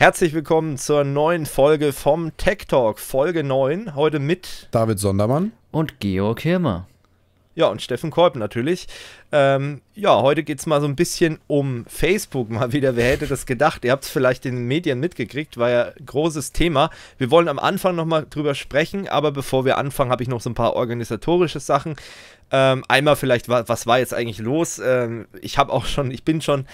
Herzlich willkommen zur neuen Folge vom Tech Talk, Folge 9. Heute mit David Sondermann und Georg Hirmer. Ja, und Steffen Kolb natürlich. Ähm, ja, heute geht es mal so ein bisschen um Facebook mal wieder. Wer hätte das gedacht? Ihr habt es vielleicht in den Medien mitgekriegt, war ja großes Thema. Wir wollen am Anfang nochmal drüber sprechen, aber bevor wir anfangen, habe ich noch so ein paar organisatorische Sachen. Ähm, einmal vielleicht, was, war jetzt eigentlich los? Ähm, ich habe auch schon, ich bin schon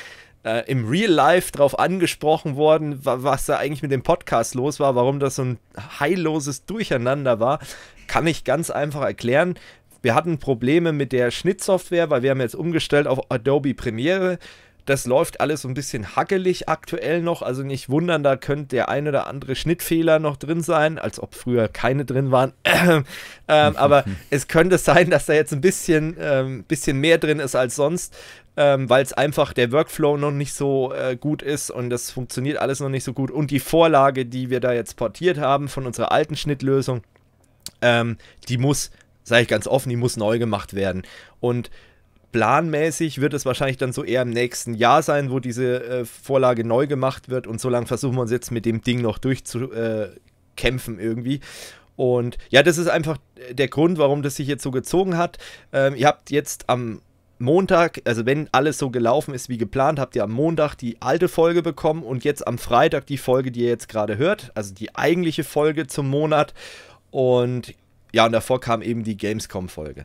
äh, im Real Life drauf angesprochen worden, was da eigentlich mit dem Podcast los war, warum das so ein heilloses Durcheinander war, kann ich ganz einfach erklären. Wir hatten Probleme mit der Schnittsoftware, weil wir haben jetzt umgestellt auf Adobe Premiere. Das läuft alles so ein bisschen hackelig aktuell noch, also nicht wundern, da könnte der ein oder andere Schnittfehler noch drin sein, als ob früher keine drin waren. ähm, aber es könnte sein, dass da jetzt ein bisschen, ähm, bisschen mehr drin ist als sonst, ähm, weil es einfach der Workflow noch nicht so äh, gut ist und das funktioniert alles noch nicht so gut. Und die Vorlage, die wir da jetzt portiert haben von unserer alten Schnittlösung, ähm, die muss, sage ich ganz offen, die muss neu gemacht werden. Und planmäßig wird es wahrscheinlich dann so eher im nächsten Jahr sein, wo diese äh, Vorlage neu gemacht wird und so lange versuchen wir uns jetzt mit dem Ding noch durchzukämpfen äh, irgendwie. Und ja, das ist einfach der Grund, warum das sich jetzt so gezogen hat. Ähm, ihr habt jetzt am Montag, also wenn alles so gelaufen ist wie geplant, habt ihr am Montag die alte Folge bekommen und jetzt am Freitag die Folge, die ihr jetzt gerade hört, also die eigentliche Folge zum Monat. Und ja, und davor kam eben die Gamescom-Folge.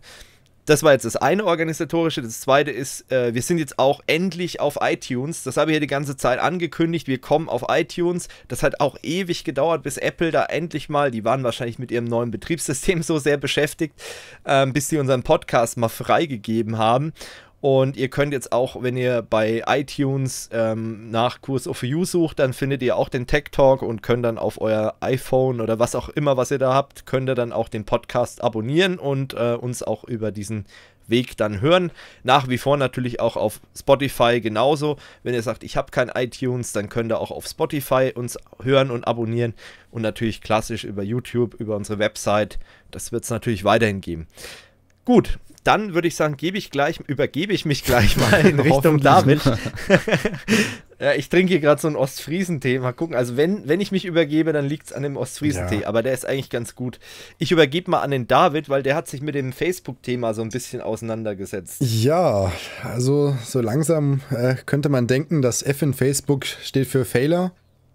Das war jetzt das eine organisatorische. Das zweite ist, äh, wir sind jetzt auch endlich auf iTunes. Das habe ich ja die ganze Zeit angekündigt. Wir kommen auf iTunes. Das hat auch ewig gedauert, bis Apple da endlich mal, die waren wahrscheinlich mit ihrem neuen Betriebssystem so sehr beschäftigt, äh, bis sie unseren Podcast mal freigegeben haben. Und ihr könnt jetzt auch, wenn ihr bei iTunes ähm, nach Kurs of You sucht, dann findet ihr auch den Tech Talk und könnt dann auf euer iPhone oder was auch immer, was ihr da habt, könnt ihr dann auch den Podcast abonnieren und äh, uns auch über diesen Weg dann hören. Nach wie vor natürlich auch auf Spotify genauso. Wenn ihr sagt, ich habe kein iTunes, dann könnt ihr auch auf Spotify uns hören und abonnieren. Und natürlich klassisch über YouTube, über unsere Website. Das wird es natürlich weiterhin geben. Gut, dann würde ich sagen, gebe ich gleich, übergebe ich mich gleich mal in Richtung David. ja, ich trinke hier gerade so einen Ostfriesentee. Mal gucken. Also wenn, wenn ich mich übergebe, dann liegt es an dem Ostfriesentee, ja. aber der ist eigentlich ganz gut. Ich übergebe mal an den David, weil der hat sich mit dem Facebook-Thema so ein bisschen auseinandergesetzt. Ja, also so langsam äh, könnte man denken, dass F in Facebook steht für Fehler.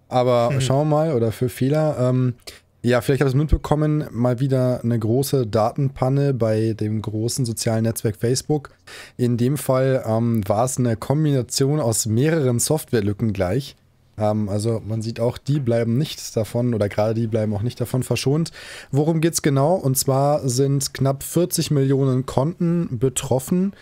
Aber hm. schauen wir mal, oder für Fehler. Ähm, ja, vielleicht habt ihr es mitbekommen, mal wieder eine große Datenpanne bei dem großen sozialen Netzwerk Facebook. In dem Fall ähm, war es eine Kombination aus mehreren Softwarelücken gleich. Ähm, also man sieht auch, die bleiben nicht davon oder gerade die bleiben auch nicht davon verschont. Worum geht es genau? Und zwar sind knapp 40 Millionen Konten betroffen.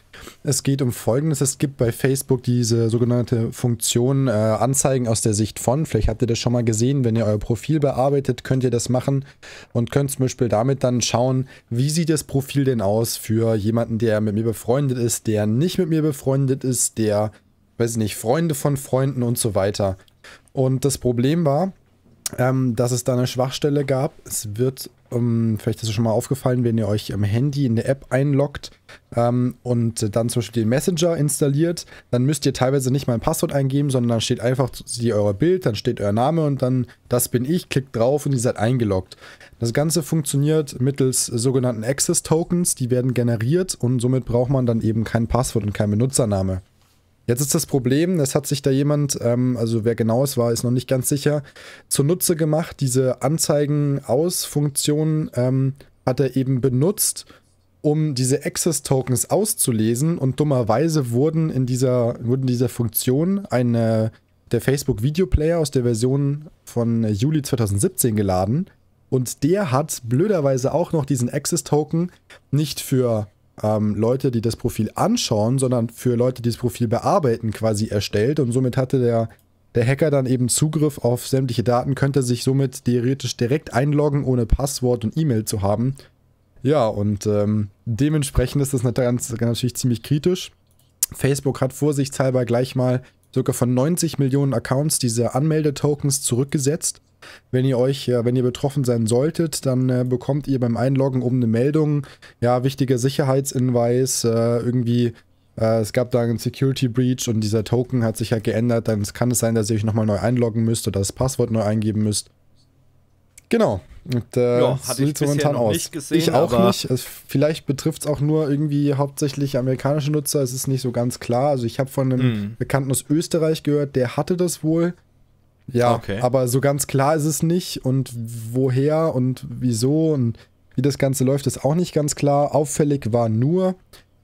Es geht um Folgendes. Es gibt bei Facebook diese sogenannte Funktion äh, Anzeigen aus der Sicht von. Vielleicht habt ihr das schon mal gesehen. Wenn ihr euer Profil bearbeitet, könnt ihr das machen und könnt zum Beispiel damit dann schauen, wie sieht das Profil denn aus für jemanden, der mit mir befreundet ist, der nicht mit mir befreundet ist, der weiß ich nicht, Freunde von Freunden und so weiter. Und das Problem war, ähm, dass es da eine Schwachstelle gab. Es wird, ähm, vielleicht ist es schon mal aufgefallen, wenn ihr euch im Handy in der App einloggt ähm, und dann zum Beispiel den Messenger installiert, dann müsst ihr teilweise nicht mal ein Passwort eingeben, sondern dann steht einfach euer Bild, dann steht euer Name und dann das bin ich, klickt drauf und ihr seid eingeloggt. Das Ganze funktioniert mittels sogenannten Access Tokens, die werden generiert und somit braucht man dann eben kein Passwort und kein Benutzername. Jetzt ist das Problem, es hat sich da jemand, ähm, also wer genau es war, ist noch nicht ganz sicher, zunutze gemacht. Diese Anzeigen-Aus-Funktion ähm, hat er eben benutzt, um diese Access-Tokens auszulesen. Und dummerweise wurden in dieser, wurden dieser Funktion eine, der Facebook Video Player aus der Version von Juli 2017 geladen. Und der hat blöderweise auch noch diesen Access-Token nicht für ähm, Leute, die das Profil anschauen, sondern für Leute, die das Profil bearbeiten, quasi erstellt. Und somit hatte der, der Hacker dann eben Zugriff auf sämtliche Daten, könnte sich somit theoretisch direkt einloggen, ohne Passwort und E-Mail zu haben. Ja, und ähm, dementsprechend ist das natürlich ziemlich kritisch. Facebook hat vorsichtshalber gleich mal sogar von 90 Millionen Accounts diese Anmeldetokens zurückgesetzt. Wenn ihr euch, ja, wenn ihr betroffen sein solltet, dann äh, bekommt ihr beim Einloggen oben eine Meldung. Ja, wichtiger Sicherheitshinweis, äh, irgendwie äh, es gab da einen Security Breach und dieser Token hat sich halt geändert. Dann kann es sein, dass ihr euch nochmal neu einloggen müsst oder das Passwort neu eingeben müsst. Genau. Und, äh, ja, sieht momentan aus. Gesehen, ich auch nicht. Es, vielleicht betrifft es auch nur irgendwie hauptsächlich amerikanische Nutzer. Es ist nicht so ganz klar. Also ich habe von einem hm. Bekannten aus Österreich gehört, der hatte das wohl. Ja, okay. aber so ganz klar ist es nicht und woher und wieso und wie das Ganze läuft, ist auch nicht ganz klar. Auffällig war nur,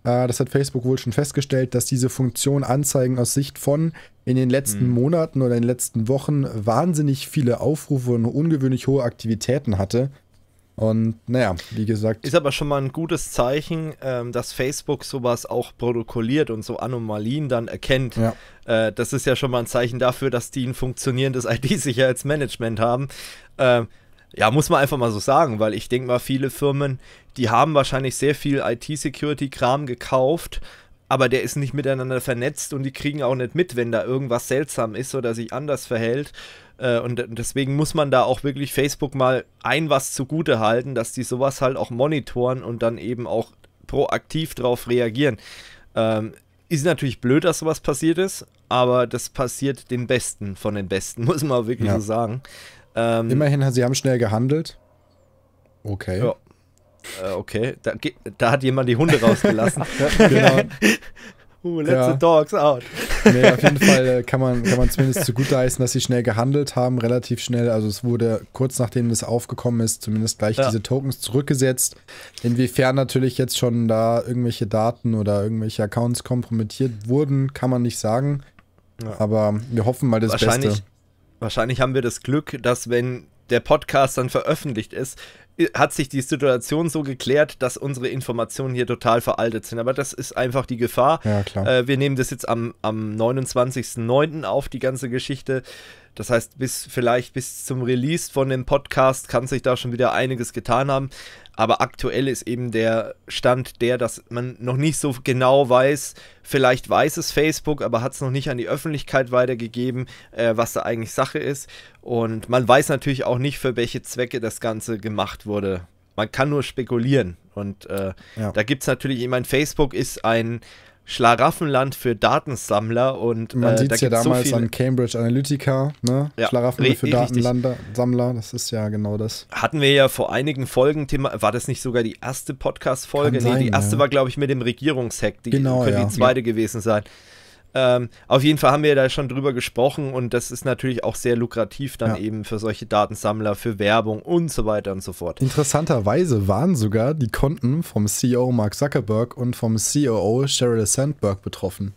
äh, das hat Facebook wohl schon festgestellt, dass diese Funktion Anzeigen aus Sicht von in den letzten mhm. Monaten oder in den letzten Wochen wahnsinnig viele Aufrufe und ungewöhnlich hohe Aktivitäten hatte. Und naja, wie gesagt. Ist aber schon mal ein gutes Zeichen, ähm, dass Facebook sowas auch protokolliert und so Anomalien dann erkennt. Ja. Äh, das ist ja schon mal ein Zeichen dafür, dass die ein funktionierendes IT-Sicherheitsmanagement haben. Ähm, ja, muss man einfach mal so sagen, weil ich denke mal, viele Firmen, die haben wahrscheinlich sehr viel IT-Security-Kram gekauft, aber der ist nicht miteinander vernetzt und die kriegen auch nicht mit, wenn da irgendwas seltsam ist oder sich anders verhält. Äh, und deswegen muss man da auch wirklich Facebook mal ein was zugute halten, dass die sowas halt auch monitoren und dann eben auch proaktiv darauf reagieren. Ähm, ist natürlich blöd, dass sowas passiert ist, aber das passiert den Besten von den Besten, muss man wirklich ja. so sagen. Ähm, Immerhin, sie haben schnell gehandelt. Okay. Ja. Äh, okay, da, da, hat jemand die Hunde rausgelassen. genau. Uh, let ja. the dogs out. Nee, auf jeden Fall äh, kann man, kann man zumindest heißen, dass sie schnell gehandelt haben, relativ schnell. Also es wurde kurz nachdem das aufgekommen ist, zumindest gleich ja. diese Tokens zurückgesetzt. Inwiefern natürlich jetzt schon da irgendwelche Daten oder irgendwelche Accounts kompromittiert wurden, kann man nicht sagen. Ja. Aber wir hoffen mal das wahrscheinlich, Beste. Wahrscheinlich haben wir das Glück, dass wenn der Podcast dann veröffentlicht ist, hat sich die Situation so geklärt, dass unsere Informationen hier total veraltet sind. Aber das ist einfach die Gefahr. Ja, äh, wir nehmen das jetzt am, am 29.09. auf, die ganze Geschichte. Das heißt, bis vielleicht bis zum Release von dem Podcast kann sich da schon wieder einiges getan haben. Aber aktuell ist eben der Stand der, dass man noch nicht so genau weiß, vielleicht weiß es Facebook, aber hat es noch nicht an die Öffentlichkeit weitergegeben, äh, was da eigentlich Sache ist. Und man weiß natürlich auch nicht, für welche Zwecke das Ganze gemacht wurde. Man kann nur spekulieren. Und äh, ja. da gibt es natürlich, ich meine, Facebook ist ein Schlaraffenland für Datensammler und man äh, sieht es da ja damals so an Cambridge Analytica, ne? Ja, Schlaraffenland für e- Datensammler, das ist ja genau das. Hatten wir ja vor einigen Folgen Thema, war das nicht sogar die erste Podcast-Folge? Nee, die erste ja. war, glaube ich, mit dem Regierungshack, die genau, könnte ja. die zweite gewesen sein. Ähm, auf jeden Fall haben wir da schon drüber gesprochen und das ist natürlich auch sehr lukrativ dann ja. eben für solche Datensammler, für Werbung und so weiter und so fort. Interessanterweise waren sogar die Konten vom CEO Mark Zuckerberg und vom COO e Sheryl Sandberg betroffen.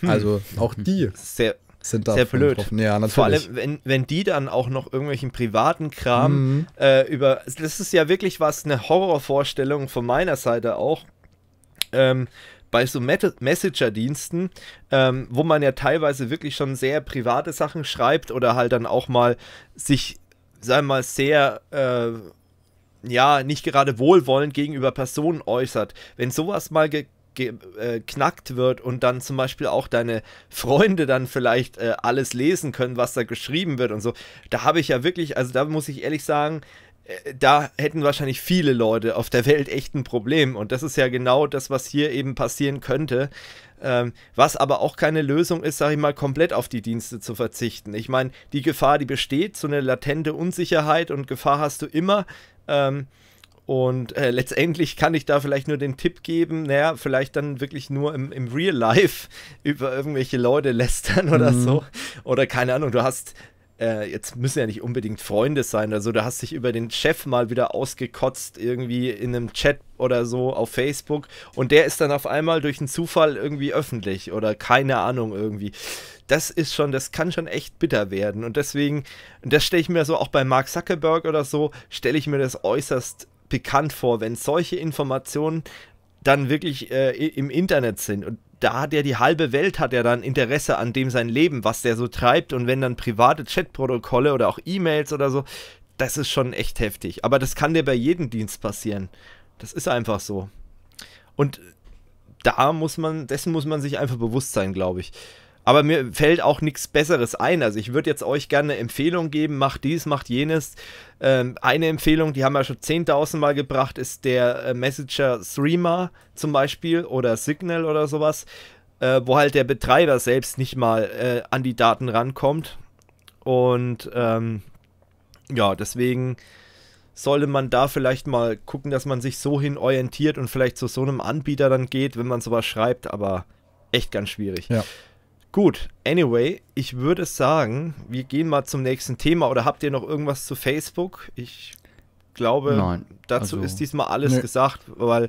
Hm. Also auch die. Sehr, sind da sehr blöd. Getroffen. Ja, natürlich. Vor allem, wenn, wenn die dann auch noch irgendwelchen privaten Kram mhm. äh, über. Das ist ja wirklich was, eine Horrorvorstellung von meiner Seite auch. Ähm, bei so Messenger-Diensten, ähm, wo man ja teilweise wirklich schon sehr private Sachen schreibt oder halt dann auch mal sich, sagen wir mal, sehr... Äh, ja, nicht gerade wohlwollend gegenüber Personen äußert. Wenn sowas mal ge geknackt äh, wird und dann zum Beispiel auch deine Freunde dann vielleicht äh, alles lesen können, was da geschrieben wird und so. Da habe ich ja wirklich, also da muss ich ehrlich sagen, äh, da hätten wahrscheinlich viele Leute auf der Welt echt ein Problem. Und das ist ja genau das, was hier eben passieren könnte. Ähm, was aber auch keine Lösung ist, sage ich mal, komplett auf die Dienste zu verzichten. Ich meine, die Gefahr, die besteht, so eine latente Unsicherheit und Gefahr hast du immer. Ähm, und äh, letztendlich kann ich da vielleicht nur den Tipp geben, naja, vielleicht dann wirklich nur im, im Real Life über irgendwelche Leute lästern oder mhm. so. Oder keine Ahnung, du hast äh, jetzt müssen ja nicht unbedingt Freunde sein also Du hast dich über den Chef mal wieder ausgekotzt, irgendwie in einem Chat oder so auf Facebook. Und der ist dann auf einmal durch einen Zufall irgendwie öffentlich oder keine Ahnung irgendwie. Das ist schon, das kann schon echt bitter werden. Und deswegen, das stelle ich mir so auch bei Mark Zuckerberg oder so, stelle ich mir das äußerst bekannt vor, wenn solche Informationen dann wirklich äh, im Internet sind. Und da hat ja die halbe Welt hat ja dann Interesse an dem sein Leben, was der so treibt und wenn dann private Chatprotokolle oder auch E-Mails oder so, das ist schon echt heftig. Aber das kann dir bei jedem Dienst passieren. Das ist einfach so. Und da muss man, dessen muss man sich einfach bewusst sein, glaube ich. Aber mir fällt auch nichts Besseres ein. Also ich würde jetzt euch gerne eine Empfehlung geben, macht dies, macht jenes. Ähm, eine Empfehlung, die haben wir schon 10.000 Mal gebracht, ist der äh, Messenger Streamer zum Beispiel oder Signal oder sowas, äh, wo halt der Betreiber selbst nicht mal äh, an die Daten rankommt. Und ähm, ja, deswegen sollte man da vielleicht mal gucken, dass man sich so hin orientiert und vielleicht zu so einem Anbieter dann geht, wenn man sowas schreibt, aber echt ganz schwierig. Ja. Gut, anyway, ich würde sagen, wir gehen mal zum nächsten Thema. Oder habt ihr noch irgendwas zu Facebook? Ich glaube, Nein, dazu also, ist diesmal alles ne. gesagt, weil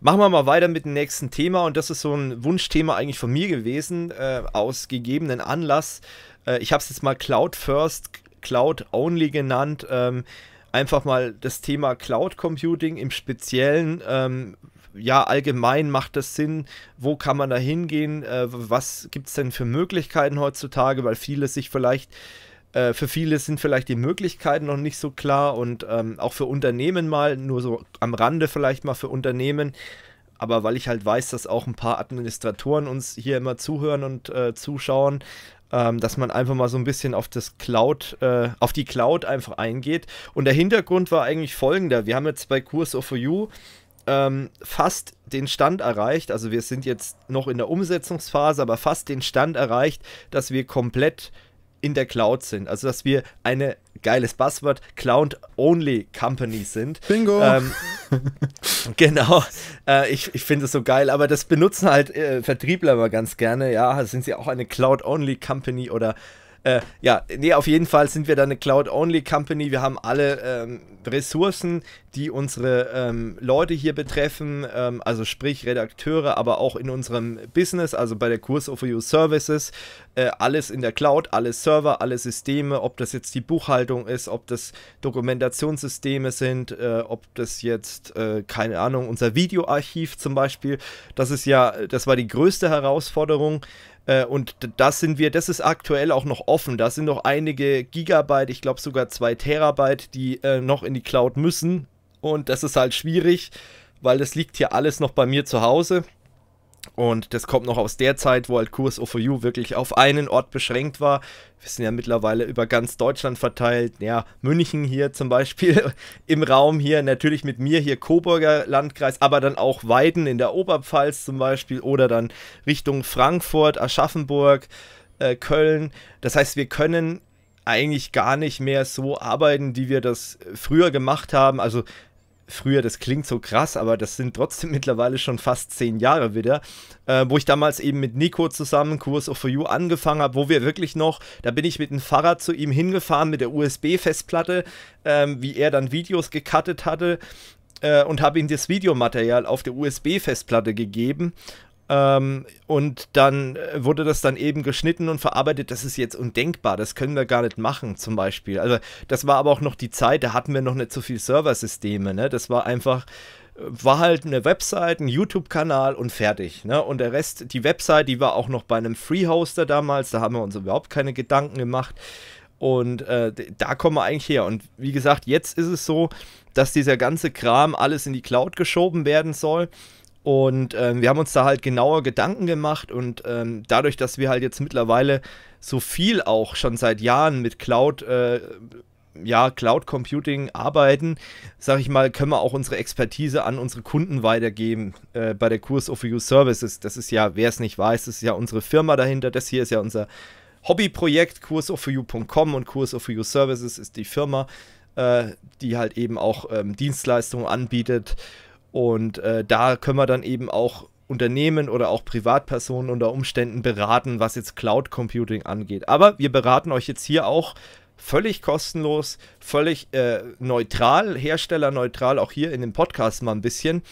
machen wir mal weiter mit dem nächsten Thema. Und das ist so ein Wunschthema eigentlich von mir gewesen, äh, aus gegebenen Anlass. Äh, ich habe es jetzt mal Cloud First, Cloud Only genannt. Ähm, einfach mal das Thema Cloud Computing im Speziellen. Ähm, ja, allgemein macht das Sinn? Wo kann man da hingehen? Äh, was gibt es denn für Möglichkeiten heutzutage? Weil viele sich vielleicht äh, für viele sind vielleicht die Möglichkeiten noch nicht so klar und ähm, auch für Unternehmen mal, nur so am Rande vielleicht mal für Unternehmen. Aber weil ich halt weiß, dass auch ein paar Administratoren uns hier immer zuhören und äh, zuschauen, ähm, dass man einfach mal so ein bisschen auf das Cloud, äh, auf die Cloud einfach eingeht. Und der Hintergrund war eigentlich folgender. Wir haben jetzt bei Kurs of You ähm, fast den Stand erreicht, also wir sind jetzt noch in der Umsetzungsphase, aber fast den Stand erreicht, dass wir komplett in der Cloud sind. Also dass wir eine geiles Passwort Cloud-Only Company sind. Bingo! Ähm, genau. Äh, ich ich finde es so geil, aber das benutzen halt äh, Vertriebler immer ganz gerne. Ja, sind sie auch eine Cloud-Only Company oder äh, ja, nee, auf jeden Fall sind wir da eine Cloud-Only-Company. Wir haben alle ähm, Ressourcen, die unsere ähm, Leute hier betreffen, ähm, also sprich Redakteure, aber auch in unserem Business, also bei der Kurs of You Services, äh, alles in der Cloud, alle Server, alle Systeme, ob das jetzt die Buchhaltung ist, ob das Dokumentationssysteme sind, äh, ob das jetzt, äh, keine Ahnung, unser Videoarchiv zum Beispiel. Das ist ja, das war die größte Herausforderung. Äh, und das sind wir, das ist aktuell auch noch offen. Da sind noch einige Gigabyte, ich glaube sogar zwei Terabyte, die äh, noch in die Cloud müssen. Und das ist halt schwierig, weil das liegt hier alles noch bei mir zu Hause. Und das kommt noch aus der Zeit, wo halt Kurs O4U wirklich auf einen Ort beschränkt war. Wir sind ja mittlerweile über ganz Deutschland verteilt. Ja, München hier zum Beispiel im Raum hier, natürlich mit mir hier Coburger Landkreis, aber dann auch Weiden in der Oberpfalz zum Beispiel oder dann Richtung Frankfurt, Aschaffenburg, äh, Köln. Das heißt, wir können eigentlich gar nicht mehr so arbeiten, wie wir das früher gemacht haben. Also früher, das klingt so krass, aber das sind trotzdem mittlerweile schon fast zehn Jahre wieder, äh, wo ich damals eben mit Nico zusammen Kurs of For You angefangen habe, wo wir wirklich noch, da bin ich mit dem Fahrrad zu ihm hingefahren mit der USB-Festplatte, ähm, wie er dann Videos gecuttet hatte äh, und habe ihm das Videomaterial auf der USB-Festplatte gegeben ähm, und dann äh, wurde das dann eben geschnitten und verarbeitet. Das ist jetzt undenkbar. Das können wir gar nicht machen, zum Beispiel. Also, das war aber auch noch die Zeit, da hatten wir noch nicht so viele Serversysteme. Ne? Das war einfach äh, war halt eine Website, ein YouTube-Kanal und fertig. Ne? Und der Rest, die Website, die war auch noch bei einem Free-Hoster damals, da haben wir uns überhaupt keine Gedanken gemacht. Und äh, da kommen wir eigentlich her. Und wie gesagt, jetzt ist es so, dass dieser ganze Kram alles in die Cloud geschoben werden soll. Und ähm, wir haben uns da halt genauer Gedanken gemacht und ähm, dadurch, dass wir halt jetzt mittlerweile so viel auch schon seit Jahren mit Cloud, äh, ja, Cloud Computing arbeiten, sag ich mal, können wir auch unsere Expertise an unsere Kunden weitergeben äh, bei der Kurs of You Services. Das ist ja, wer es nicht weiß, das ist ja unsere Firma dahinter. Das hier ist ja unser Hobbyprojekt, kursoforyou.com und Kurs of You Services ist die Firma, äh, die halt eben auch ähm, Dienstleistungen anbietet und äh, da können wir dann eben auch Unternehmen oder auch Privatpersonen unter Umständen beraten, was jetzt Cloud Computing angeht. Aber wir beraten euch jetzt hier auch völlig kostenlos, völlig äh, neutral, herstellerneutral, auch hier in dem Podcast mal ein bisschen.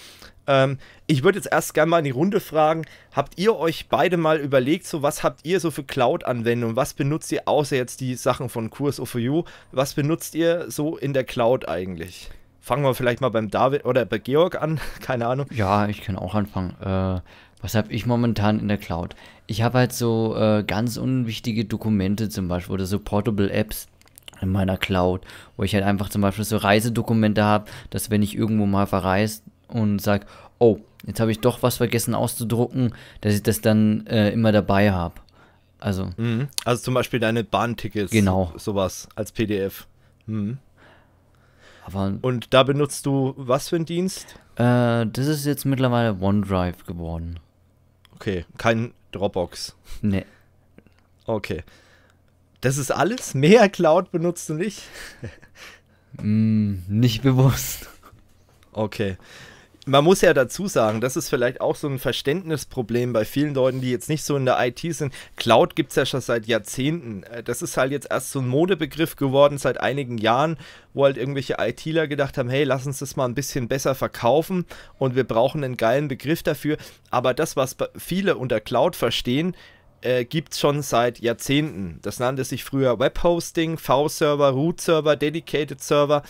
Ähm, ich würde jetzt erst gerne mal in die Runde fragen, habt ihr euch beide mal überlegt, so was habt ihr so für Cloud-Anwendungen, was benutzt ihr außer jetzt die Sachen von QSO4U, was benutzt ihr so in der Cloud eigentlich? Fangen wir vielleicht mal beim David oder bei Georg an, keine Ahnung. Ja, ich kann auch anfangen. Äh, was habe ich momentan in der Cloud? Ich habe halt so äh, ganz unwichtige Dokumente zum Beispiel oder so Portable Apps in meiner Cloud, wo ich halt einfach zum Beispiel so Reisedokumente habe, dass wenn ich irgendwo mal verreise und sage, oh, jetzt habe ich doch was vergessen auszudrucken, dass ich das dann äh, immer dabei habe. Also, mhm. also zum Beispiel deine Bahntickets, genau. sowas als PDF. Mhm. Aber Und da benutzt du was für einen Dienst? Äh, das ist jetzt mittlerweile OneDrive geworden. Okay, kein Dropbox. Nee. Okay. Das ist alles? Mehr Cloud benutzt du nicht? mm, nicht bewusst. Okay man muss ja dazu sagen, das ist vielleicht auch so ein Verständnisproblem bei vielen Leuten, die jetzt nicht so in der IT sind. Cloud gibt es ja schon seit Jahrzehnten. Äh, das ist halt jetzt erst so ein Modebegriff geworden seit einigen Jahren, wo halt irgendwelche ITler gedacht haben, hey, lass uns das mal ein bisschen besser verkaufen und wir brauchen einen geilen Begriff dafür. Aber das, was viele unter Cloud verstehen, äh, gibt es schon seit Jahrzehnten. Das nannte sich früher Webhosting, V-Server, Root-Server, Dedicated-Server.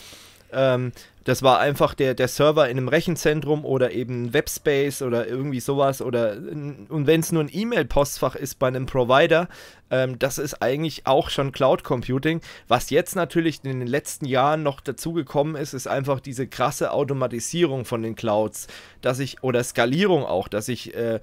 Ähm, das war einfach der, der Server in einem Rechenzentrum oder eben Webspace oder irgendwie sowas. Oder, und wenn es nur ein E-Mail-Postfach ist bei einem Provider, ähm, das ist eigentlich auch schon Cloud Computing. Was jetzt natürlich in den letzten Jahren noch dazugekommen ist, ist einfach diese krasse Automatisierung von den Clouds, dass ich, oder Skalierung auch, dass ich äh,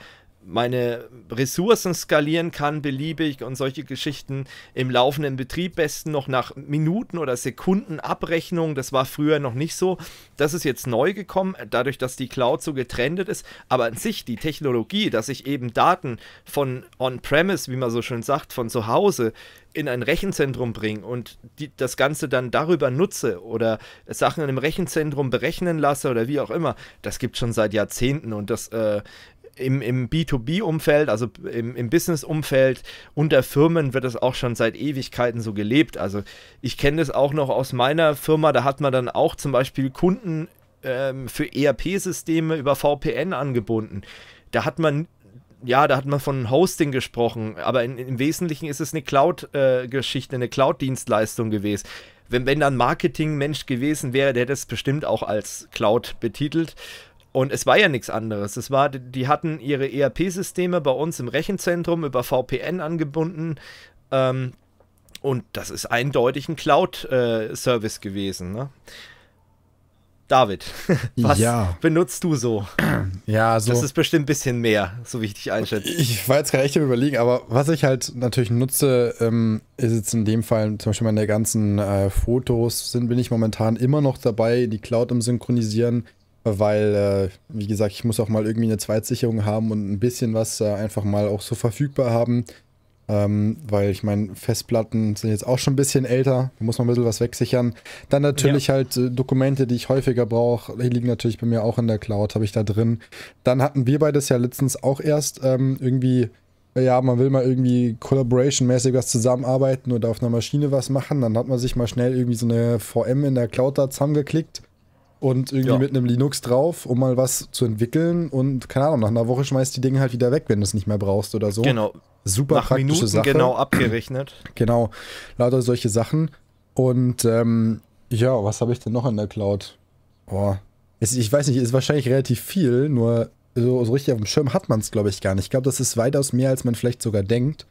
meine Ressourcen skalieren kann, beliebig und solche Geschichten im laufenden Betrieb besten noch nach Minuten oder Sekunden Abrechnung. Das war früher noch nicht so. Das ist jetzt neu gekommen, dadurch, dass die Cloud so getrennt ist. Aber an sich die Technologie, dass ich eben Daten von On-Premise, wie man so schön sagt, von zu Hause in ein Rechenzentrum bringe und die, das Ganze dann darüber nutze oder Sachen in einem Rechenzentrum berechnen lasse oder wie auch immer, das gibt es schon seit Jahrzehnten und das äh, im, im B2B-Umfeld, also im, im Business-Umfeld unter Firmen wird das auch schon seit Ewigkeiten so gelebt. Also ich kenne das auch noch aus meiner Firma, da hat man dann auch zum Beispiel Kunden ähm, für ERP-Systeme über VPN angebunden. Da hat man ja, da hat man von Hosting gesprochen, aber in, im Wesentlichen ist es eine Cloud-Geschichte, äh, eine Cloud-Dienstleistung gewesen. Wenn, wenn da ein Marketing-Mensch gewesen wäre, der hätte es bestimmt auch als Cloud betitelt. Und es war ja nichts anderes. Es war, die hatten ihre ERP-Systeme bei uns im Rechenzentrum über VPN angebunden. Ähm, und das ist eindeutig ein Cloud-Service äh, gewesen. Ne? David, was ja. benutzt du so? Ja, so. Das ist bestimmt ein bisschen mehr, so wie ich dich einschätze. Ich war jetzt gerade echt im Überlegen, aber was ich halt natürlich nutze, ähm, ist jetzt in dem Fall zum Beispiel meine ganzen äh, Fotos, sind, bin ich momentan immer noch dabei, die Cloud im Synchronisieren weil, äh, wie gesagt, ich muss auch mal irgendwie eine Zweitsicherung haben und ein bisschen was äh, einfach mal auch so verfügbar haben. Ähm, weil ich meine, Festplatten sind jetzt auch schon ein bisschen älter, da muss man ein bisschen was wegsichern. Dann natürlich ja. halt äh, Dokumente, die ich häufiger brauche, die liegen natürlich bei mir auch in der Cloud, habe ich da drin. Dann hatten wir beides ja letztens auch erst ähm, irgendwie, ja, man will mal irgendwie Collaboration-mäßig was zusammenarbeiten oder auf einer Maschine was machen. Dann hat man sich mal schnell irgendwie so eine VM in der Cloud da zusammengeklickt und irgendwie ja. mit einem Linux drauf, um mal was zu entwickeln und keine Ahnung, nach einer Woche schmeißt die Dinge halt wieder weg, wenn du es nicht mehr brauchst oder so. Genau. Super nach praktische Minuten Sache. genau abgerechnet. Genau, lauter solche Sachen. Und ähm, ja, was habe ich denn noch in der Cloud? Boah. Ich weiß nicht, ist wahrscheinlich relativ viel, nur so, so richtig auf dem Schirm hat man es, glaube ich, gar nicht. Ich glaube, das ist weitaus mehr, als man vielleicht sogar denkt.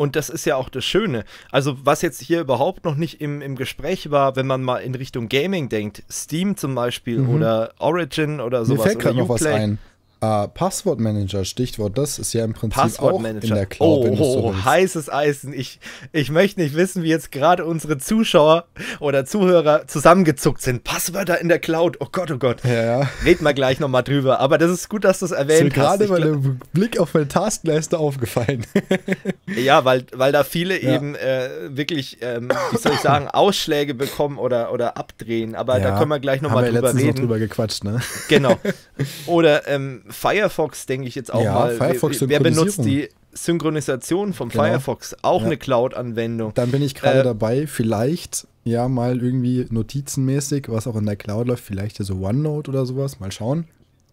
Und das ist ja auch das Schöne. Also, was jetzt hier überhaupt noch nicht im, im Gespräch war, wenn man mal in Richtung Gaming denkt, Steam zum Beispiel mhm. oder Origin oder sowas. Mir fällt gerade noch was ein. Uh, Passwortmanager, Stichwort, das ist ja im Prinzip auch in der Cloud. Oh, oh, so heißes Eisen. Ich, ich möchte nicht wissen, wie jetzt gerade unsere Zuschauer oder Zuhörer zusammengezuckt sind. Passwörter in der Cloud. Oh Gott, oh Gott. Ja, ja. Reden wir gleich nochmal drüber. Aber das ist gut, dass du es erwähnt hast. Ich bin gerade mal der Blick auf meine Taskleiste aufgefallen. ja, weil, weil da viele ja. eben äh, wirklich, ähm, wie soll ich sagen, Ausschläge bekommen oder, oder abdrehen. Aber ja. da können wir gleich nochmal drüber reden. Noch drüber gequatscht, ne? Genau. Oder ähm, Firefox denke ich jetzt auch ja, mal. Firefox wer, benutzt die Synchronisation vom genau. Firefox? Auch ja. eine Cloud-Anwendung. Dann bin ich gerade äh, dabei, vielleicht ja mal irgendwie notizenmäßig, was auch in der Cloud läuft, vielleicht so OneNote oder sowas, mal schauen.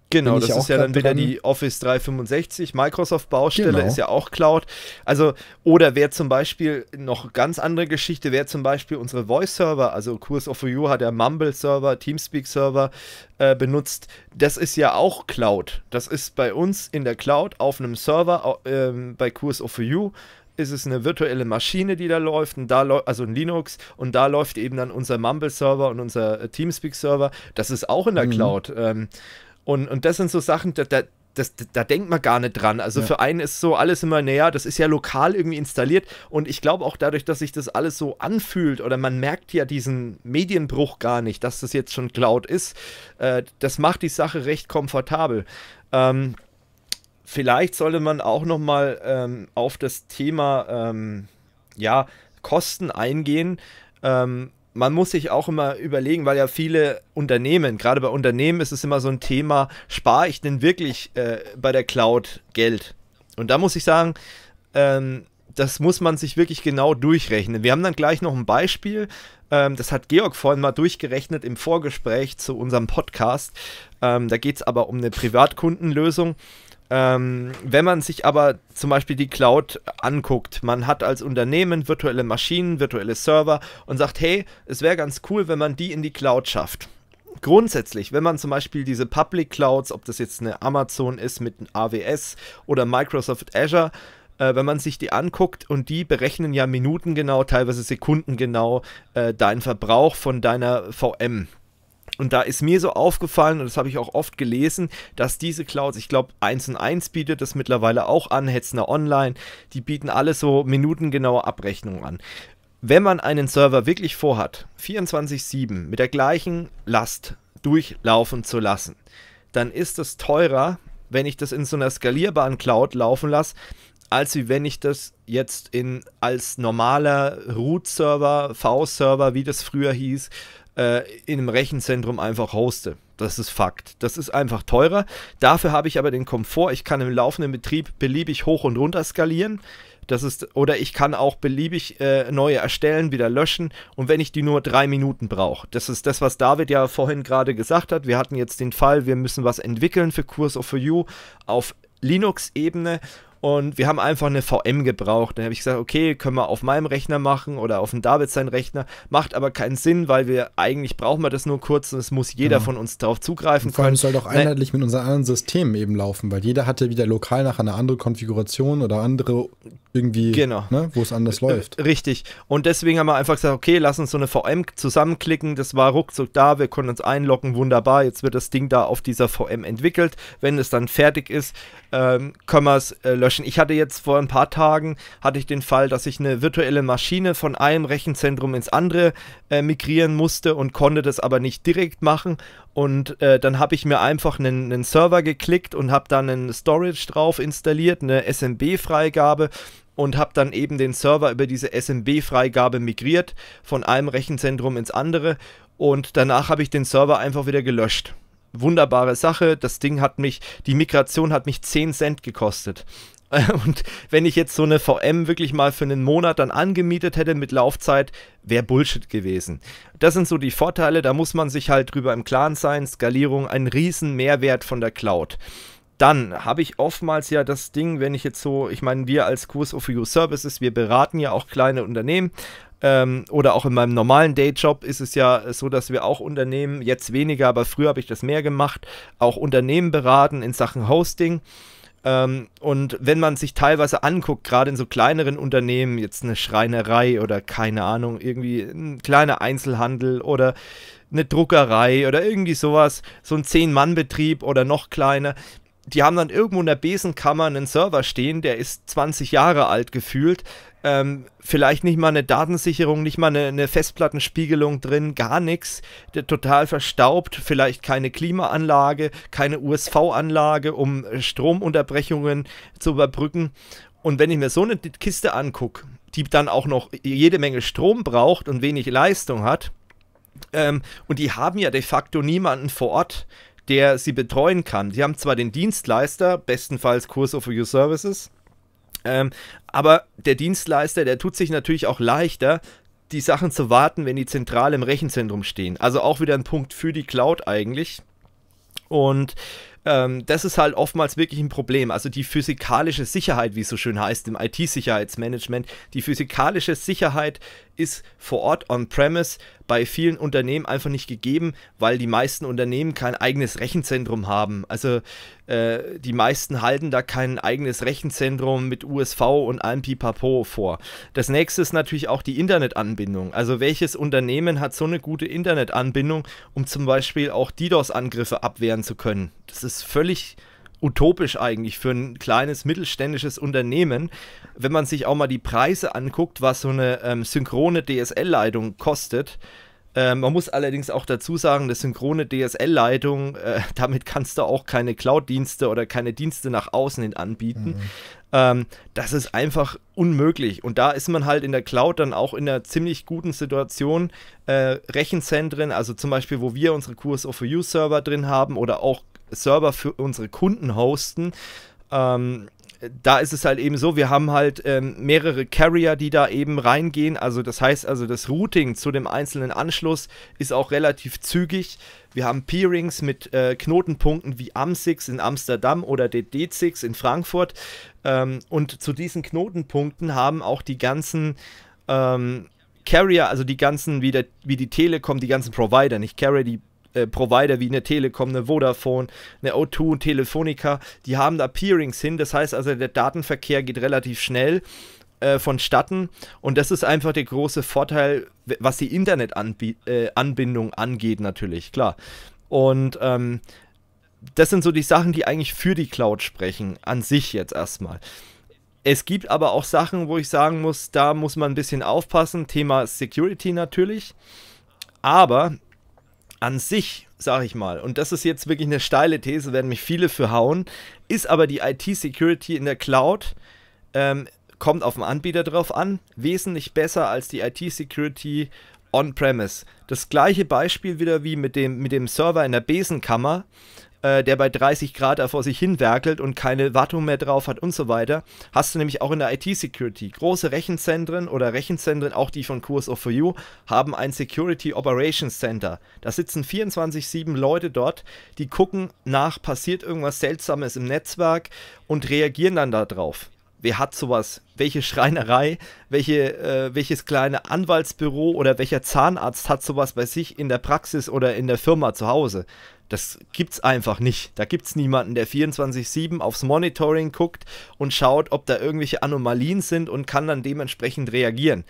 Genau, das ist ja dann wieder dran. die Office 365, Microsoft-Baustelle genau. ist ja auch Cloud. Also, oder wer zum Beispiel, noch ganz andere Geschichte, wer zum Beispiel unsere Voice-Server, also Kurs of You hat ja Mumble-Server, Teamspeak-Server äh, benutzt, das ist ja auch Cloud. Das ist bei uns in der Cloud auf einem Server äh, bei Kurs of You ist es eine virtuelle Maschine, die da läuft, und da also ein Linux, und da läuft eben dann unser Mumble-Server und unser äh, Teamspeak-Server. Das ist auch in der mhm. Cloud. Ähm, und, und das sind so Sachen, da, da, das, da denkt man gar nicht dran. Also ja. für einen ist so alles immer, naja, das ist ja lokal irgendwie installiert. Und ich glaube auch dadurch, dass sich das alles so anfühlt oder man merkt ja diesen Medienbruch gar nicht, dass das jetzt schon Cloud ist, äh, das macht die Sache recht komfortabel. Ähm, vielleicht sollte man auch noch mal ähm, auf das Thema ähm, ja, Kosten eingehen. Ähm, man muss sich auch immer überlegen, weil ja viele Unternehmen, gerade bei Unternehmen ist es immer so ein Thema, spare ich denn wirklich äh, bei der Cloud Geld? Und da muss ich sagen, ähm, das muss man sich wirklich genau durchrechnen. Wir haben dann gleich noch ein Beispiel, ähm, das hat Georg vorhin mal durchgerechnet im Vorgespräch zu unserem Podcast. Ähm, da geht es aber um eine Privatkundenlösung. Ähm, wenn man sich aber zum Beispiel die Cloud anguckt, man hat als Unternehmen virtuelle Maschinen, virtuelle Server und sagt, hey, es wäre ganz cool, wenn man die in die Cloud schafft. Grundsätzlich, wenn man zum Beispiel diese Public Clouds, ob das jetzt eine Amazon ist mit AWS oder Microsoft Azure, äh, wenn man sich die anguckt und die berechnen ja minutengenau, teilweise sekundengenau äh, deinen Verbrauch von deiner VM, und da ist mir so aufgefallen, und das habe ich auch oft gelesen, dass diese Clouds, ich glaube 1 und 1 bietet das mittlerweile auch an, Hetzner Online, die bieten alle so minutengenaue Abrechnungen an. Wenn man einen Server wirklich vorhat, 24-7 mit der gleichen Last durchlaufen zu lassen, dann ist es teurer, wenn ich das in so einer skalierbaren Cloud laufen lasse, als wie wenn ich das jetzt in, als normaler Root-Server, V-Server, wie das früher hieß, äh, in einem Rechenzentrum einfach hoste. Das ist Fakt. Das ist einfach teurer. Dafür habe ich aber den Komfort, ich kann im laufenden Betrieb beliebig hoch und runter skalieren. Das ist, oder ich kann auch beliebig äh, neue erstellen, wieder löschen und wenn ich die nur drei Minuten brauche. Das ist das, was David ja vorhin gerade gesagt hat. Wir hatten jetzt den Fall, wir müssen was entwickeln für Kurs of for You auf Linux-Ebene und wir haben einfach eine VM gebraucht. Dann habe ich gesagt, okay, können wir auf meinem Rechner machen oder auf dem David sein Rechner. Macht aber keinen Sinn, weil wir eigentlich brauchen wir das nur kurz und es muss jeder ja. von uns darauf zugreifen und vor können. Vor allem soll doch ne einheitlich Nein. mit unseren anderen Systemen eben laufen, weil jeder hatte wieder lokal nachher eine andere Konfiguration oder andere irgendwie, genau. ne, wo es anders läuft. Richtig. Und deswegen haben wir einfach gesagt, okay, lass uns so eine VM zusammenklicken. Das war ruckzuck da, wir konnten uns einloggen, wunderbar. Jetzt wird das Ding da auf dieser VM entwickelt. Wenn es dann fertig ist, ähm, können wir es äh, löschen. Ich hatte jetzt vor ein paar Tagen, hatte ich den Fall, dass ich eine virtuelle Maschine von einem Rechenzentrum ins andere äh, migrieren musste und konnte das aber nicht direkt machen. Und äh, dann habe ich mir einfach einen, einen Server geklickt und habe dann einen Storage drauf installiert, eine SMB-Freigabe und habe dann eben den Server über diese SMB-Freigabe migriert von einem Rechenzentrum ins andere und danach habe ich den Server einfach wieder gelöscht. Wunderbare Sache, das Ding hat mich, die Migration hat mich 10 Cent gekostet. Und wenn ich jetzt so eine VM wirklich mal für einen Monat dann angemietet hätte mit Laufzeit, wäre Bullshit gewesen. Das sind so die Vorteile, da muss man sich halt drüber im Klaren sein. Skalierung, ein riesen Mehrwert von der Cloud. Dann habe ich oftmals ja das Ding, wenn ich jetzt so, ich meine, wir als Kurs of Your Services, wir beraten ja auch kleine Unternehmen, ähm, oder auch in meinem normalen Dayjob ist es ja so, dass wir auch Unternehmen, jetzt weniger, aber früher habe ich das mehr gemacht, auch Unternehmen beraten in Sachen Hosting. Ähm, und wenn man sich teilweise anguckt, gerade in so kleineren Unternehmen, jetzt eine Schreinerei oder keine Ahnung, irgendwie ein kleiner Einzelhandel oder eine Druckerei oder irgendwie sowas, so ein Zehn-Mann-Betrieb oder noch kleiner, die haben dann irgendwo in der Besenkammer einen Server stehen, der ist 20 Jahre alt gefühlt. Ähm, vielleicht nicht mal eine Datensicherung, nicht mal eine, eine Festplattenspiegelung drin, gar nichts. Total verstaubt, vielleicht keine Klimaanlage, keine USV-Anlage, um äh, Stromunterbrechungen zu überbrücken. Und wenn ich mir so eine Kiste angucke, die dann auch noch jede Menge Strom braucht und wenig Leistung hat, ähm, und die haben ja de facto niemanden vor Ort, der sie betreuen kann. Die haben zwar den Dienstleister, bestenfalls Kurs of Your Services, ähm, aber der Dienstleister, der tut sich natürlich auch leichter, die Sachen zu warten, wenn die zentral im Rechenzentrum stehen. Also auch wieder ein Punkt für die Cloud eigentlich. Und ähm, das ist halt oftmals wirklich ein Problem. Also die physikalische Sicherheit, wie es so schön heißt im IT-Sicherheitsmanagement, die physikalische Sicherheit ist vor Ort on-premise bei vielen Unternehmen einfach nicht gegeben, weil die meisten Unternehmen kein eigenes Rechenzentrum haben. Also äh, die meisten halten da kein eigenes Rechenzentrum mit USV und allem Pipapo vor. Das nächste ist natürlich auch die Internetanbindung. Also welches Unternehmen hat so eine gute Internetanbindung, um zum Beispiel auch DDoS-Angriffe abwehren zu können? Das ist völlig utopisch eigentlich für ein kleines mittelständisches Unternehmen, wenn man sich auch mal die Preise anguckt, was so eine ähm, synchrone DSL-Leitung kostet. Ähm, man muss allerdings auch dazu sagen, eine synchrone DSL-Leitung, äh, damit kannst du auch keine Cloud-Dienste oder keine Dienste nach außen hin anbieten. Mhm. Ähm, das ist einfach unmöglich. Und da ist man halt in der Cloud dann auch in einer ziemlich guten Situation. Äh, Rechenzentren, also zum Beispiel, wo wir unsere QSO4U-Server drin haben oder auch Server für unsere Kunden hosten, ähm, da ist es halt eben so, wir haben halt ähm, mehrere Carrier, die da eben reingehen. Also das heißt also, das Routing zu dem einzelnen Anschluss ist auch relativ zügig. Wir haben Peerings mit äh, Knotenpunkten wie AMSIX in Amsterdam oder DD6 in Frankfurt. Ähm, und zu diesen Knotenpunkten haben auch die ganzen ähm, Carrier, also die ganzen, wie, der, wie die Telekom, die ganzen Provider, nicht Carrier, die äh, Provider wie eine Telekom, eine Vodafone, eine O2 und Telefonica, die haben da Peerings hin. Das heißt also, der Datenverkehr geht relativ schnell äh, vonstatten. Und das ist einfach der große Vorteil, was die Internetanbindung äh, angeht, natürlich, klar. Und ähm, das sind so die Sachen, die eigentlich für die Cloud sprechen, an sich jetzt erstmal. Es gibt aber auch Sachen, wo ich sagen muss, da muss man ein bisschen aufpassen. Thema Security natürlich. Aber an sich, sage ich mal, und das ist jetzt wirklich eine steile These, werden mich viele für hauen, ist aber die IT-Security in der Cloud, ähm, kommt auf den Anbieter drauf an, wesentlich besser als die IT-Security on-premise. Das gleiche Beispiel wieder wie mit dem, mit dem Server in der Besenkammer. Äh, der bei 30 Grad da vor sich hin werkelt und keine Wartung mehr drauf hat und so weiter. Hast du nämlich auch in der IT-Security. Große Rechenzentren oder Rechenzentren, auch die von qso 4 You, haben ein Security Operations Center. Da sitzen 24-7 Leute dort, die gucken nach, passiert irgendwas Seltsames im Netzwerk und reagieren dann darauf wer hat sowas? Welche Schreinerei, welche, äh, welches kleine Anwaltsbüro oder welcher Zahnarzt hat sowas bei sich in der Praxis oder in der Firma zu Hause? Das gibt's einfach nicht. Da gibt's niemanden, der 24-7 aufs Monitoring guckt und schaut, ob da irgendwelche Anomalien sind und kann dann dementsprechend reagieren.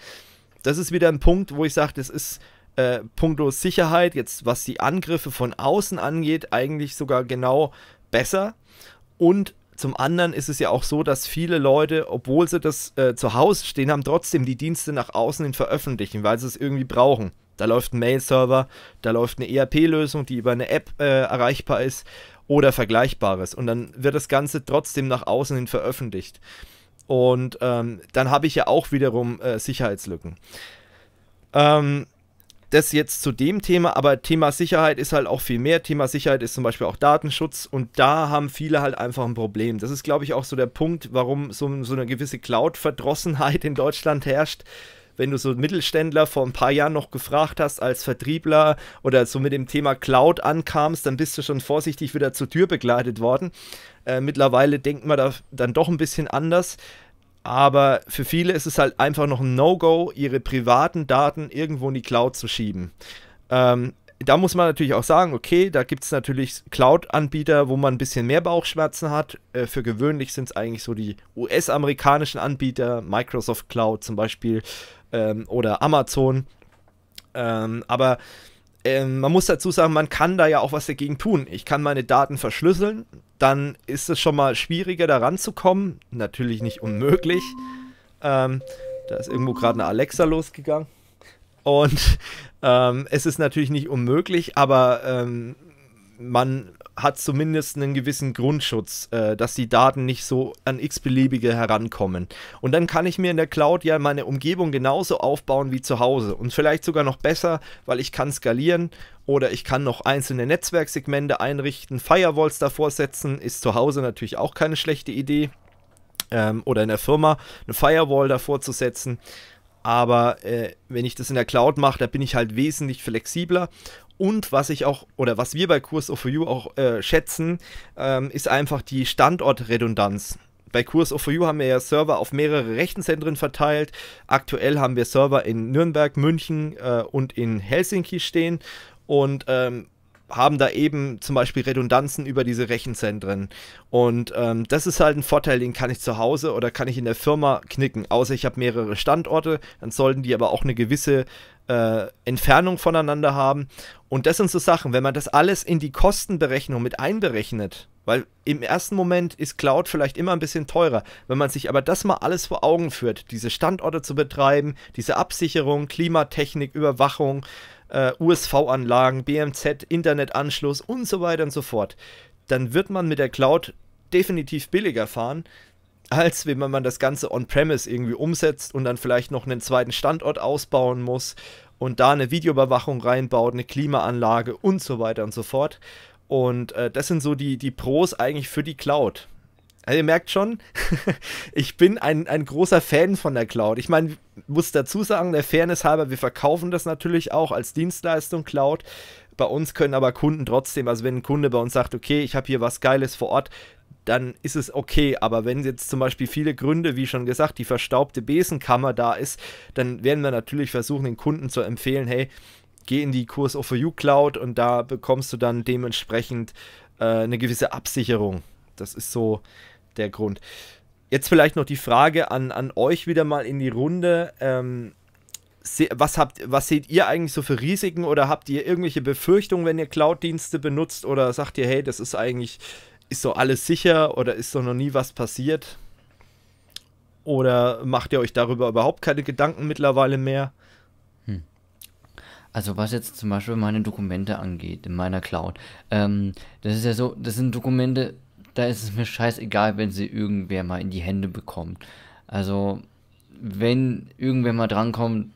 Das ist wieder ein Punkt, wo ich sage, das ist äh, punkto Sicherheit, jetzt was die Angriffe von außen angeht, eigentlich sogar genau besser. Und zum anderen ist es ja auch so, dass viele Leute, obwohl sie das äh, zu Hause stehen haben, trotzdem die Dienste nach außen hin veröffentlichen, weil sie es irgendwie brauchen. Da läuft ein Mail-Server, da läuft eine ERP-Lösung, die über eine App äh, erreichbar ist oder vergleichbares. Und dann wird das Ganze trotzdem nach außen hin veröffentlicht. Und ähm, dann habe ich ja auch wiederum äh, Sicherheitslücken. Ähm, das jetzt zu dem Thema, aber Thema Sicherheit ist halt auch viel mehr. Thema Sicherheit ist zum Beispiel auch Datenschutz und da haben viele halt einfach ein Problem. Das ist, glaube ich, auch so der Punkt, warum so, so eine gewisse Cloud-Verdrossenheit in Deutschland herrscht, wenn du so Mittelständler vor ein paar Jahren noch gefragt hast als Vertriebler oder so mit dem Thema Cloud ankamst, dann bist du schon vorsichtig wieder zur Tür begleitet worden. Äh, mittlerweile denkt man da dann doch ein bisschen anders. Aber für viele ist es halt einfach noch ein No-Go, ihre privaten Daten irgendwo in die Cloud zu schieben. Ähm, da muss man natürlich auch sagen, okay, da gibt es natürlich Cloud-Anbieter, wo man ein bisschen mehr Bauchschmerzen hat. Äh, für gewöhnlich sind es eigentlich so die US-amerikanischen Anbieter, Microsoft Cloud zum Beispiel ähm, oder Amazon. Ähm, aber ähm, man muss dazu sagen, man kann da ja auch was dagegen tun. Ich kann meine Daten verschlüsseln, dann ist es schon mal schwieriger, da ranzukommen. Natürlich nicht unmöglich. Ähm, da ist irgendwo gerade eine Alexa losgegangen. Und ähm, es ist natürlich nicht unmöglich, aber ähm, man hat zumindest einen gewissen Grundschutz, äh, dass die Daten nicht so an x-beliebige herankommen. Und dann kann ich mir in der Cloud ja meine Umgebung genauso aufbauen wie zu Hause und vielleicht sogar noch besser, weil ich kann skalieren oder ich kann noch einzelne Netzwerksegmente einrichten, Firewalls davor setzen, ist zu Hause natürlich auch keine schlechte Idee. Ähm, oder in der Firma eine Firewall davor zu setzen aber äh, wenn ich das in der Cloud mache, da bin ich halt wesentlich flexibler. Und was ich auch, oder was wir bei Kurs of You auch äh, schätzen, ähm, ist einfach die Standortredundanz. Bei Kurs of You haben wir ja Server auf mehrere Rechenzentren verteilt. Aktuell haben wir Server in Nürnberg, München äh, und in Helsinki stehen. Und ähm, haben da eben zum Beispiel Redundanzen über diese Rechenzentren. Und ähm, das ist halt ein Vorteil, den kann ich zu Hause oder kann ich in der Firma knicken. Außer ich habe mehrere Standorte, dann sollten die aber auch eine gewisse äh, Entfernung voneinander haben. Und das sind so Sachen, wenn man das alles in die Kostenberechnung mit einberechnet, weil im ersten Moment ist Cloud vielleicht immer ein bisschen teurer. Wenn man sich aber das mal alles vor Augen führt, diese Standorte zu betreiben, diese Absicherung, Klimatechnik, Überwachung, äh, USV-Anlagen, BMZ, Internetanschluss und so weiter und so fort, dann wird man mit der Cloud definitiv billiger fahren, als wenn man das Ganze on-premise irgendwie umsetzt und dann vielleicht noch einen zweiten Standort ausbauen muss und da eine Videoüberwachung reinbaut, eine Klimaanlage und so weiter und so fort. Und äh, das sind so die, die Pros eigentlich für die Cloud. Also ihr merkt schon, ich bin ein, ein großer Fan von der Cloud. Ich meine, muss dazu sagen, der Fairness halber, wir verkaufen das natürlich auch als Dienstleistung Cloud. Bei uns können aber Kunden trotzdem, also wenn ein Kunde bei uns sagt, okay, ich habe hier was Geiles vor Ort, dann ist es okay. Aber wenn jetzt zum Beispiel viele Gründe, wie schon gesagt, die verstaubte Besenkammer da ist, dann werden wir natürlich versuchen, den Kunden zu empfehlen, hey, geh in die Kurs of You Cloud und da bekommst du dann dementsprechend äh, eine gewisse Absicherung. Das ist so der Grund. Jetzt vielleicht noch die Frage an, an euch wieder mal in die Runde. Ähm, was, habt, was seht ihr eigentlich so für Risiken oder habt ihr irgendwelche Befürchtungen, wenn ihr Cloud-Dienste benutzt oder sagt ihr, hey, das ist eigentlich, ist so alles sicher oder ist so noch nie was passiert? Oder macht ihr euch darüber überhaupt keine Gedanken mittlerweile mehr? Hm. Also was jetzt zum Beispiel meine Dokumente angeht in meiner Cloud, ähm, das ist ja so, das sind Dokumente, da ist es mir scheißegal, wenn sie irgendwer mal in die Hände bekommt. Also, wenn irgendwer mal drankommt,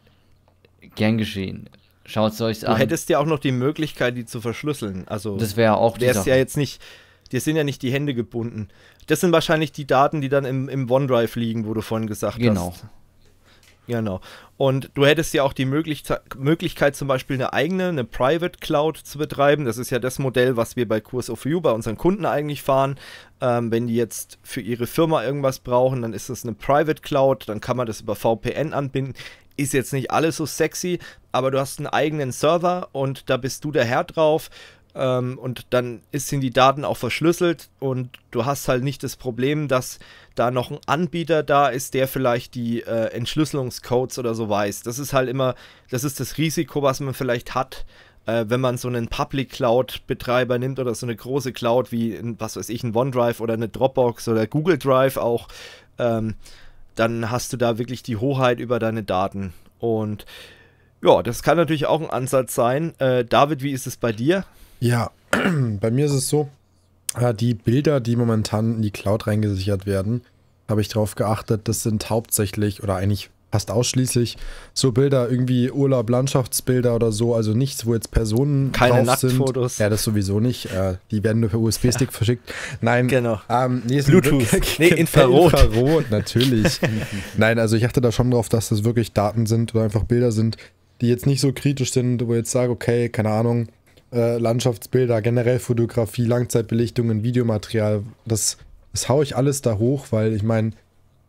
gern geschehen. Schaut es euch an. Du hättest ja auch noch die Möglichkeit, die zu verschlüsseln. Also, das wäre auch die Sache. ja jetzt nicht, dir sind ja nicht die Hände gebunden. Das sind wahrscheinlich die Daten, die dann im, im OneDrive liegen, wo du vorhin gesagt genau. hast. Genau. Genau. Und du hättest ja auch die Möglich Möglichkeit, zum Beispiel eine eigene, eine Private Cloud zu betreiben. Das ist ja das Modell, was wir bei Kurs of You bei unseren Kunden eigentlich fahren. Ähm, wenn die jetzt für ihre Firma irgendwas brauchen, dann ist das eine Private Cloud, dann kann man das über VPN anbinden. Ist jetzt nicht alles so sexy, aber du hast einen eigenen Server und da bist du der Herr drauf ähm, und dann sind die Daten auch verschlüsselt und du hast halt nicht das Problem, dass da noch ein Anbieter da ist, der vielleicht die äh, Entschlüsselungscodes oder so weiß. Das ist halt immer, das ist das Risiko, was man vielleicht hat, äh, wenn man so einen Public Cloud Betreiber nimmt oder so eine große Cloud wie, was weiß ich, ein OneDrive oder eine Dropbox oder Google Drive auch, ähm, dann hast du da wirklich die Hoheit über deine Daten und ja, das kann natürlich auch ein Ansatz sein. Äh, David, wie ist es bei dir? Ja, bei mir ist es so, äh, die Bilder, die momentan in die Cloud reingesichert werden, habe ich darauf geachtet, das sind hauptsächlich oder eigentlich fast ausschließlich so Bilder, irgendwie Urlaub, Landschaftsbilder oder so, also nichts, wo jetzt Personen Keine drauf sind. Nacktfotos. Ja, das sowieso nicht. Äh, die werden nur per USB-Stick ja. verschickt. Nein. Genau. Ähm, nee, Bluetooth. nee, Infrarot. Infrarot, natürlich. Nein, also ich achte da schon drauf, dass das wirklich Daten sind oder einfach Bilder sind, die jetzt nicht so kritisch sind, wo ich jetzt sage, okay, keine Ahnung, äh, Landschaftsbilder, generell Fotografie, Langzeitbelichtungen, Videomaterial. Das, das haue ich alles da hoch, weil ich meine,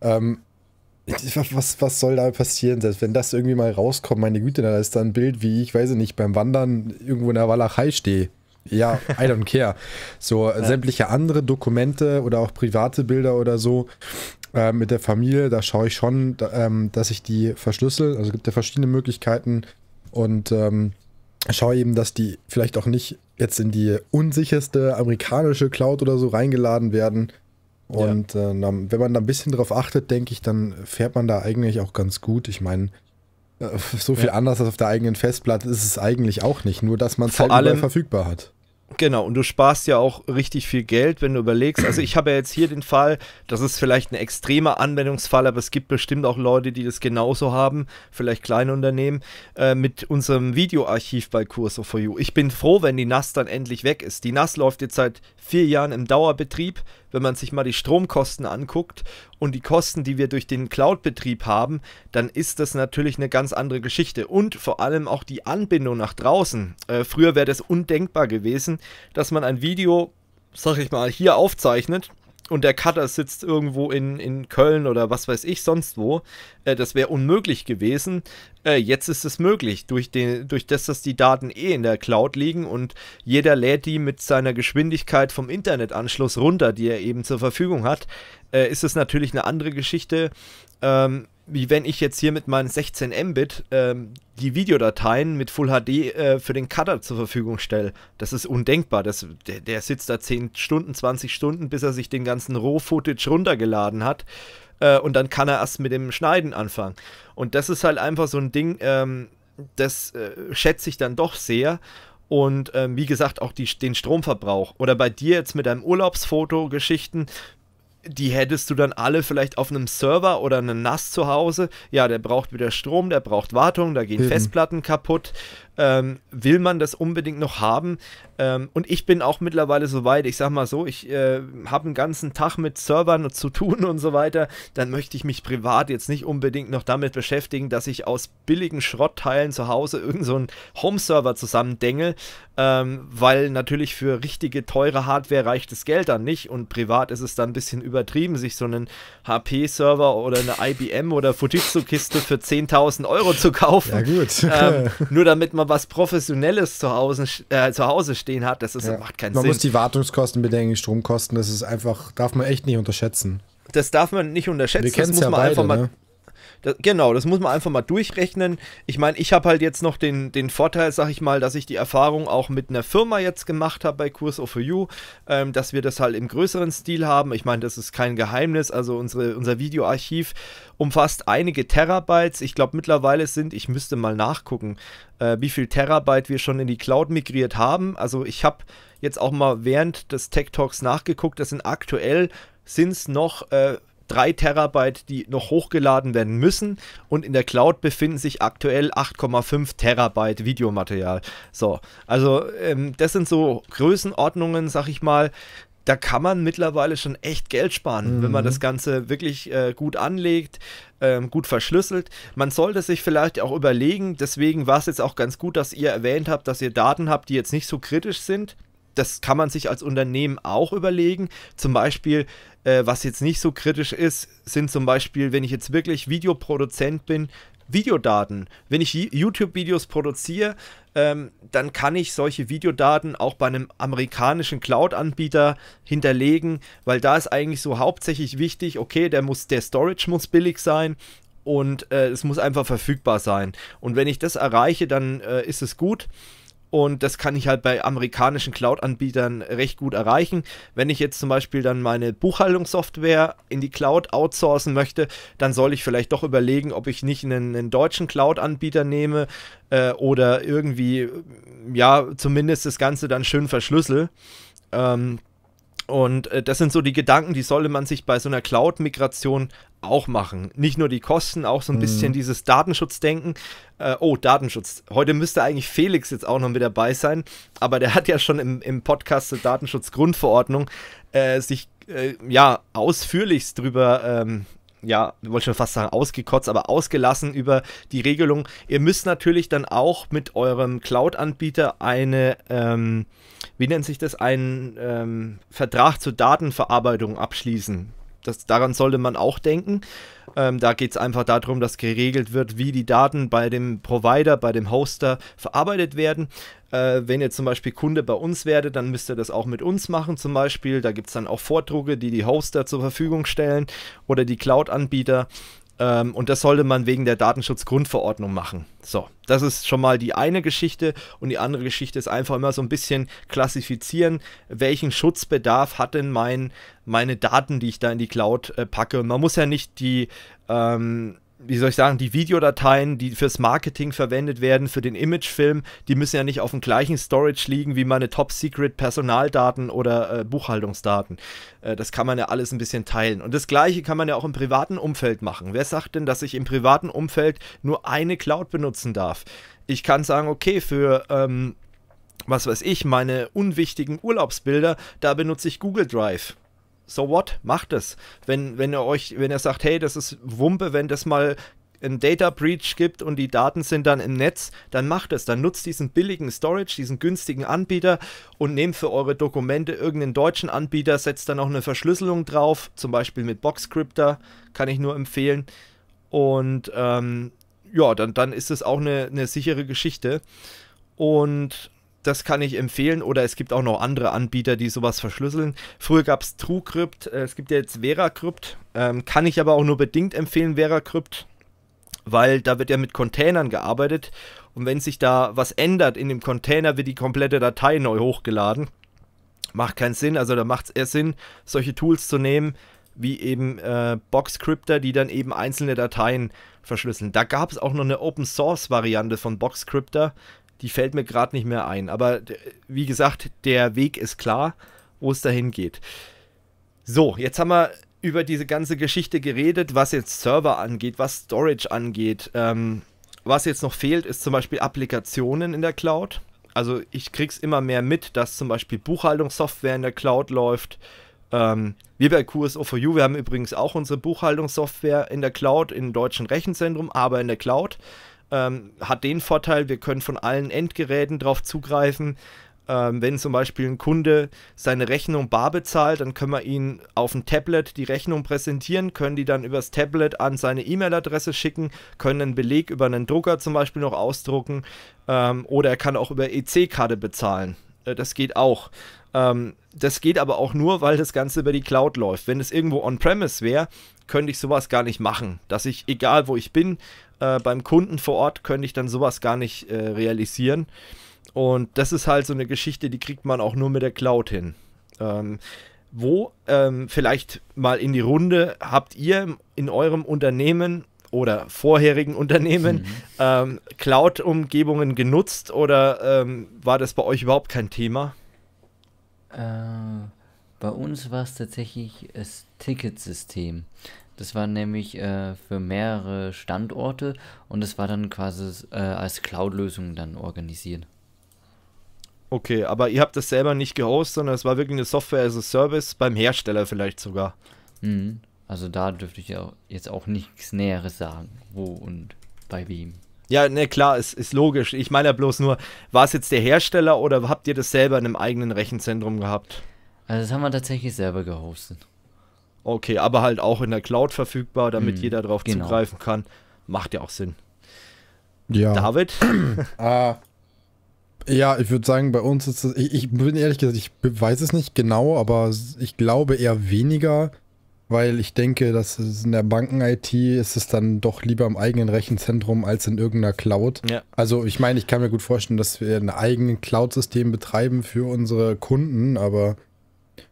ähm, was, was soll da passieren? Selbst wenn das irgendwie mal rauskommt, meine Güte, da ist da ein Bild, wie ich weiß nicht, beim Wandern irgendwo in der Walachei stehe. Ja, I don't care. So, ja. sämtliche andere Dokumente oder auch private Bilder oder so äh, mit der Familie, da schaue ich schon, da, ähm, dass ich die verschlüssel. Also es gibt ja verschiedene Möglichkeiten und ähm, schaue eben, dass die vielleicht auch nicht jetzt in die unsicherste amerikanische Cloud oder so reingeladen werden. Und ja. äh, wenn man da ein bisschen drauf achtet, denke ich, dann fährt man da eigentlich auch ganz gut. Ich meine, äh, so viel ja. anders als auf der eigenen Festplatte ist es eigentlich auch nicht, nur dass man es halt allem, verfügbar hat. Genau, und du sparst ja auch richtig viel Geld, wenn du überlegst. Also ich habe ja jetzt hier den Fall, das ist vielleicht ein extremer Anwendungsfall, aber es gibt bestimmt auch Leute, die das genauso haben, vielleicht kleine Unternehmen, äh, mit unserem Videoarchiv bei Curso for You. Ich bin froh, wenn die NAS dann endlich weg ist. Die NAS läuft jetzt seit vier Jahren im Dauerbetrieb wenn man sich mal die Stromkosten anguckt und die Kosten, die wir durch den Cloud-Betrieb haben, dann ist das natürlich eine ganz andere Geschichte. Und vor allem auch die Anbindung nach draußen. Äh, früher wäre das undenkbar gewesen, dass man ein Video, sag ich mal, hier aufzeichnet und der Cutter sitzt irgendwo in, in Köln oder was weiß ich sonst wo, äh, das wäre unmöglich gewesen. Äh, jetzt ist es möglich, durch, den, durch das, dass die Daten eh in der Cloud liegen und jeder lädt die mit seiner Geschwindigkeit vom Internetanschluss runter, die er eben zur Verfügung hat, äh, ist es natürlich eine andere Geschichte. Ähm, wie wenn ich jetzt hier mit meinen 16 Mbit ähm, die Videodateien mit Full HD äh, für den Cutter zur Verfügung stelle. Das ist undenkbar. Das, der, der, sitzt da 10 Stunden, 20 Stunden, bis er sich den ganzen Roh-Footage runtergeladen hat. Äh, und dann kann er erst mit dem Schneiden anfangen. Und das ist halt einfach so ein Ding, ähm, das äh, schätze ich dann doch sehr. Und ähm, wie gesagt, auch die, den Stromverbrauch. Oder bei dir jetzt mit deinem Urlaubsfoto-Geschichten, die hättest du dann alle vielleicht auf einem Server oder einem NAS zu Hause. Ja, der braucht wieder Strom, der braucht Wartung, da gehen Eben. Festplatten kaputt ähm, will man das unbedingt noch haben? Ähm, und ich bin auch mittlerweile so weit, ich sag mal so, ich äh, habe einen ganzen Tag mit Servern zu tun und so weiter, dann möchte ich mich privat jetzt nicht unbedingt noch damit beschäftigen, dass ich aus billigen Schrottteilen zu Hause irgendeinen so einen Home-Server zusammendengel, ähm, weil natürlich für richtige teure Hardware reicht das Geld dann nicht und privat ist es dann ein bisschen übertrieben, sich so einen HP-Server oder eine IBM oder Fujitsu-Kiste für 10.000 Euro zu kaufen. Ja, gut. Ähm, nur damit man man was Professionelles zu Hause, äh, zu Hause stehen hat, das ist, ja. macht keinen man Sinn. Man muss die Wartungskosten bedenken, Stromkosten, das ist einfach, darf man echt nicht unterschätzen. Das darf man nicht unterschätzen, Wir das muss ja man beide, einfach mal ne? Das, genau, das muss man einfach mal durchrechnen. Ich meine, ich habe halt jetzt noch den, den Vorteil, sag ich mal, dass ich die Erfahrung auch mit einer Firma jetzt gemacht habe bei Kurs of You, ähm, dass wir das halt im größeren Stil haben. Ich meine, das ist kein Geheimnis. Also unsere, unser Videoarchiv umfasst einige Terabytes. Ich glaube, mittlerweile sind, ich müsste mal nachgucken, äh, wie viel Terabyte wir schon in die Cloud migriert haben. Also ich habe jetzt auch mal während des Tech Talks nachgeguckt. Das sind aktuell sind es noch äh, 3 Terabyte, die noch hochgeladen werden müssen. Und in der Cloud befinden sich aktuell 8,5 Terabyte Videomaterial. So, also ähm, das sind so Größenordnungen, sag ich mal. Da kann man mittlerweile schon echt Geld sparen, mhm. wenn man mhm. das Ganze wirklich äh, gut anlegt ähm, gut verschlüsselt. Man sollte sich vielleicht auch überlegen, deswegen war es jetzt auch ganz gut, dass ihr erwähnt habt, dass ihr Daten habt, die jetzt nicht so kritisch sind. Das kann man sich als Unternehmen auch überlegen. Zum Beispiel äh, was jetzt nicht so kritisch ist, sind zum Beispiel, wenn ich jetzt wirklich Videoproduzent bin, Videodaten. Wenn ich YouTube-Videos produziere, ähm, dann kann ich solche Videodaten auch bei einem amerikanischen Cloud-Anbieter hinterlegen, weil da ist eigentlich so hauptsächlich wichtig, okay, der, muss, der Storage muss billig sein und äh, es muss einfach verfügbar sein. Und wenn ich das erreiche, dann äh, ist es gut. Und das kann ich halt bei amerikanischen Cloud-Anbietern recht gut erreichen. Wenn ich jetzt zum Beispiel dann meine Buchhaltungssoftware in die Cloud outsourcen möchte, dann soll ich vielleicht doch überlegen, ob ich nicht einen, einen deutschen Cloud-Anbieter nehme äh, oder irgendwie, ja, zumindest das Ganze dann schön verschlüssel. Ähm, und äh, das sind so die Gedanken, die sollte man sich bei so einer Cloud-Migration auch machen. Nicht nur die Kosten, auch so ein mhm. bisschen dieses Datenschutzdenken. Äh, oh, Datenschutz. Heute müsste eigentlich Felix jetzt auch noch mit dabei sein, aber der hat ja schon im, im Podcast zur Datenschutzgrundverordnung äh, sich äh, ja ausführlichst drüber ähm, ja, wollte schon fast sagen, ausgekotzt, aber ausgelassen über die Regelung. Ihr müsst natürlich dann auch mit eurem Cloud-Anbieter eine, ähm, wie nennt sich das, einen ähm, Vertrag zur Datenverarbeitung abschließen das, daran sollte man auch denken. Ähm, da geht es einfach darum, dass geregelt wird, wie die Daten bei dem Provider, bei dem Hoster verarbeitet werden. Äh, wenn ihr zum Beispiel Kunde bei uns werdet, dann müsst ihr das auch mit uns machen zum Beispiel. Da gibt es dann auch Vordrucke, die die Hoster zur Verfügung stellen oder die Cloud-Anbieter. Ähm, und das sollte man wegen der Datenschutzgrundverordnung machen. So, das ist schon mal die eine Geschichte. Und die andere Geschichte ist einfach immer so ein bisschen klassifizieren, welchen Schutzbedarf hat denn mein, meine Daten, die ich da in die Cloud äh, packe. man muss ja nicht die, ähm, wie soll ich sagen, die Videodateien, die fürs Marketing verwendet werden, für den Imagefilm, die müssen ja nicht auf dem gleichen Storage liegen wie meine Top-Secret-Personaldaten oder äh, Buchhaltungsdaten. Äh, das kann man ja alles ein bisschen teilen. Und das Gleiche kann man ja auch im privaten Umfeld machen. Wer sagt denn, dass ich im privaten Umfeld nur eine Cloud benutzen darf? Ich kann sagen, okay, für ähm, was weiß ich, meine unwichtigen Urlaubsbilder, da benutze ich Google Drive so what, macht es. Wenn, wenn ihr euch, wenn ihr sagt, hey, das ist Wumpe, wenn das mal ein Data Breach gibt und die Daten sind dann im Netz, dann macht es. Dann nutzt diesen billigen Storage, diesen günstigen Anbieter und nehmt für eure Dokumente irgendeinen deutschen Anbieter, setzt dann noch eine Verschlüsselung drauf, zum Beispiel mit Boxcrypter, kann ich nur empfehlen. Und ähm, ja, dann, dann ist es auch eine, eine sichere Geschichte. Und das kann ich empfehlen. Oder es gibt auch noch andere Anbieter, die sowas verschlüsseln. Früher gab es TrueCrypt, äh, es gibt ja jetzt VeraCrypt. Ähm, kann ich aber auch nur bedingt empfehlen, VeraCrypt, weil da wird ja mit Containern gearbeitet. Und wenn sich da was ändert in dem Container, wird die komplette Datei neu hochgeladen. Macht keinen Sinn, also da macht es eher Sinn, solche Tools zu nehmen, wie eben äh, Boxcrypter, die dann eben einzelne Dateien verschlüsseln. Da gab es auch noch eine Open Source Variante von Boxcrypter, die fällt mir gerade nicht mehr ein. Aber wie gesagt, der Weg ist klar, wo es dahin geht. So, jetzt haben wir über diese ganze Geschichte geredet, was jetzt Server angeht, was Storage angeht. Ähm, was jetzt noch fehlt, ist zum Beispiel Applikationen in der Cloud. Also ich krieg's immer mehr mit, dass zum Beispiel Buchhaltungssoftware in der Cloud läuft. Ähm, wir bei QSO4U, wir haben übrigens auch unsere Buchhaltungssoftware in der Cloud, im deutschen Rechenzentrum, aber in der Cloud. Ähm, hat den Vorteil, wir können von allen Endgeräten darauf zugreifen. Ähm, wenn zum Beispiel ein Kunde seine Rechnung bar bezahlt, dann können wir ihn auf dem Tablet die Rechnung präsentieren, können die dann übers Tablet an seine E-Mail-Adresse schicken, können einen Beleg über einen Drucker zum Beispiel noch ausdrucken ähm, oder er kann auch über EC-Karte bezahlen. Äh, das geht auch. Ähm, das geht aber auch nur, weil das Ganze über die Cloud läuft. Wenn es irgendwo on-premise wäre, könnte ich sowas gar nicht machen, dass ich, egal wo ich bin, äh, beim Kunden vor Ort könnte ich dann sowas gar nicht äh, realisieren. Und das ist halt so eine Geschichte, die kriegt man auch nur mit der Cloud hin. Ähm, wo ähm, vielleicht mal in die Runde habt ihr in eurem Unternehmen oder vorherigen Unternehmen mhm. ähm, Cloud-Umgebungen genutzt oder ähm, war das bei euch überhaupt kein Thema? Äh, bei uns war es tatsächlich das Ticketsystem. Das war nämlich äh, für mehrere Standorte und das war dann quasi äh, als Cloud-Lösung dann organisiert. Okay, aber ihr habt das selber nicht gehostet, sondern es war wirklich eine Software as a Service beim Hersteller vielleicht sogar. Mhm. Also da dürfte ich ja jetzt auch nichts Näheres sagen, wo und bei wem. Ja, ne, klar, ist, ist logisch. Ich meine ja bloß nur, war es jetzt der Hersteller oder habt ihr das selber in einem eigenen Rechenzentrum gehabt? Also das haben wir tatsächlich selber gehostet. Okay, aber halt auch in der Cloud verfügbar, damit mhm, jeder darauf genau. zugreifen kann. Macht ja auch Sinn. Ja. David? ah, ja, ich würde sagen, bei uns ist es, ich, ich, bin ehrlich gesagt, ich weiß es nicht genau, aber ich glaube eher weniger, weil ich denke, dass in der Banken-IT ist es dann doch lieber im eigenen Rechenzentrum als in irgendeiner Cloud. Ja. Also ich meine, ich kann mir gut vorstellen, dass wir ein eigenes Cloud-System betreiben für unsere Kunden, aber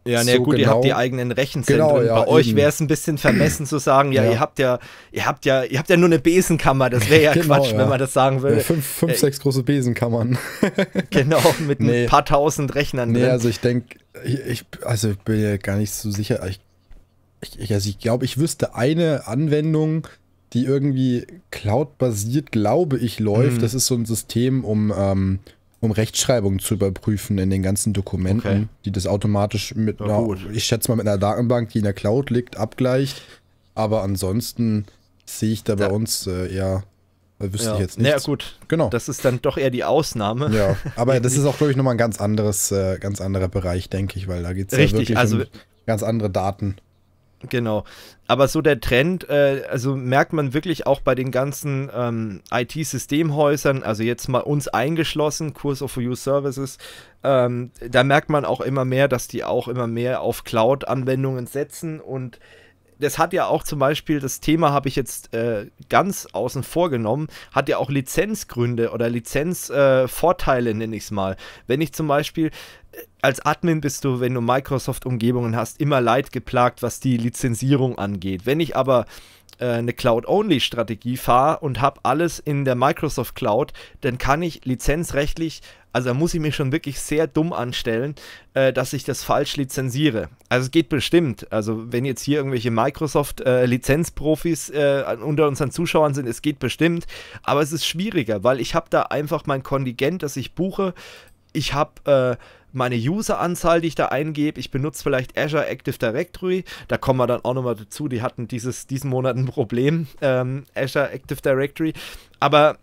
ja, na nee, so gut, genau. ihr habt die genau. eigenen Rechenzentren. Genau, ja, Bei euch wäre es ein bisschen vermessen zu sagen, ja, ja, ihr habt ja, ihr habt ja, ihr habt ja nur eine Besenkammer. Das wäre ja genau, Quatsch, ja. wenn man das sagen würde. fünf, fünf sechs große Besenkammern. genau, mit nee. ein paar tausend Rechnern. Nee, drin. also ich denke, ich, also ich bin ja gar nicht so sicher. Ich, ich also ich glaube, ich wüsste eine Anwendung, die irgendwie cloud-basiert, glaube ich, läuft. Mhm. Das ist so ein System, um ähm, um Rechtschreibung zu überprüfen in den ganzen Dokumenten, okay. die das automatisch mit einer, ich schätze mal mit einer Datenbank, die in der Cloud liegt, abgleicht. Aber ansonsten sehe ich da bei ja. uns äh, eher, wüsste ja. ich jetzt nicht. Naja, gut. Genau. Das ist dann doch eher die Ausnahme. Ja, aber das ist auch, glaube ich, nochmal ein ganz anderes, äh, ganz anderer Bereich, denke ich, weil da geht es ja wirklich also, um ganz andere Daten. Genau. Aber so der Trend, äh, also merkt man wirklich auch bei den ganzen ähm, IT-Systemhäusern, also jetzt mal uns eingeschlossen, Kurs of Use Services, ähm, da merkt man auch immer mehr, dass die auch immer mehr auf Cloud-Anwendungen setzen und das hat ja auch zum Beispiel, das Thema habe ich jetzt äh, ganz außen vor genommen, hat ja auch Lizenzgründe oder Lizenzvorteile, äh, nenne ich es mal. Wenn ich zum Beispiel, äh, als Admin bist du, wenn du Microsoft-Umgebungen hast, immer leid geplagt, was die Lizenzierung angeht. Wenn ich aber äh, eine Cloud-Only-Strategie fahre und habe alles in der Microsoft Cloud, dann kann ich lizenzrechtlich also da muss ich mich schon wirklich sehr dumm anstellen, äh, dass ich das falsch lizenziere. Also es geht bestimmt. Also wenn jetzt hier irgendwelche Microsoft-Lizenzprofis äh, äh, unter unseren Zuschauern sind, es geht bestimmt. Aber es ist schwieriger, weil ich habe da einfach mein Kontingent, das ich buche. Ich habe äh, meine User-Anzahl, die ich da eingebe. Ich benutze vielleicht Azure Active Directory. Da kommen wir dann auch nochmal dazu. Die hatten dieses, diesen Monat ein Problem, ähm, Azure Active Directory. Aber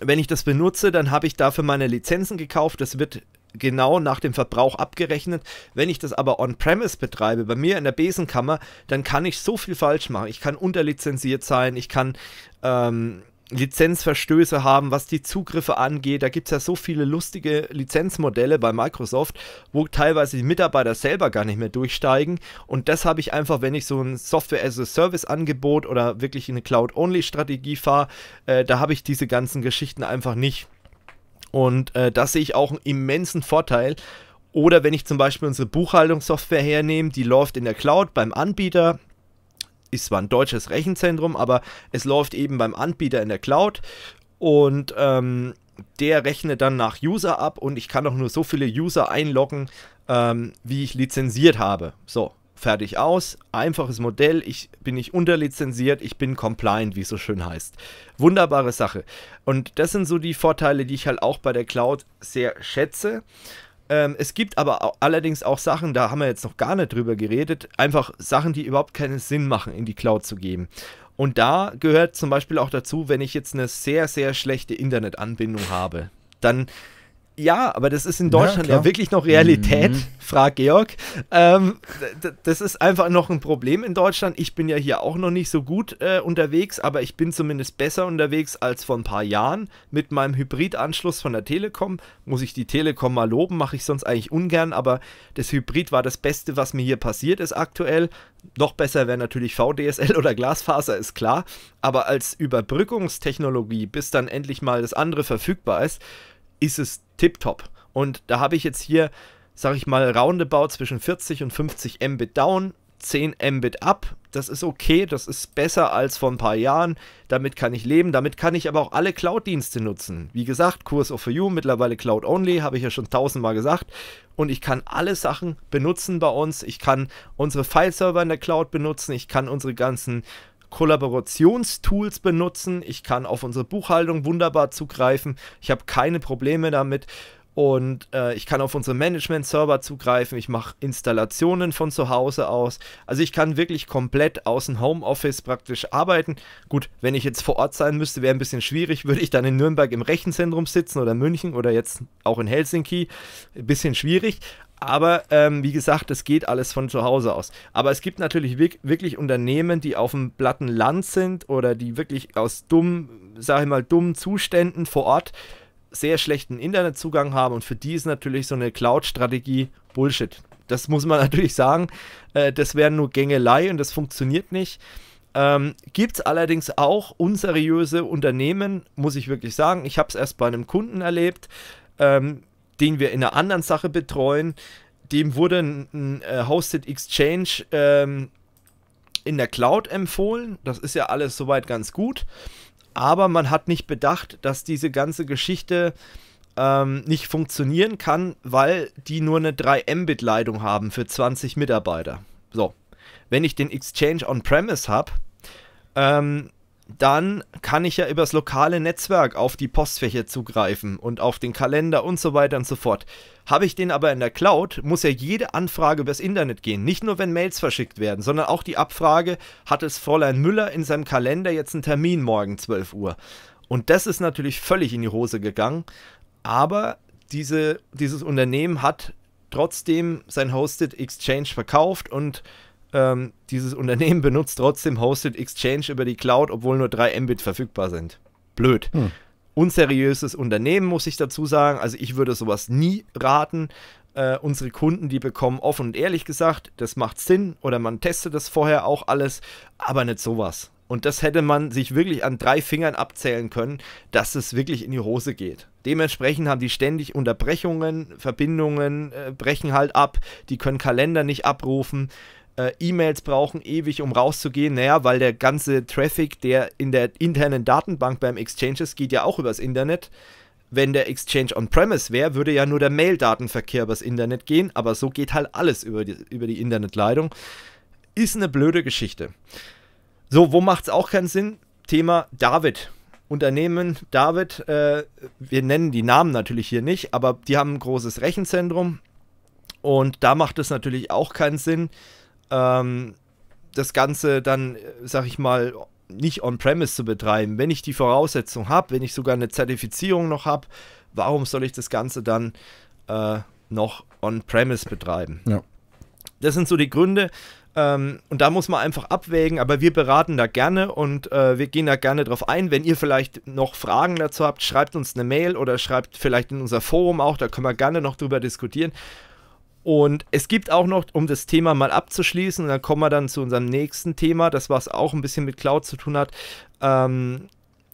wenn ich das benutze, dann habe ich dafür meine Lizenzen gekauft. Das wird genau nach dem Verbrauch abgerechnet. Wenn ich das aber on-premise betreibe, bei mir in der Besenkammer, dann kann ich so viel falsch machen. Ich kann unterlizenziert sein, ich kann ähm, Lizenzverstöße haben, was die Zugriffe angeht. Da gibt es ja so viele lustige Lizenzmodelle bei Microsoft, wo teilweise die Mitarbeiter selber gar nicht mehr durchsteigen. Und das habe ich einfach, wenn ich so ein Software-as-a-Service-Angebot oder wirklich eine Cloud-Only-Strategie fahre, äh, da habe ich diese ganzen Geschichten einfach nicht. Und äh, da sehe ich auch einen immensen Vorteil. Oder wenn ich zum Beispiel unsere Buchhaltungssoftware hernehme, die läuft in der Cloud beim Anbieter, ist zwar ein deutsches Rechenzentrum, aber es läuft eben beim Anbieter in der Cloud und ähm, der rechnet dann nach User ab und ich kann auch nur so viele User einloggen, ähm, wie ich lizenziert habe. So, fertig aus. Einfaches Modell. Ich bin nicht unterlizenziert, ich bin compliant, wie es so schön heißt. Wunderbare Sache. Und das sind so die Vorteile, die ich halt auch bei der Cloud sehr schätze. Ähm, es gibt aber auch, allerdings auch Sachen, da haben wir jetzt noch gar nicht drüber geredet, einfach Sachen, die überhaupt keinen Sinn machen, in die Cloud zu geben. Und da gehört zum Beispiel auch dazu, wenn ich jetzt eine sehr, sehr schlechte Internetanbindung habe, dann ja, aber das ist in Deutschland ja, ja wirklich noch Realität, mhm. frag Georg. Ähm, das ist einfach noch ein Problem in Deutschland. Ich bin ja hier auch noch nicht so gut äh, unterwegs, aber ich bin zumindest besser unterwegs als vor ein paar Jahren. Mit meinem Hybridanschluss von der Telekom muss ich die Telekom mal loben, mache ich sonst eigentlich ungern, aber das Hybrid war das Beste, was mir hier passiert ist aktuell. Noch besser wäre natürlich VDSL oder Glasfaser, ist klar. Aber als Überbrückungstechnologie, bis dann endlich mal das andere verfügbar ist, ist es tipptopp. Und da habe ich jetzt hier, sage ich mal, roundabout zwischen 40 und 50 Mbit down, 10 Mbit up. Das ist okay, das ist besser als vor ein paar Jahren. Damit kann ich leben. Damit kann ich aber auch alle Cloud-Dienste nutzen. Wie gesagt, Kurs of You, mittlerweile Cloud Only, habe ich ja schon tausendmal gesagt. Und ich kann alle Sachen benutzen bei uns. Ich kann unsere File-Server in der Cloud benutzen. Ich kann unsere ganzen Kollaborationstools benutzen. Ich kann auf unsere Buchhaltung wunderbar zugreifen. Ich habe keine Probleme damit. Und äh, ich kann auf unsere Management-Server zugreifen. Ich mache Installationen von zu Hause aus. Also ich kann wirklich komplett aus dem Homeoffice praktisch arbeiten. Gut, wenn ich jetzt vor Ort sein müsste, wäre ein bisschen schwierig. Würde ich dann in Nürnberg im Rechenzentrum sitzen oder München oder jetzt auch in Helsinki. Ein bisschen schwierig. Aber ähm, wie gesagt, das geht alles von zu Hause aus. Aber es gibt natürlich wirklich Unternehmen, die auf dem platten Land sind oder die wirklich aus dummen, sag ich mal, dummen Zuständen vor Ort sehr schlechten Internetzugang haben. Und für die ist natürlich so eine Cloud-Strategie Bullshit. Das muss man natürlich sagen. Äh, das wäre nur Gängelei und das funktioniert nicht. Ähm, Gibt es allerdings auch unseriöse Unternehmen, muss ich wirklich sagen. Ich habe es erst bei einem Kunden erlebt. Ähm, den wir in einer anderen Sache betreuen, dem wurde ein, ein äh, Hosted Exchange ähm, in der Cloud empfohlen. Das ist ja alles soweit ganz gut. Aber man hat nicht bedacht, dass diese ganze Geschichte ähm, nicht funktionieren kann, weil die nur eine 3-Mbit-Leitung haben für 20 Mitarbeiter. So, wenn ich den Exchange on-premise habe, ähm, dann kann ich ja übers lokale Netzwerk auf die Postfächer zugreifen und auf den Kalender und so weiter und so fort. Habe ich den aber in der Cloud, muss ja jede Anfrage übers Internet gehen. Nicht nur, wenn Mails verschickt werden, sondern auch die Abfrage, hat es Fräulein Müller in seinem Kalender jetzt einen Termin morgen 12 Uhr? Und das ist natürlich völlig in die Hose gegangen. Aber diese, dieses Unternehmen hat trotzdem sein Hosted Exchange verkauft und ähm, dieses Unternehmen benutzt trotzdem Hosted Exchange über die Cloud, obwohl nur drei Mbit verfügbar sind. Blöd. Hm. Unseriöses Unternehmen, muss ich dazu sagen. Also ich würde sowas nie raten. Äh, unsere Kunden, die bekommen offen und ehrlich gesagt, das macht Sinn oder man testet das vorher auch alles, aber nicht sowas. Und das hätte man sich wirklich an drei Fingern abzählen können, dass es wirklich in die Hose geht. Dementsprechend haben die ständig Unterbrechungen, Verbindungen äh, brechen halt ab, die können Kalender nicht abrufen äh, E-Mails brauchen ewig, um rauszugehen. Naja, weil der ganze Traffic, der in der internen Datenbank beim Exchange ist, geht ja auch übers Internet. Wenn der Exchange on-premise wäre, würde ja nur der Mail-Datenverkehr übers Internet gehen, aber so geht halt alles über die, über die Internetleitung. Ist eine blöde Geschichte. So, wo macht es auch keinen Sinn? Thema David. Unternehmen David, äh, wir nennen die Namen natürlich hier nicht, aber die haben ein großes Rechenzentrum und da macht es natürlich auch keinen Sinn, ähm, das Ganze dann, sag ich mal, nicht on-premise zu betreiben. Wenn ich die Voraussetzung habe, wenn ich sogar eine Zertifizierung noch habe, warum soll ich das Ganze dann äh, noch on-premise betreiben? Ja. Das sind so die Gründe. Ähm, und da muss man einfach abwägen, aber wir beraten da gerne und äh, wir gehen da gerne drauf ein. Wenn ihr vielleicht noch Fragen dazu habt, schreibt uns eine Mail oder schreibt vielleicht in unser Forum auch, da können wir gerne noch drüber diskutieren. Und es gibt auch noch, um das Thema mal abzuschließen, und dann kommen wir dann zu unserem nächsten Thema, das was auch ein bisschen mit Cloud zu tun hat. Ähm,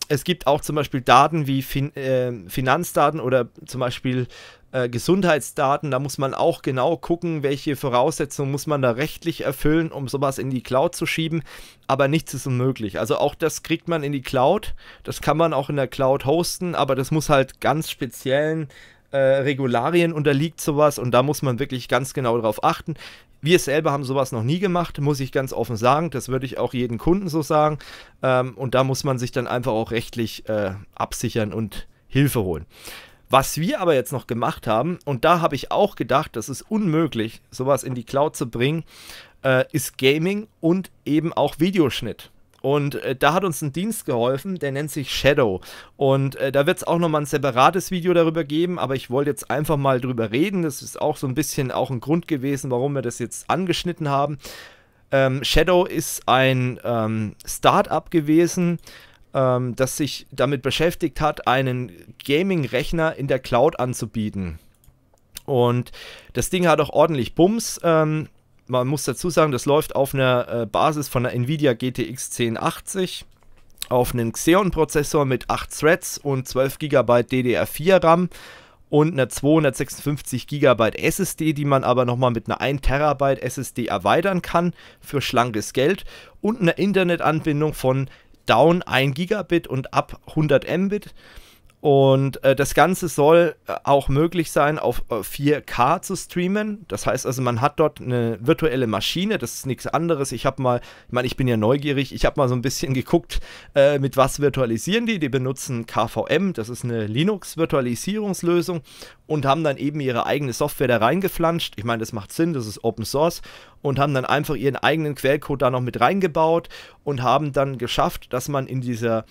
es gibt auch zum Beispiel Daten wie fin äh, Finanzdaten oder zum Beispiel äh, Gesundheitsdaten. Da muss man auch genau gucken, welche Voraussetzungen muss man da rechtlich erfüllen, um sowas in die Cloud zu schieben. Aber nichts ist unmöglich. Also auch das kriegt man in die Cloud. Das kann man auch in der Cloud hosten, aber das muss halt ganz speziellen äh, Regularien unterliegt sowas und da muss man wirklich ganz genau drauf achten. Wir selber haben sowas noch nie gemacht, muss ich ganz offen sagen. Das würde ich auch jedem Kunden so sagen. Ähm, und da muss man sich dann einfach auch rechtlich äh, absichern und Hilfe holen. Was wir aber jetzt noch gemacht haben, und da habe ich auch gedacht, das ist unmöglich, sowas in die Cloud zu bringen, äh, ist Gaming und eben auch Videoschnitt. Und äh, da hat uns ein Dienst geholfen, der nennt sich Shadow. Und äh, da wird es auch nochmal ein separates Video darüber geben, aber ich wollte jetzt einfach mal drüber reden. Das ist auch so ein bisschen auch ein Grund gewesen, warum wir das jetzt angeschnitten haben. Ähm, Shadow ist ein ähm, start gewesen, ähm, das sich damit beschäftigt hat, einen Gaming-Rechner in der Cloud anzubieten. Und das Ding hat auch ordentlich Bums. Ähm, man muss dazu sagen, das läuft auf einer äh, Basis von der Nvidia GTX 1080 auf einem Xeon-Prozessor mit 8 Threads und 12 GB DDR4 RAM und einer 256 GB SSD, die man aber nochmal mit einer 1 TB SSD erweitern kann für schlankes Geld und einer Internetanbindung von down 1 Gigabit und ab 100 Mbit. Und äh, das Ganze soll äh, auch möglich sein, auf äh, 4K zu streamen. Das heißt also, man hat dort eine virtuelle Maschine, das ist nichts anderes. Ich habe mal, ich meine, ich bin ja neugierig, ich habe mal so ein bisschen geguckt, äh, mit was virtualisieren die. Die benutzen KVM, das ist eine Linux-Virtualisierungslösung und haben dann eben ihre eigene Software da reingeflanscht. Ich meine, das macht Sinn, das ist Open Source und haben dann einfach ihren eigenen Quellcode da noch mit reingebaut und haben dann geschafft, dass man in dieser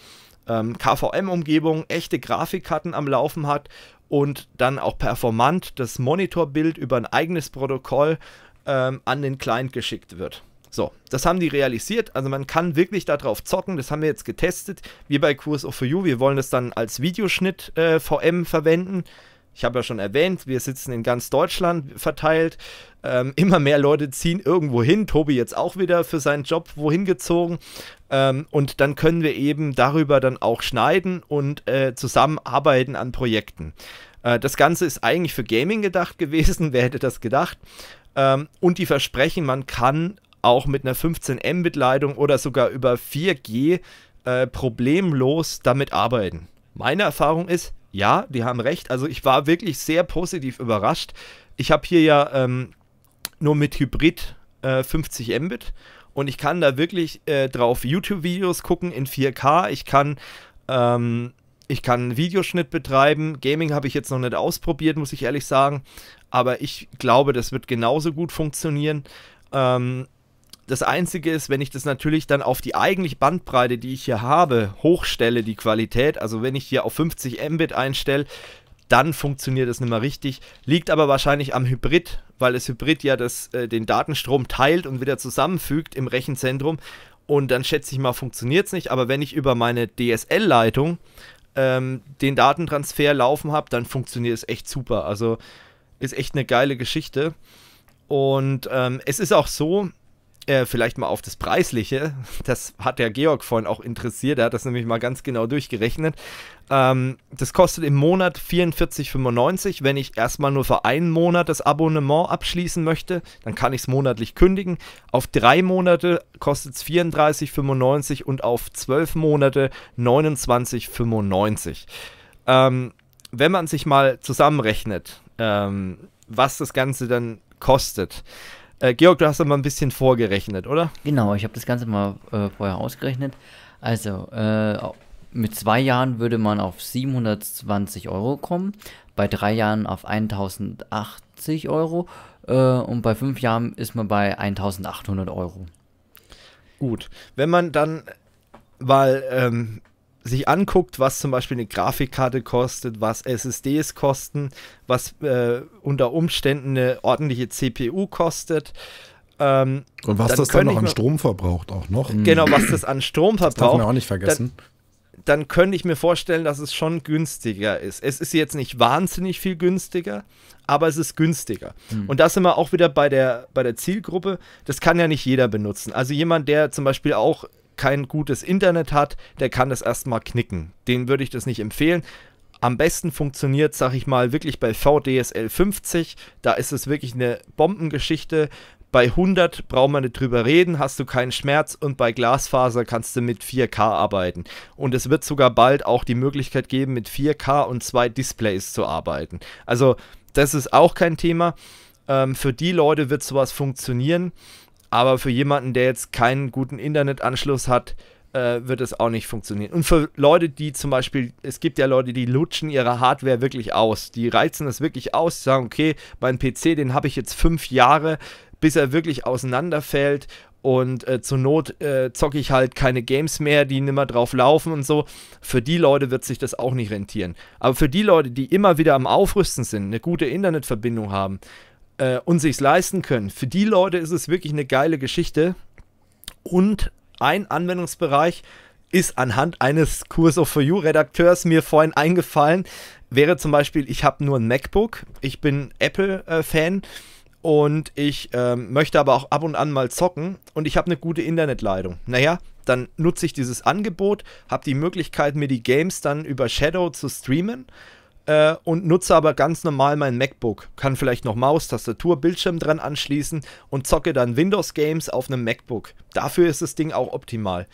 ähm, KVM-Umgebung echte Grafikkarten am Laufen hat und dann auch performant das Monitorbild über ein eigenes Protokoll ähm, an den Client geschickt wird. So, das haben die realisiert. Also man kann wirklich darauf zocken. Das haben wir jetzt getestet. Wir bei Kurs of You, wir wollen das dann als Videoschnitt äh, VM verwenden ich habe ja schon erwähnt, wir sitzen in ganz Deutschland verteilt. Ähm, immer mehr Leute ziehen irgendwo hin. Tobi jetzt auch wieder für seinen Job wohin gezogen. Ähm, und dann können wir eben darüber dann auch schneiden und äh, zusammenarbeiten an Projekten. Äh, das Ganze ist eigentlich für Gaming gedacht gewesen. Wer hätte das gedacht? Ähm, und die Versprechen, man kann auch mit einer 15 m leitung oder sogar über 4G äh, problemlos damit arbeiten. Meine Erfahrung ist, ja, die haben recht. Also ich war wirklich sehr positiv überrascht. Ich habe hier ja ähm, nur mit Hybrid äh, 50 Mbit und ich kann da wirklich äh, drauf YouTube-Videos gucken in 4K. Ich kann ähm, ich kann Videoschnitt betreiben. Gaming habe ich jetzt noch nicht ausprobiert, muss ich ehrlich sagen. Aber ich glaube, das wird genauso gut funktionieren. Ähm, das Einzige ist, wenn ich das natürlich dann auf die eigentliche Bandbreite, die ich hier habe, hochstelle, die Qualität, also wenn ich hier auf 50 Mbit einstelle, dann funktioniert es nicht mehr richtig. Liegt aber wahrscheinlich am Hybrid, weil das Hybrid ja das, äh, den Datenstrom teilt und wieder zusammenfügt im Rechenzentrum. Und dann schätze ich mal, funktioniert es nicht. Aber wenn ich über meine DSL-Leitung ähm, den Datentransfer laufen habe, dann funktioniert es echt super. Also ist echt eine geile Geschichte. Und ähm, es ist auch so, äh, vielleicht mal auf das Preisliche. Das hat der Georg vorhin auch interessiert. Er hat das nämlich mal ganz genau durchgerechnet. Ähm, das kostet im Monat 44,95. Wenn ich erstmal nur für einen Monat das Abonnement abschließen möchte, dann kann ich es monatlich kündigen. Auf drei Monate kostet es 34,95 und auf zwölf Monate 29,95. Ähm, wenn man sich mal zusammenrechnet, ähm, was das Ganze dann kostet, äh, Georg, du hast da mal ein bisschen vorgerechnet, oder? Genau, ich habe das Ganze mal äh, vorher ausgerechnet. Also, äh, mit zwei Jahren würde man auf 720 Euro kommen, bei drei Jahren auf 1080 Euro äh, und bei fünf Jahren ist man bei 1800 Euro. Gut, wenn man dann weil ähm, sich anguckt, was zum Beispiel eine Grafikkarte kostet, was SSDs kosten, was äh, unter Umständen eine ordentliche CPU kostet. Ähm, und was dann das dann noch an Strom verbraucht auch noch. Mhm. Genau, was das an Strom verbraucht. Das darf man auch nicht vergessen. Dann, dann könnte ich mir vorstellen, dass es schon günstiger ist. Es ist jetzt nicht wahnsinnig viel günstiger, aber es ist günstiger. Hm. Und da sind wir auch wieder bei der, bei der Zielgruppe. Das kann ja nicht jeder benutzen. Also jemand, der zum Beispiel auch kein gutes Internet hat, der kann das erstmal knicken. Den würde ich das nicht empfehlen. Am besten funktioniert, sag ich mal, wirklich bei VDSL 50. Da ist es wirklich eine Bombengeschichte. Bei 100 braucht man nicht drüber reden, hast du keinen Schmerz und bei Glasfaser kannst du mit 4K arbeiten. Und es wird sogar bald auch die Möglichkeit geben, mit 4K und zwei Displays zu arbeiten. Also, das ist auch kein Thema. Ähm, für die Leute wird sowas funktionieren. Aber für jemanden, der jetzt keinen guten Internetanschluss hat, äh, wird es auch nicht funktionieren. Und für Leute, die zum Beispiel, es gibt ja Leute, die lutschen ihre Hardware wirklich aus. Die reizen das wirklich aus, sagen, okay, mein PC, den habe ich jetzt fünf Jahre, bis er wirklich auseinanderfällt und äh, zur Not äh, zocke ich halt keine Games mehr, die nimmer drauf laufen und so. Für die Leute wird sich das auch nicht rentieren. Aber für die Leute, die immer wieder am Aufrüsten sind, eine gute Internetverbindung haben äh, und sich leisten können. Für die Leute ist es wirklich eine geile Geschichte. Und ein Anwendungsbereich ist anhand eines Course of For You Redakteurs mir vorhin eingefallen, wäre zum Beispiel, ich habe nur ein MacBook, ich bin Apple-Fan und ich ähm, möchte aber auch ab und an mal zocken und ich habe eine gute Internetleitung. Naja, dann nutze ich dieses Angebot, habe die Möglichkeit, mir die Games dann über Shadow zu streamen äh, und nutze aber ganz normal mein MacBook. Kann vielleicht noch Maus, Tastatur, Bildschirm dran anschließen und zocke dann Windows-Games auf einem MacBook. Dafür ist das Ding auch optimal.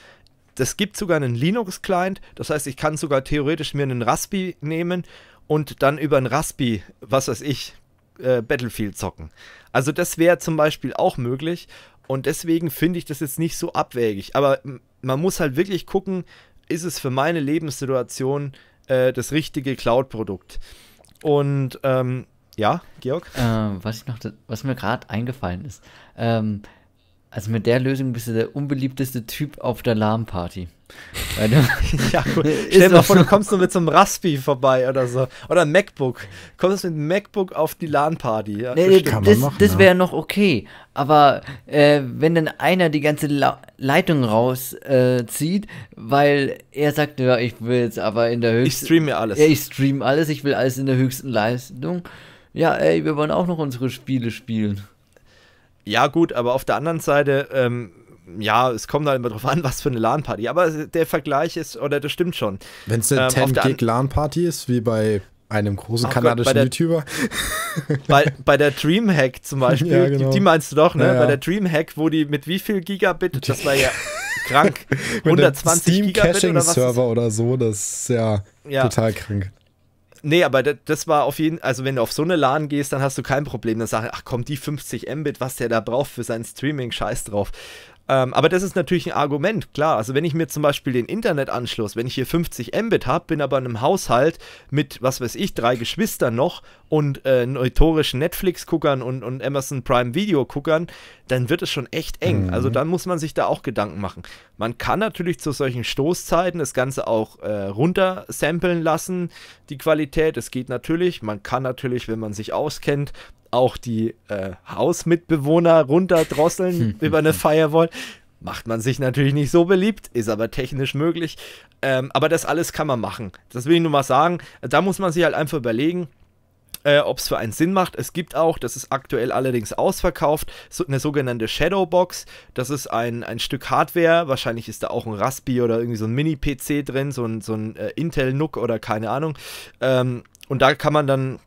Es gibt sogar einen Linux-Client, das heißt, ich kann sogar theoretisch mir einen Raspi nehmen und dann über einen Raspi, was weiß ich, äh, Battlefield zocken. Also das wäre zum Beispiel auch möglich und deswegen finde ich das jetzt nicht so abwägig. Aber man muss halt wirklich gucken, ist es für meine Lebenssituation äh, das richtige Cloud-Produkt. Und ähm, ja, Georg? Ähm, was, ich noch, was mir gerade eingefallen ist. Ähm, also mit der Lösung bist du der unbeliebteste Typ auf der Lahmparty. ja, cool. Stell dir mal vor, du kommst nur mit so einem Raspi vorbei oder so. Oder ein MacBook. Kommst du mit einem MacBook auf die LAN-Party. Ja, nee, das, das, wäre ja. noch okay. Aber äh, wenn dann einer die ganze La Leitung rauszieht, äh, weil er sagt, ja, ich will jetzt aber in der höchsten... Ich streame ja alles. Ja, ich streame alles, ich will alles in der höchsten Leistung. Ja, ey, wir wollen auch noch unsere Spiele spielen. Ja, gut, aber auf der anderen Seite, ähm, ja, es kommt halt immer drauf an, was für eine LAN-Party. Aber der Vergleich ist, oder das stimmt schon. Wenn es eine ähm, 10-Gig-LAN-Party ist, wie bei einem großen Ach oh kanadischen Gott, bei YouTuber. Der, bei, bei der Dreamhack zum Beispiel, ja, genau. die, die, meinst du doch, ne? Ja, ja. Bei der Dreamhack, wo die mit wie viel Gigabit, das war ja krank, 120 Steam Gigabit Steam-Caching-Server oder so, das ist ja total krank nee, aber das war auf jeden also wenn du auf so eine LAN gehst, dann hast du kein Problem. Dann sag ich, ach komm, die 50 Mbit, was der da braucht für sein Streaming, scheiß drauf. Ähm, aber das ist natürlich ein Argument, klar. Also wenn ich mir zum Beispiel den Internetanschluss, wenn ich hier 50 Mbit habe, bin aber in einem Haushalt mit, was weiß ich, drei Geschwistern noch und äh, notorischen Netflix-Guckern und, und Amazon Prime Video-Guckern, dann wird es schon echt eng. Mhm. Also dann muss man sich da auch Gedanken machen. Man kann natürlich zu solchen Stoßzeiten das Ganze auch äh, runter samplen lassen, die Qualität. Es geht natürlich. Man kann natürlich, wenn man sich auskennt, auch die äh, Hausmitbewohner runterdrosseln über eine Firewall. Macht man sich natürlich nicht so beliebt, ist aber technisch möglich. Ähm, aber das alles kann man machen. Das will ich nur mal sagen. Da muss man sich halt einfach überlegen, äh, ob es für einen Sinn macht. Es gibt auch, das ist aktuell allerdings ausverkauft, so eine sogenannte Shadowbox. Das ist ein, ein Stück Hardware. Wahrscheinlich ist da auch ein Raspi oder irgendwie so ein Mini-PC drin, so ein, so ein äh, intel nook oder keine Ahnung. Ähm, und da kann man dann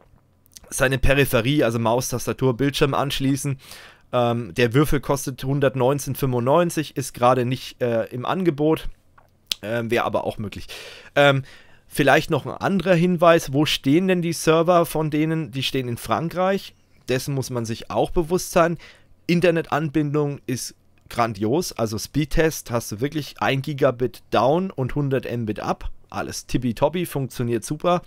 seine Peripherie, also Maus, Tastatur, Bildschirm anschließen. Ähm, der Würfel kostet 119,95, ist gerade nicht äh, im Angebot, ähm, wäre aber auch möglich. Ähm, vielleicht noch ein anderer Hinweis, wo stehen denn die Server von denen? Die stehen in Frankreich, dessen muss man sich auch bewusst sein. Internetanbindung ist grandios, also Speedtest hast du wirklich 1 Gigabit down und 100 Mbit up, alles tippitoppi, funktioniert super.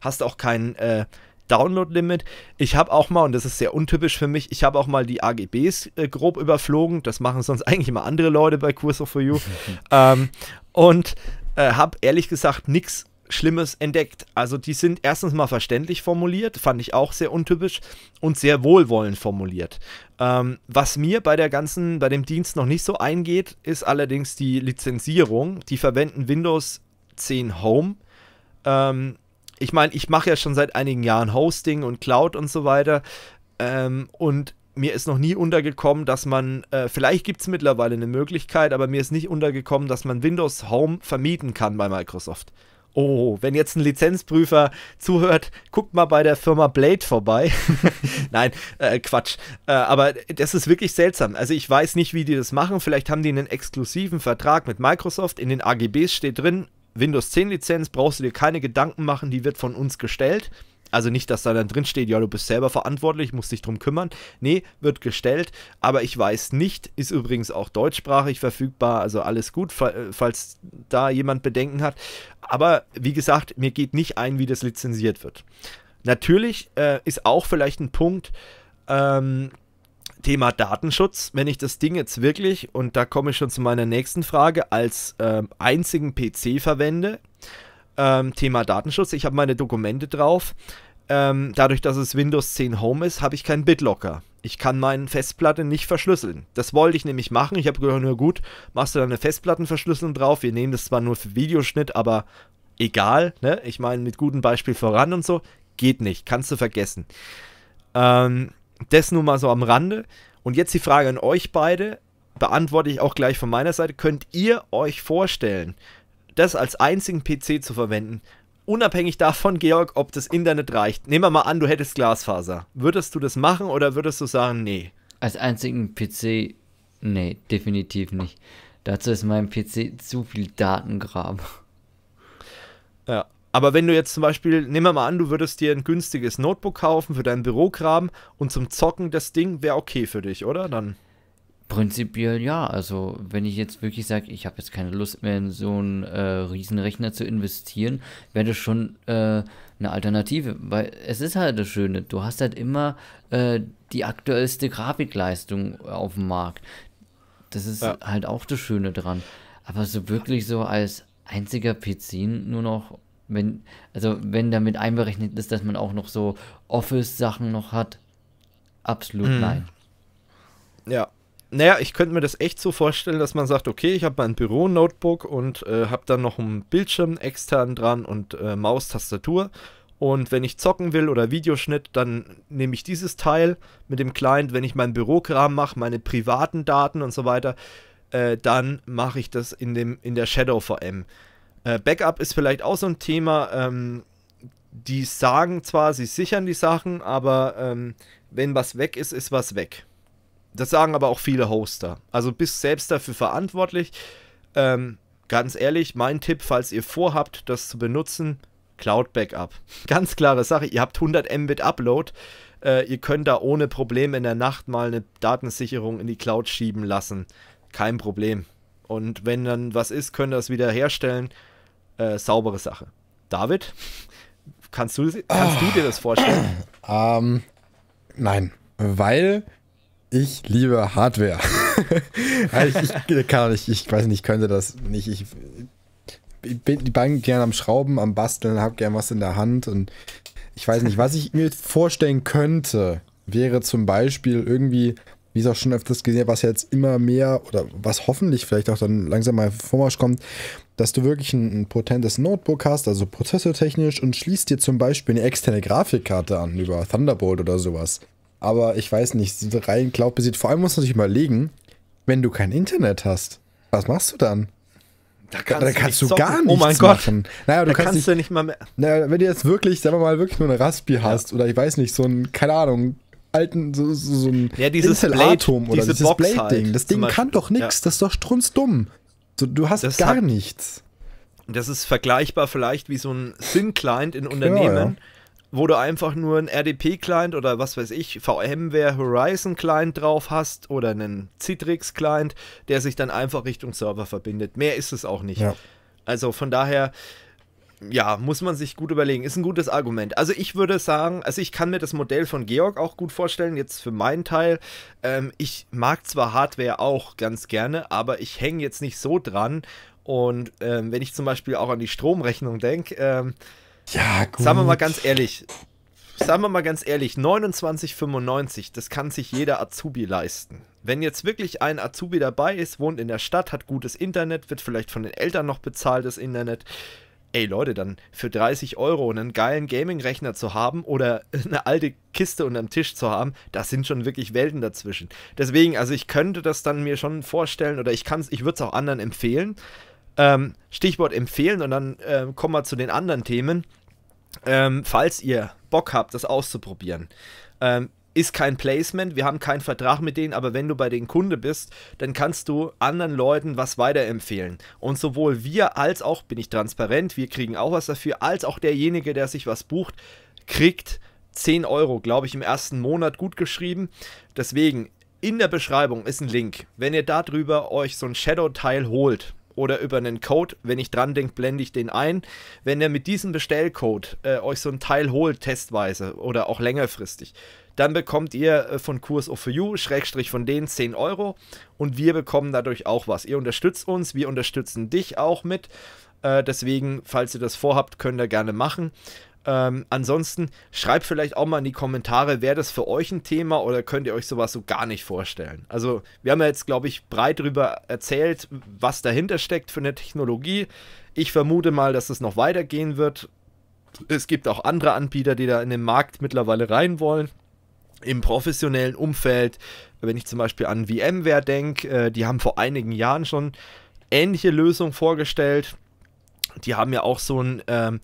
Hast auch keinen... Äh, Download-Limit. Ich habe auch mal, und das ist sehr untypisch für mich, ich habe auch mal die AGBs äh, grob überflogen. Das machen sonst eigentlich immer andere Leute bei Curso for You. ähm, und äh, habe ehrlich gesagt nichts Schlimmes entdeckt. Also die sind erstens mal verständlich formuliert, fand ich auch sehr untypisch und sehr wohlwollend formuliert. Ähm, was mir bei der ganzen, bei dem Dienst noch nicht so eingeht, ist allerdings die Lizenzierung. Die verwenden Windows 10 Home ähm, ich meine, ich mache ja schon seit einigen Jahren Hosting und Cloud und so weiter. Ähm, und mir ist noch nie untergekommen, dass man, äh, vielleicht gibt es mittlerweile eine Möglichkeit, aber mir ist nicht untergekommen, dass man Windows Home vermieten kann bei Microsoft. Oh, wenn jetzt ein Lizenzprüfer zuhört, guckt mal bei der Firma Blade vorbei. Nein, äh, Quatsch. Äh, aber das ist wirklich seltsam. Also ich weiß nicht, wie die das machen. Vielleicht haben die einen exklusiven Vertrag mit Microsoft. In den AGBs steht drin, Windows 10 Lizenz brauchst du dir keine Gedanken machen, die wird von uns gestellt. Also nicht, dass da dann drin steht, ja, du bist selber verantwortlich, musst dich drum kümmern. Nee, wird gestellt, aber ich weiß nicht, ist übrigens auch deutschsprachig verfügbar, also alles gut, äh, falls da jemand Bedenken hat. Aber wie gesagt, mir geht nicht ein, wie das lizenziert wird. Natürlich äh, ist auch vielleicht ein Punkt, ähm, Thema Datenschutz, wenn ich das Ding jetzt wirklich, und da komme ich schon zu meiner nächsten Frage, als ähm, einzigen PC verwende, ähm, Thema Datenschutz, ich habe meine Dokumente drauf, ähm, dadurch, dass es Windows 10 Home ist, habe ich keinen BitLocker. Ich kann meine Festplatte nicht verschlüsseln. Das wollte ich nämlich machen. Ich habe gehört, nur gut, machst du da eine Festplattenverschlüsselung drauf. Wir nehmen das zwar nur für Videoschnitt, aber egal. Ne? Ich meine, mit gutem Beispiel voran und so. Geht nicht. Kannst du vergessen. Ähm, das nur mal so am Rande. Und jetzt die Frage an euch beide, beantworte ich auch gleich von meiner Seite. Könnt ihr euch vorstellen, das als einzigen PC zu verwenden? Unabhängig davon, Georg, ob das Internet reicht. Nehmen wir mal an, du hättest Glasfaser. Würdest du das machen oder würdest du sagen, nee? Als einzigen PC, nee, definitiv nicht. Dazu ist mein PC zu viel Datengrab. Ja, aber wenn du jetzt zum Beispiel, nehmen wir mal an, du würdest dir ein günstiges Notebook kaufen für deinen Bürokram und zum Zocken das Ding wäre okay für dich, oder? Dann. Prinzipiell ja. Also wenn ich jetzt wirklich sage, ich habe jetzt keine Lust mehr in so einen äh, Riesenrechner zu investieren, wäre das schon äh, eine Alternative. Weil es ist halt das Schöne, du hast halt immer äh, die aktuellste Grafikleistung auf dem Markt. Das ist ja. halt auch das Schöne dran. Aber so wirklich so als einziger PC nur noch wenn, also wenn damit einberechnet ist, dass man auch noch so Office-Sachen noch hat, absolut mhm. nein. Ja. Naja, ich könnte mir das echt so vorstellen, dass man sagt, okay, ich habe mein Büro-Notebook und äh, habe dann noch einen Bildschirm extern dran und äh, Maustastatur. Und wenn ich zocken will oder Videoschnitt, dann nehme ich dieses Teil mit dem Client. Wenn ich mein Bürokram mache, meine privaten Daten und so weiter, äh, dann mache ich das in, dem, in der Shadow VM. Äh, Backup ist vielleicht auch so ein Thema. Ähm, die sagen zwar, sie sichern die Sachen, aber ähm, wenn was weg ist, ist was weg. Das sagen aber auch viele Hoster. Also bist selbst dafür verantwortlich. Ähm, ganz ehrlich, mein Tipp, falls ihr vorhabt, das zu benutzen, Cloud Backup. Ganz klare Sache, ihr habt 100 Mbit Upload. Äh, ihr könnt da ohne Probleme in der Nacht mal eine Datensicherung in die Cloud schieben lassen. Kein Problem. Und wenn dann was ist, könnt ihr das wieder herstellen äh, saubere Sache. David, kannst du, kannst du dir das vorstellen? Ähm, nein, weil ich liebe Hardware. ich, ich, kann nicht, ich weiß nicht, könnte das nicht. Ich, ich bin die beiden gern am Schrauben, am Basteln, hab gern was in der Hand und ich weiß nicht, was ich mir vorstellen könnte, wäre zum Beispiel irgendwie, wie es auch schon öfters gesehen, was jetzt immer mehr oder was hoffentlich vielleicht auch dann langsam mal vormarsch kommt, dass du wirklich ein, ein potentes Notebook hast, also prozessortechnisch, und schließt dir zum Beispiel eine externe Grafikkarte an über Thunderbolt oder sowas. Aber ich weiß nicht, rein Cloud besiegt. Vor allem musst du natürlich überlegen, wenn du kein Internet hast, was machst du dann? Da kannst, da, da kannst du, nicht du gar oh nichts oh mein Gott. machen. Naja, du da kannst, kannst nicht, du nicht mal mehr. Naja, wenn du jetzt wirklich, sagen wir mal, wirklich nur eine Raspi hast ja. oder ich weiß nicht, so ein, keine Ahnung, alten, so, so, ein ja, dieses Intel Blade, Atom oder diese dieses halt Blade-Ding. Halt, das Ding kann doch nichts, ja. das ist doch strunzdumm. So, du hast das gar hat, nichts. Das ist vergleichbar vielleicht wie so ein Syn-Client in Unternehmen. Klar, ja wo du einfach nur einen RDP-Client oder was weiß ich, VMware Horizon-Client drauf hast oder einen Citrix-Client, der sich dann einfach Richtung Server verbindet. Mehr ist es auch nicht. Ja. Also von daher, ja, muss man sich gut überlegen. Ist ein gutes Argument. Also ich würde sagen, also ich kann mir das Modell von Georg auch gut vorstellen, jetzt für meinen Teil. Ähm, ich mag zwar Hardware auch ganz gerne, aber ich hänge jetzt nicht so dran. Und ähm, wenn ich zum Beispiel auch an die Stromrechnung denke, ähm, ja, sagen wir mal ganz ehrlich, sagen wir mal ganz ehrlich, 29,95, das kann sich jeder Azubi leisten. Wenn jetzt wirklich ein Azubi dabei ist, wohnt in der Stadt, hat gutes Internet, wird vielleicht von den Eltern noch bezahlt, das Internet, ey Leute, dann für 30 Euro einen geilen Gaming-Rechner zu haben oder eine alte Kiste unterm Tisch zu haben, das sind schon wirklich Welten dazwischen. Deswegen, also ich könnte das dann mir schon vorstellen oder ich kann's, ich würde es auch anderen empfehlen. Ähm, Stichwort empfehlen und dann äh, kommen wir zu den anderen Themen. Ähm, falls ihr Bock habt, das auszuprobieren. Ähm, ist kein Placement, wir haben keinen Vertrag mit denen, aber wenn du bei den Kunde bist, dann kannst du anderen Leuten was weiterempfehlen. Und sowohl wir als auch, bin ich transparent, wir kriegen auch was dafür, als auch derjenige, der sich was bucht, kriegt 10 Euro, glaube ich, im ersten Monat gut geschrieben. Deswegen, in der Beschreibung ist ein Link. Wenn ihr darüber euch so ein Shadow-Teil holt, oder über einen Code. Wenn ich dran denke, blende ich den ein. Wenn ihr mit diesem Bestellcode äh, euch so ein Teil holt, testweise oder auch längerfristig, dann bekommt ihr äh, von Kurs of You, Schrägstrich von denen 10 Euro und wir bekommen dadurch auch was. Ihr unterstützt uns, wir unterstützen dich auch mit. Äh, deswegen, falls ihr das vorhabt, könnt ihr gerne machen. Ähm, ansonsten schreibt vielleicht auch mal in die Kommentare, wäre das für euch ein Thema oder könnt ihr euch sowas so gar nicht vorstellen? Also, wir haben ja jetzt, glaube ich, breit darüber erzählt, was dahinter steckt für eine Technologie. Ich vermute mal, dass es noch weitergehen wird. Es gibt auch andere Anbieter, die da in den Markt mittlerweile rein wollen im professionellen Umfeld, wenn ich zum Beispiel an VMware denke, äh, die haben vor einigen Jahren schon ähnliche Lösungen vorgestellt. Die haben ja auch so ein, ähm,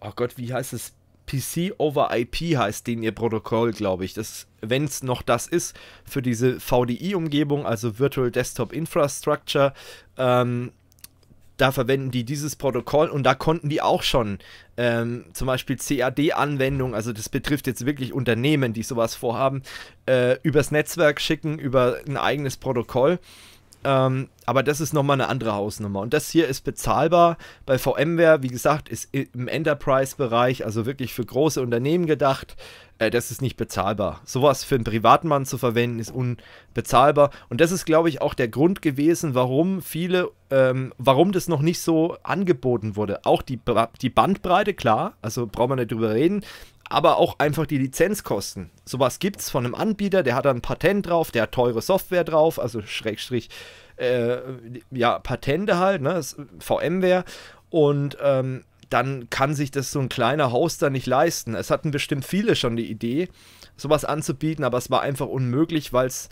oh Gott, wie heißt es? PC over IP heißt den ihr Protokoll, glaube ich. Wenn es noch das ist für diese VDI-Umgebung, also Virtual Desktop Infrastructure, ähm, da verwenden die dieses Protokoll und da konnten die auch schon ähm, zum Beispiel CAD-Anwendungen, also das betrifft jetzt wirklich Unternehmen, die sowas vorhaben, äh, übers Netzwerk schicken, über ein eigenes Protokoll. Ähm, aber das ist nochmal eine andere Hausnummer. Und das hier ist bezahlbar. Bei VMware, wie gesagt, ist im Enterprise-Bereich, also wirklich für große Unternehmen gedacht äh, das ist nicht bezahlbar. Sowas für einen Privatmann zu verwenden, ist unbezahlbar. Und das ist, glaube ich, auch der Grund gewesen, warum viele, ähm, warum das noch nicht so angeboten wurde. Auch die, die Bandbreite, klar, also braucht man nicht drüber reden, aber auch einfach die Lizenzkosten. Sowas gibt es von einem Anbieter, der hat ein Patent drauf, der hat teure Software drauf, also Schrägstrich, äh, ja, Patente halt, ne, VMware. Und ähm, dann kann sich das so ein kleiner Hoster nicht leisten. Es hatten bestimmt viele schon die Idee, sowas anzubieten, aber es war einfach unmöglich, weil es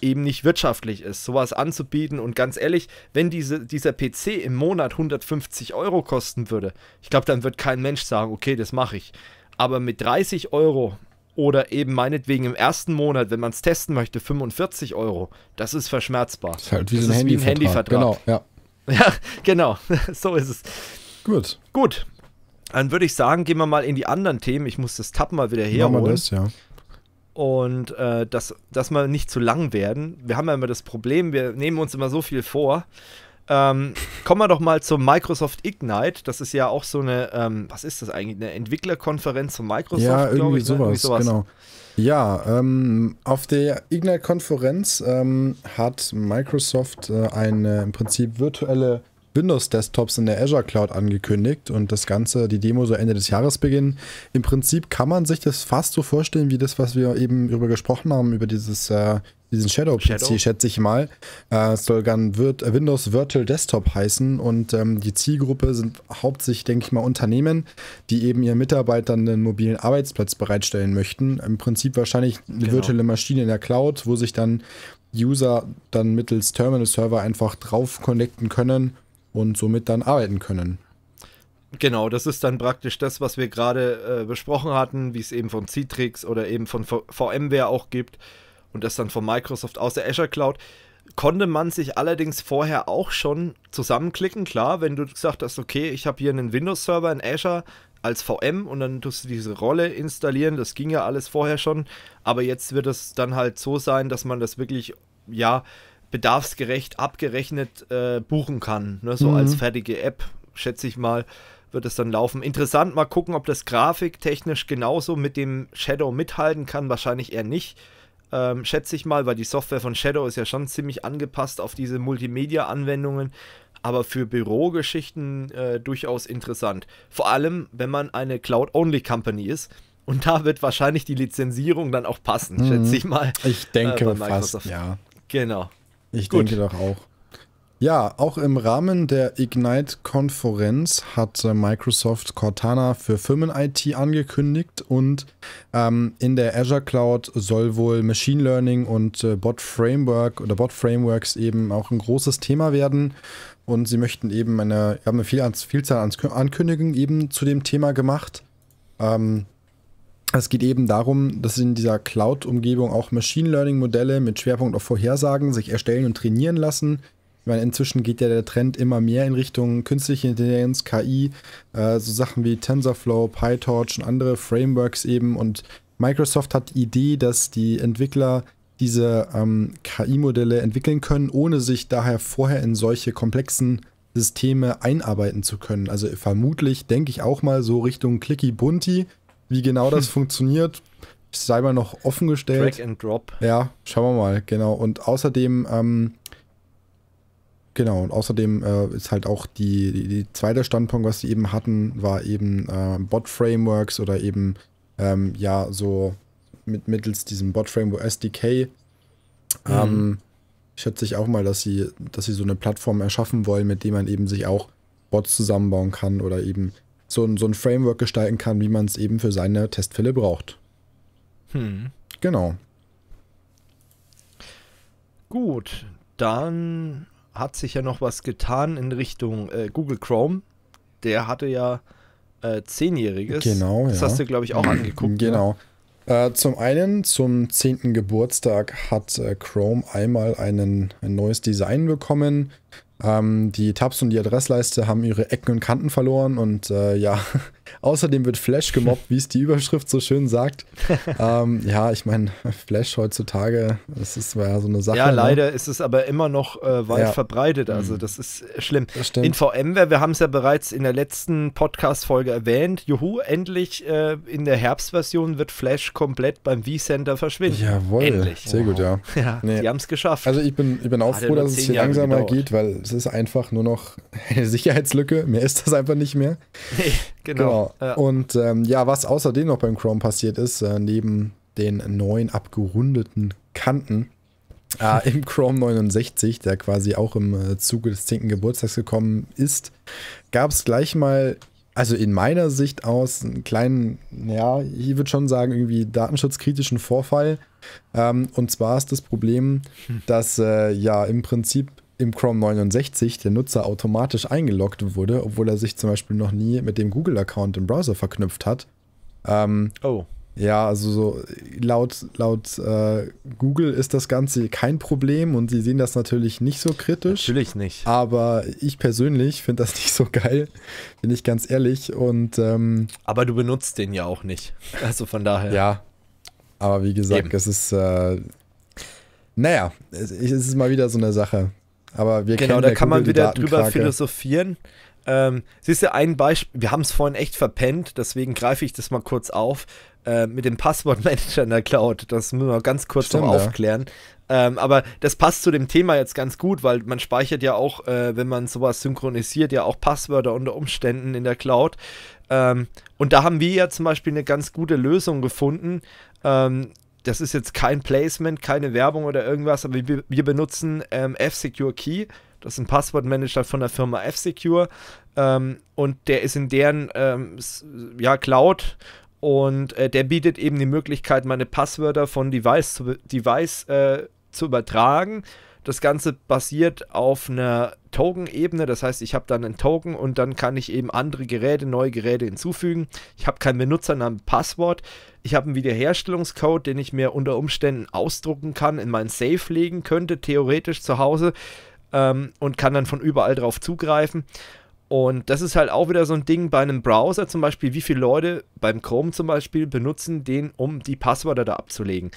eben nicht wirtschaftlich ist, sowas anzubieten. Und ganz ehrlich, wenn diese, dieser PC im Monat 150 Euro kosten würde, ich glaube, dann wird kein Mensch sagen, okay, das mache ich. Aber mit 30 Euro oder eben meinetwegen im ersten Monat, wenn man es testen möchte, 45 Euro, das ist verschmerzbar. Das ist halt wie, das so ein, Handyvertrag. Handyvertrag. Genau, ja. Ja, genau, so ist es. Gut. Gut. Dann würde ich sagen, gehen wir mal in die anderen Themen. Ich muss das Tab mal wieder herholen. Machen wir das, ja. Und äh, dass, dass wir nicht zu lang werden. Wir haben ja immer das Problem, wir nehmen uns immer so viel vor. Ähm, kommen wir doch mal zum Microsoft Ignite. Das ist ja auch so eine, ähm, was ist das eigentlich? Eine Entwicklerkonferenz von Microsoft, ja, ne? irgendwie ich, Sowas, irgendwie sowas, genau. Ja, ähm, auf der Ignite-Konferenz ähm, hat Microsoft äh, eine im Prinzip virtuelle Windows-Desktops in der Azure Cloud angekündigt und das Ganze, die Demo so Ende des Jahres beginnen. Im Prinzip kann man sich das fast so vorstellen, wie das, was wir eben darüber gesprochen haben, über dieses äh, diesen Shadow PC, Shadow? schätze ich mal. Äh, es soll dann wird, äh, Windows Virtual Desktop heißen und ähm, die Zielgruppe sind hauptsächlich, denke ich mal, Unternehmen, die eben ihren Mitarbeitern einen mobilen Arbeitsplatz bereitstellen möchten. Im Prinzip wahrscheinlich eine genau. virtuelle Maschine in der Cloud, wo sich dann User dann mittels Terminal-Server einfach drauf connecten können und somit dann arbeiten können. Genau, das ist dann praktisch das, was wir gerade äh, besprochen hatten, wie es eben von Citrix oder eben von v VMware auch gibt und das dann von Microsoft aus der Azure Cloud. Konnte man sich allerdings vorher auch schon zusammenklicken, klar, wenn du gesagt hast, okay, ich habe hier einen Windows-Server in Azure als VM und dann tust du diese Rolle installieren, das ging ja alles vorher schon, aber jetzt wird es dann halt so sein, dass man das wirklich, ja, bedarfsgerecht abgerechnet äh, buchen kann. Ne? So mhm. als fertige App, schätze ich mal, wird es dann laufen. Interessant, mal gucken, ob das grafiktechnisch genauso mit dem Shadow mithalten kann. Wahrscheinlich eher nicht. Ähm, schätze ich mal, weil die Software von Shadow ist ja schon ziemlich angepasst auf diese Multimedia-Anwendungen, aber für Bürogeschichten äh, durchaus interessant. Vor allem, wenn man eine Cloud-Only-Company ist. Und da wird wahrscheinlich die Lizenzierung dann auch passen, mhm. schätze ich mal. Ich denke äh, fast, ja. Genau. Ich Gut. denke doch auch. Ja, auch im Rahmen der Ignite-Konferenz hat äh, Microsoft Cortana für Firmen-IT angekündigt und ähm, in der Azure Cloud soll wohl Machine Learning und äh, Bot-Framework oder Bot-Frameworks eben auch ein großes Thema werden. Und sie möchten eben eine, haben eine Vielzahl an Ankündigungen eben zu dem Thema gemacht. Ähm, es geht eben darum, dass in dieser Cloud-Umgebung auch Machine Learning-Modelle mit Schwerpunkt auf Vorhersagen sich erstellen und trainieren lassen. Ich meine, inzwischen geht ja der Trend immer mehr in Richtung künstliche Intelligenz, KI, äh, so Sachen wie TensorFlow, PyTorch und andere Frameworks eben. Und Microsoft hat die Idee, dass die Entwickler diese ähm, KI-Modelle entwickeln können, ohne sich daher vorher in solche komplexen Systeme einarbeiten zu können. Also vermutlich denke ich auch mal so Richtung Clicky Bunty wie genau das funktioniert, sei mal noch offen gestellt. Drag and Drop. Ja, schauen wir mal, genau. Und außerdem, ähm, genau, und außerdem äh, ist halt auch die, die, die, zweite Standpunkt, was sie eben hatten, war eben äh, Bot-Frameworks oder eben, ähm, ja, so mit, mittels diesem Bot-Framework SDK. Mhm. Ähm, schätze ich auch mal, dass sie, dass sie so eine Plattform erschaffen wollen, mit der man eben sich auch Bots zusammenbauen kann oder eben so ein, so ein Framework gestalten kann, wie man es eben für seine Testfälle braucht. Hm. Genau. Gut, dann hat sich ja noch was getan in Richtung äh, Google Chrome. Der hatte ja äh, zehnjähriges. Genau, das ja. hast du, glaube ich, auch angeguckt. Ne? Genau. Ja? Äh, zum einen, zum 10. Geburtstag hat äh, Chrome einmal einen, ein neues Design bekommen. Ähm, die Tabs und die Adressleiste haben ihre Ecken und Kanten verloren und äh, ja, Außerdem wird Flash gemobbt, wie es die Überschrift so schön sagt. ähm, ja, ich meine, Flash heutzutage, das ist ja so eine Sache. Ja, ne? leider ne? ist es aber immer noch äh, weit ja. verbreitet. Mhm. Also, das ist äh, schlimm. Das stimmt. in VMware, wir haben es ja bereits in der letzten Podcast-Folge erwähnt. Juhu, endlich äh, in der Herbstversion wird Flash komplett beim vCenter verschwinden. Jawohl. Endlich. Sehr wow. gut, ja. ja nee. Die haben es geschafft. Also, ich bin, ich bin auch Hat froh, dass es hier langsamer gedauert. geht, weil es ist einfach nur noch eine Sicherheitslücke. Mehr ist das einfach nicht mehr. Nee. Genau. genau. Ja. Und ähm, ja, was außerdem noch beim Chrome passiert ist, äh, neben den neuen abgerundeten Kanten, äh, im Chrome 69, der quasi auch im äh, Zuge des 10. Geburtstags gekommen ist, gab es gleich mal also in meiner Sicht aus einen kleinen, ja, ich würde schon sagen, irgendwie datenschutzkritischen Vorfall. Ähm, und zwar ist das Problem, hm. dass äh, ja im Prinzip im Chrome 69 der Nutzer automatisch eingeloggt wurde, obwohl er sich zum Beispiel noch nie mit dem Google-Account im Browser verknüpft hat. Ähm, oh. Ja, also so laut, laut äh, Google ist das Ganze kein Problem und sie sehen das natürlich nicht so kritisch. Natürlich nicht. Aber ich persönlich finde das nicht so geil, bin ich ganz ehrlich. Und, ähm, aber du benutzt den ja auch nicht. Also von daher. ja. Aber wie gesagt, Eben. es ist. Äh, naja, es ist mal wieder so eine Sache. Aber wir genau, da kann man wieder drüber philosophieren. Ähm, siehst du, ein Beispiel, wir haben es vorhin echt verpennt, deswegen greife ich das mal kurz auf. Äh, mit dem Passwortmanager in der Cloud, das müssen wir ganz kurz Stimmt, noch aufklären. Ja. Ähm, aber das passt zu dem Thema jetzt ganz gut, weil man speichert ja auch, äh, wenn man sowas synchronisiert, ja auch Passwörter unter Umständen in der Cloud. Ähm, und da haben wir ja zum Beispiel eine ganz gute Lösung gefunden. Ähm, das ist jetzt kein Placement, keine Werbung oder irgendwas, aber wir, wir benutzen ähm, F-Secure Key. Das ist ein Passwortmanager von der Firma F-Secure ähm, und der ist in deren ähm, ja, Cloud und äh, der bietet eben die Möglichkeit, meine Passwörter von Device zu, Device, äh, zu übertragen. Das Ganze basiert auf einer Token-Ebene. Das heißt, ich habe dann einen Token und dann kann ich eben andere Geräte, neue Geräte hinzufügen. Ich habe keinen Benutzernamen, Passwort. Ich habe einen Wiederherstellungscode, den ich mir unter Umständen ausdrucken kann, in meinen Safe legen könnte, theoretisch zu Hause ähm, und kann dann von überall drauf zugreifen. Und das ist halt auch wieder so ein Ding bei einem Browser zum Beispiel, wie viele Leute beim Chrome zum Beispiel benutzen den, um die Passwörter da abzulegen.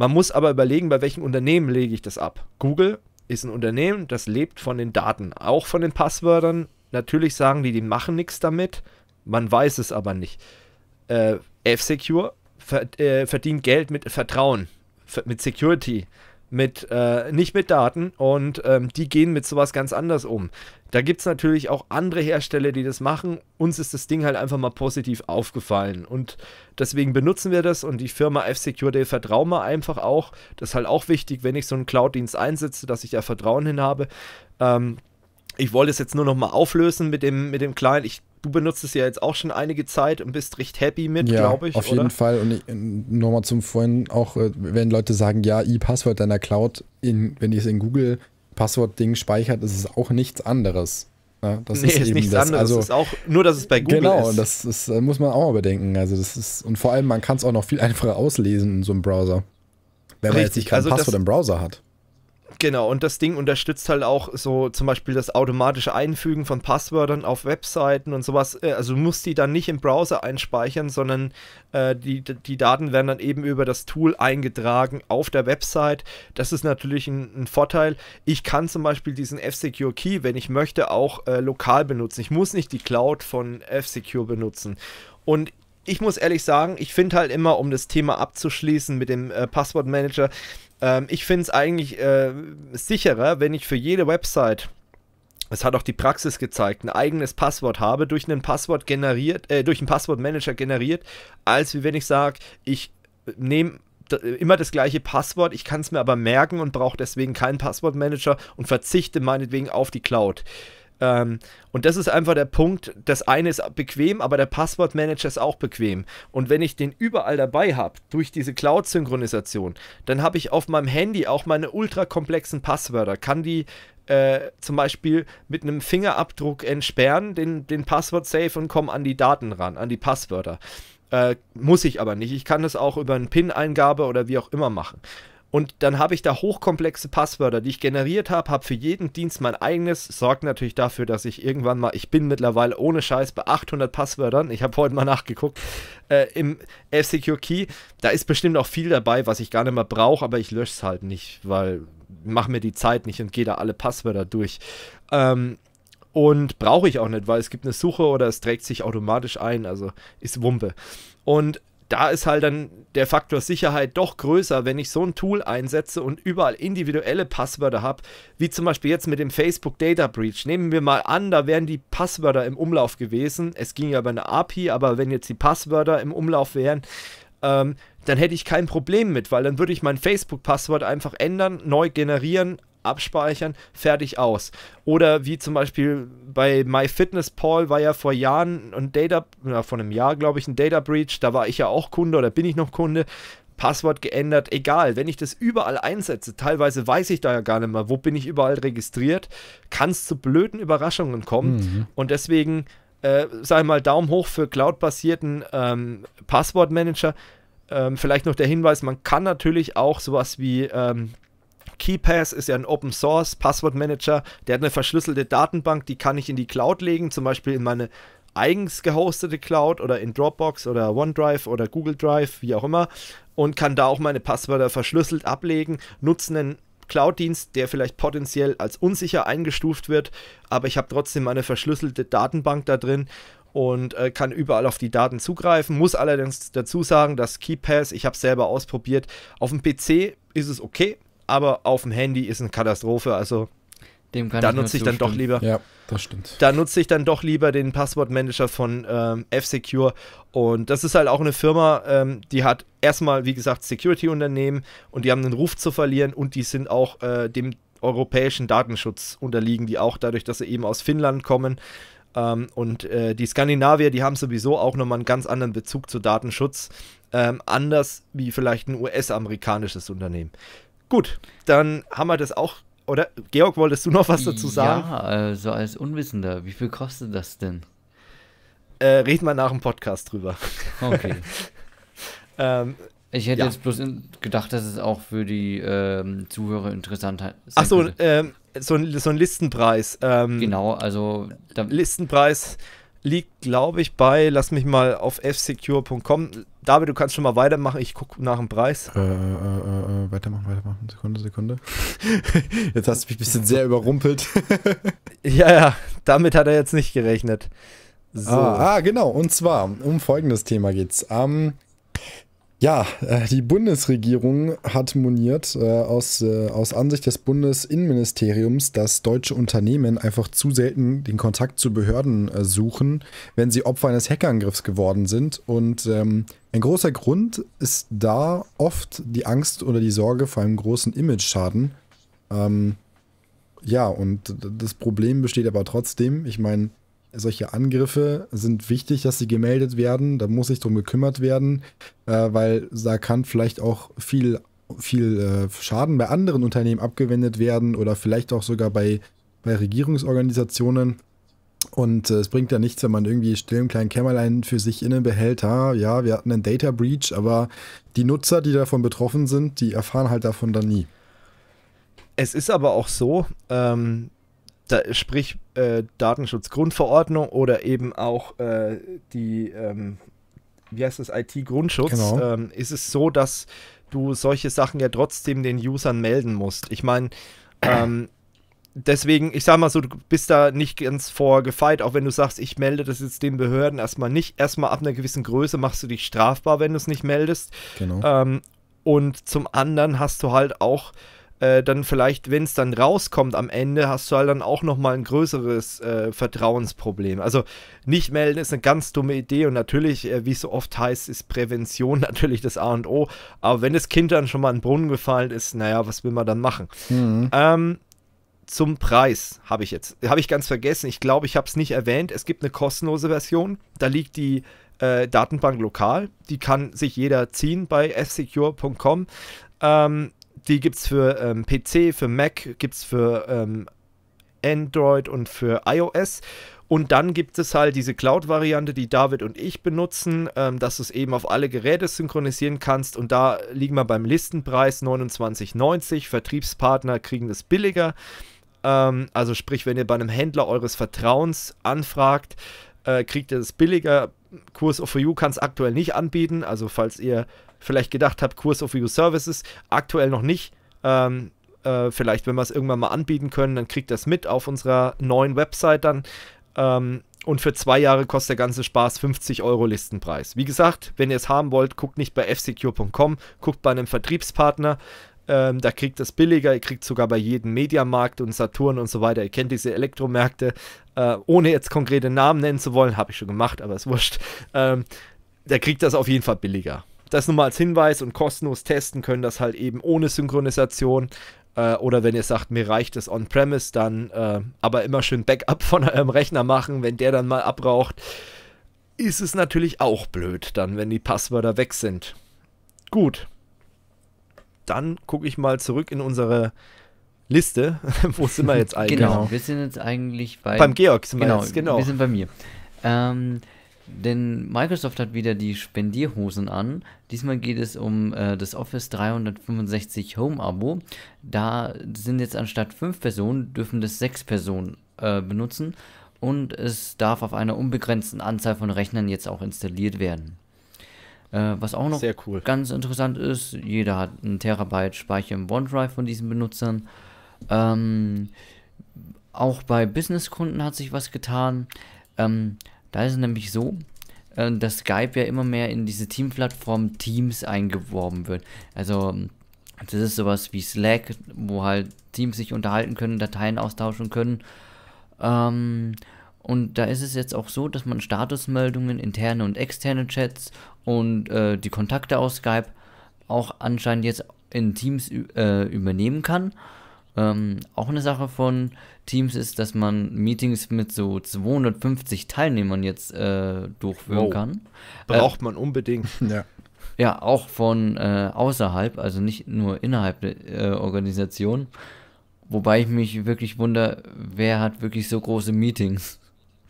Man muss aber überlegen, bei welchem Unternehmen lege ich das ab. Google ist ein Unternehmen, das lebt von den Daten, auch von den Passwörtern. Natürlich sagen die, die machen nichts damit, man weiß es aber nicht. Äh, F-Secure äh, verdient Geld mit Vertrauen, mit Security mit, äh, nicht mit Daten und ähm, die gehen mit sowas ganz anders um. Da gibt es natürlich auch andere Hersteller, die das machen. Uns ist das Ding halt einfach mal positiv aufgefallen und deswegen benutzen wir das und die Firma F-Secure Day vertrauen wir einfach auch. Das ist halt auch wichtig, wenn ich so einen Cloud-Dienst einsetze, dass ich da Vertrauen hin habe. Ähm, ich wollte es jetzt nur noch mal auflösen mit dem, mit dem Client. Ich Du benutzt es ja jetzt auch schon einige Zeit und bist recht happy mit, ja, glaube ich. Auf oder? jeden Fall. Und nochmal äh, zum vorhin auch, äh, wenn Leute sagen, ja, E-Passwort deiner Cloud, in, wenn die es in Google Passwort-Ding speichert, ist es auch nichts anderes. Ja, das nee, ist, ist nichts das. anderes. Also, ist auch, nur, dass es bei Google genau, ist. Genau, das, das äh, muss man auch mal bedenken. Also das ist, und vor allem, man kann es auch noch viel einfacher auslesen in so einem Browser. Wenn Richtig, man jetzt nicht kein also Passwort im Browser hat. Genau, und das Ding unterstützt halt auch so zum Beispiel das automatische Einfügen von Passwörtern auf Webseiten und sowas. Äh, also du musst die dann nicht im Browser einspeichern, sondern äh, die, die Daten werden dann eben über das Tool eingetragen auf der Website. Das ist natürlich ein, ein Vorteil. Ich kann zum Beispiel diesen F-Secure Key, wenn ich möchte, auch äh, lokal benutzen. Ich muss nicht die Cloud von F-Secure benutzen. Und ich muss ehrlich sagen, ich finde halt immer, um das Thema abzuschließen mit dem äh, Passwortmanager, ähm, ich finde es eigentlich äh, sicherer, wenn ich für jede Website, das hat auch die Praxis gezeigt, ein eigenes Passwort habe, durch einen Passwort generiert, äh, durch einen Passwortmanager generiert, als wie wenn ich sage, ich äh, nehme äh, immer das gleiche Passwort, ich kann es mir aber merken und brauche deswegen keinen Passwortmanager und verzichte meinetwegen auf die Cloud. Ähm, und das ist einfach der Punkt, das eine ist bequem, aber der Passwortmanager ist auch bequem. Und wenn ich den überall dabei habe, durch diese Cloud-Synchronisation, dann habe ich auf meinem Handy auch meine ultra komplexen Passwörter, kann die äh, zum Beispiel mit einem Fingerabdruck entsperren, den, den Passwort-Safe und komme an die Daten ran, an die Passwörter. Äh, muss ich aber nicht. Ich kann das auch über eine PIN-Eingabe oder wie auch immer machen. Und dann habe ich da hochkomplexe Passwörter, die ich generiert habe, habe für jeden Dienst mein eigenes, sorgt natürlich dafür, dass ich irgendwann mal, ich bin mittlerweile ohne Scheiß bei 800 Passwörtern, ich habe heute mal nachgeguckt, äh, im F-Secure Key, da ist bestimmt auch viel dabei, was ich gar nicht mehr brauche, aber ich lösche es halt nicht, weil mache mir die Zeit nicht und gehe da alle Passwörter durch. Ähm, und brauche ich auch nicht, weil es gibt eine Suche oder es trägt sich automatisch ein, also ist Wumpe. Und da ist halt dann der Faktor Sicherheit doch größer, wenn ich so ein Tool einsetze und überall individuelle Passwörter habe, wie zum Beispiel jetzt mit dem Facebook Data Breach. Nehmen wir mal an, da wären die Passwörter im Umlauf gewesen. Es ging ja über eine API, aber wenn jetzt die Passwörter im Umlauf wären, ähm, dann hätte ich kein Problem mit, weil dann würde ich mein Facebook-Passwort einfach ändern, neu generieren, abspeichern, fertig aus. Oder wie zum Beispiel bei MyFitnessPal war ja vor Jahren ein Data, na, vor einem Jahr glaube ich, ein Data Breach, da war ich ja auch Kunde oder bin ich noch Kunde. Passwort geändert, egal. Wenn ich das überall einsetze, teilweise weiß ich da ja gar nicht mehr, wo bin ich überall registriert, kann es zu blöden Überraschungen kommen. Mhm. Und deswegen, äh, sag ich mal, Daumen hoch für cloud-basierten ähm, Passwortmanager. Ähm, vielleicht noch der Hinweis, man kann natürlich auch sowas wie ähm, KeyPass ist ja ein Open Source Passwort Manager. der hat eine verschlüsselte Datenbank, die kann ich in die Cloud legen, zum Beispiel in meine eigens gehostete Cloud oder in Dropbox oder OneDrive oder Google Drive, wie auch immer, und kann da auch meine Passwörter verschlüsselt ablegen, nutzen einen Cloud-Dienst, der vielleicht potenziell als unsicher eingestuft wird, aber ich habe trotzdem meine verschlüsselte Datenbank da drin und äh, kann überall auf die Daten zugreifen. Muss allerdings dazu sagen, dass KeyPass, ich habe es selber ausprobiert, auf dem PC ist es okay aber auf dem Handy ist eine Katastrophe. Also da nutze ich, dann doch lieber. Ja, das stimmt. Da nutze ich dann doch lieber den Passwortmanager von ähm, F-Secure. Und das ist halt auch eine Firma, ähm, die hat erstmal, wie gesagt, Security-Unternehmen und die haben einen Ruf zu verlieren und die sind auch äh, dem europäischen Datenschutz unterliegen, die auch dadurch, dass sie eben aus Finnland kommen. Ähm, und äh, die Skandinavier, die haben sowieso auch nochmal einen ganz anderen Bezug zu Datenschutz. Ähm, anders wie vielleicht ein US-amerikanisches Unternehmen. Gut, dann haben wir das auch, oder? Georg, wolltest du noch was dazu sagen? Ja, also als Unwissender, wie viel kostet das denn? Äh, red mal nach dem Podcast drüber. Okay. ähm, ich hätte ja. jetzt bloß gedacht, dass es auch für die ähm, Zuhörer interessant ist. Ach so, ähm, so, ein, so ein Listenpreis. Ähm, genau, also. Listenpreis liegt, glaube ich, bei, lass mich mal auf fsecure.com. David, du kannst schon mal weitermachen, ich gucke nach dem Preis. Äh, äh, äh, äh, weitermachen, weitermachen. Sekunde, Sekunde. jetzt hast du mich ein bisschen sehr überrumpelt. ja, ja, damit hat er jetzt nicht gerechnet. So. Ah, ah, genau. Und zwar um folgendes Thema geht es. Ähm, ja, äh, die Bundesregierung hat moniert äh, aus, äh, aus Ansicht des Bundesinnenministeriums, dass deutsche Unternehmen einfach zu selten den Kontakt zu Behörden suchen, wenn sie Opfer eines Hackerangriffs geworden sind. Und ähm, ein großer Grund ist da oft die Angst oder die Sorge vor einem großen Image-Schaden. Ähm, ja, und das Problem besteht aber trotzdem. Ich meine, solche Angriffe sind wichtig, dass sie gemeldet werden. Da muss sich drum gekümmert werden, äh, weil da kann vielleicht auch viel, viel äh, Schaden bei anderen Unternehmen abgewendet werden oder vielleicht auch sogar bei, bei Regierungsorganisationen. Und äh, es bringt ja nichts, wenn man irgendwie still im kleinen Kämmerlein für sich innen behält, ha, ja, wir hatten einen Data Breach, aber die Nutzer, die davon betroffen sind, die erfahren halt davon dann nie. Es ist aber auch so, ähm, da, sprich, äh, Datenschutzgrundverordnung oder eben auch äh, die, ähm, wie heißt das, IT-Grundschutz, genau. ähm, ist es so, dass du solche Sachen ja trotzdem den Usern melden musst. Ich meine, ähm, deswegen, ich sag mal so, du bist da nicht ganz vorgefeit, auch wenn du sagst, ich melde das jetzt den Behörden erstmal nicht. Erstmal ab einer gewissen Größe machst du dich strafbar, wenn du es nicht meldest. Genau. Ähm, und zum anderen hast du halt auch äh, dann vielleicht, wenn es dann rauskommt am Ende, hast du halt dann auch nochmal ein größeres äh, Vertrauensproblem. Also nicht melden ist eine ganz dumme Idee und natürlich, äh, wie es so oft heißt, ist Prävention natürlich das A und O. Aber wenn das Kind dann schon mal in den Brunnen gefallen ist, naja, was will man dann machen? Mhm. Ähm, zum Preis habe ich jetzt, habe ich ganz vergessen. Ich glaube, ich habe es nicht erwähnt. Es gibt eine kostenlose Version. Da liegt die äh, Datenbank lokal. Die kann sich jeder ziehen bei fsecure.com. Ähm, die gibt es für ähm, PC, für Mac, gibt es für ähm, Android und für iOS. Und dann gibt es halt diese Cloud-Variante, die David und ich benutzen, ähm, dass du es eben auf alle Geräte synchronisieren kannst. Und da liegen wir beim Listenpreis 29,90. Vertriebspartner kriegen das billiger. Ähm, also sprich, wenn ihr bei einem Händler eures Vertrauens anfragt, äh, kriegt ihr das billiger. Kurs of You kann es aktuell nicht anbieten. Also falls ihr vielleicht gedacht habt, Kurs of You Services, aktuell noch nicht. Ähm, äh, vielleicht, wenn wir es irgendwann mal anbieten können, dann kriegt das mit auf unserer neuen Website dann. Ähm, und für zwei Jahre kostet der ganze Spaß 50 Euro Listenpreis. Wie gesagt, wenn ihr es haben wollt, guckt nicht bei fsecure.com, guckt bei einem Vertriebspartner. Ähm, da kriegt es billiger, ihr kriegt sogar bei jedem Mediamarkt und Saturn und so weiter. Ihr kennt diese Elektromärkte, äh, ohne jetzt konkrete Namen nennen zu wollen, habe ich schon gemacht, aber ist wurscht. Ähm, da kriegt das auf jeden Fall billiger. Das nur mal als Hinweis und kostenlos testen können das halt eben ohne Synchronisation. Äh, oder wenn ihr sagt, mir reicht es on-premise, dann äh, aber immer schön Backup von eurem Rechner machen, wenn der dann mal abraucht. Ist es natürlich auch blöd, dann, wenn die Passwörter weg sind. Gut, dann gucke ich mal zurück in unsere Liste. Wo sind wir jetzt genau. eigentlich? Genau, wir sind jetzt eigentlich bei, beim Georg. Sind genau, wir jetzt, genau, wir sind bei mir. Ähm, denn Microsoft hat wieder die Spendierhosen an. Diesmal geht es um äh, das Office 365 Home Abo. Da sind jetzt anstatt fünf Personen, dürfen das sechs Personen äh, benutzen. Und es darf auf einer unbegrenzten Anzahl von Rechnern jetzt auch installiert werden. Äh, was auch noch cool. ganz interessant ist, jeder hat einen Terabyte Speicher im OneDrive von diesen Benutzern. Ähm, auch bei Businesskunden hat sich was getan. Ähm, da ist es nämlich so, äh, dass Skype ja immer mehr in diese Teamplattform Teams eingeworben wird. Also das ist sowas wie Slack, wo halt Teams sich unterhalten können, Dateien austauschen können. Ähm, und da ist es jetzt auch so, dass man Statusmeldungen, interne und externe Chats und äh, die Kontakte aus Skype auch anscheinend jetzt in Teams äh, übernehmen kann. Ähm, auch eine Sache von Teams ist, dass man Meetings mit so 250 Teilnehmern jetzt äh, durchführen wow. kann. Braucht äh, man unbedingt. ja. ja, auch von äh, außerhalb, also nicht nur innerhalb der äh, Organisation. Wobei ich mich wirklich wundere, wer hat wirklich so große Meetings?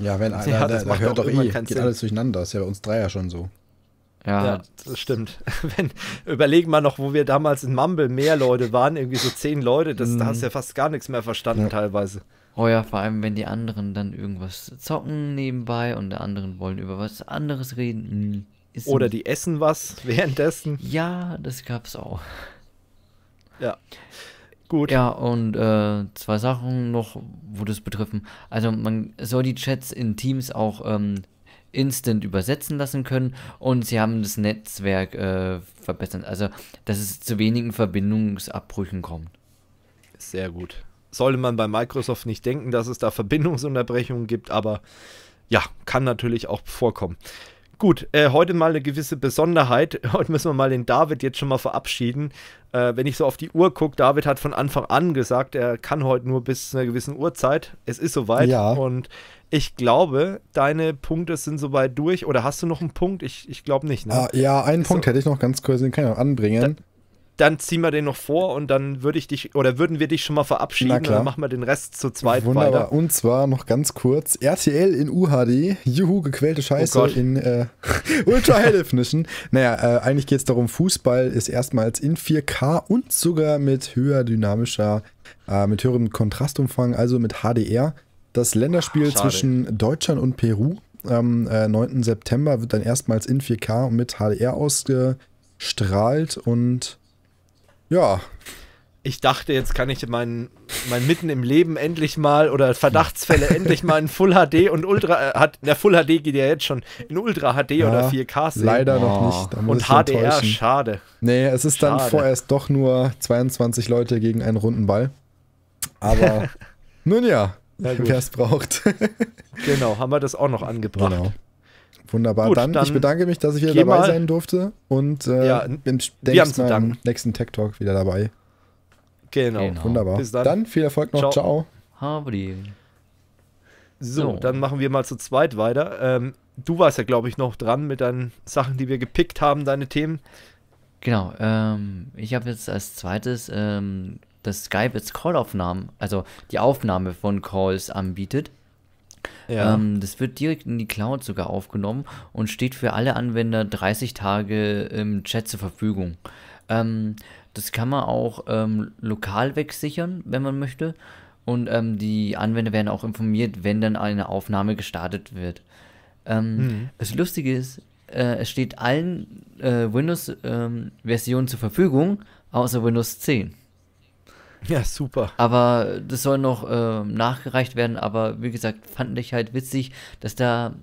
Ja, wenn einer, ja, da, hört doch eh, geht Sinn. alles durcheinander. Ist ja bei uns drei ja schon so. Ja. ja. das stimmt. Wenn, überlegen wir noch, wo wir damals in Mumble mehr Leute waren, irgendwie so zehn Leute, das, da hast du ja mm. fast gar nichts mehr verstanden ja. teilweise. Oh ja, vor allem, wenn die anderen dann irgendwas zocken nebenbei und die anderen wollen über was anderes reden. Mhm. Oder die essen was währenddessen. Ja, das gab's auch. Ja. Gut. Ja, und äh, zwei Sachen noch, wo das betreffen. Also man soll die Chats in Teams auch ähm, instant übersetzen lassen können und sie haben das Netzwerk äh, verbessert. Also, dass es zu wenigen Verbindungsabbrüchen kommt. Sehr gut. Sollte man bei Microsoft nicht denken, dass es da Verbindungsunterbrechungen gibt, aber ja, kann natürlich auch vorkommen. Gut, äh, heute mal eine gewisse Besonderheit. Heute müssen wir mal den David jetzt schon mal verabschieden. Äh, wenn ich so auf die Uhr gucke, David hat von Anfang an gesagt, er kann heute nur bis zu einer gewissen Uhrzeit. Es ist soweit. Ja. Und ich glaube, deine Punkte sind soweit durch. Oder hast du noch einen Punkt? Ich, ich glaube nicht. Ne? Ah, ja, einen ist Punkt so hätte ich noch ganz kurz, den kann ich noch anbringen dann ziehen wir den noch vor und dann würde ich dich oder würden wir dich schon mal verabschieden und dann machen wir den Rest zu zweit Wunderbar. weiter. Und zwar noch ganz kurz: RTL in UHD, Juhu, gequälte Scheiße oh in äh, Ultra High Definition. Naja, äh, eigentlich geht es darum, Fußball ist erstmals in 4K und sogar mit höher dynamischer, äh, mit höherem Kontrastumfang, also mit HDR. Das Länderspiel Ach, zwischen Deutschland und Peru am ähm, 9. September wird dann erstmals in 4K und mit HDR ausgestrahlt und ja. Ich dachte, jetzt kann ich mein, mein Mitten im Leben endlich mal oder Verdachtsfälle endlich mal in Full HD und Ultra äh, hat der Full HD geht ja jetzt schon in Ultra HD ja, oder 4K sehen. Leider oh. noch nicht. Und HDR, täuschen. schade. Nee, es ist schade. dann vorerst doch nur 22 Leute gegen einen runden Ball. Aber nun ja, wer es braucht. genau, haben wir das auch noch angebracht. Genau. Wunderbar. Gut, dann, dann, ich bedanke mich, dass ich wieder dabei mal. sein durfte und äh, ja, bin denkst mal im nächsten Tech Talk wieder dabei. Genau. genau. Wunderbar. Bis dann. dann viel Erfolg noch. Ciao. Ciao. So, dann machen wir mal zu zweit weiter. Ähm, du warst ja, glaube ich, noch dran mit deinen Sachen, die wir gepickt haben, deine Themen. Genau. Ähm, ich habe jetzt als zweites, ähm, dass Skype jetzt Call-Aufnahmen, also die Aufnahme von Calls anbietet. Ja. Ähm, das wird direkt in die Cloud sogar aufgenommen und steht für alle Anwender 30 Tage im Chat zur Verfügung. Ähm, das kann man auch ähm, lokal wegsichern, wenn man möchte. Und ähm, die Anwender werden auch informiert, wenn dann eine Aufnahme gestartet wird. Ähm, mhm. Das Lustige ist, äh, es steht allen äh, Windows-Versionen ähm, zur Verfügung, außer Windows 10. Ja, super. Aber das soll noch äh, nachgereicht werden, aber wie gesagt, fand ich halt witzig, dass da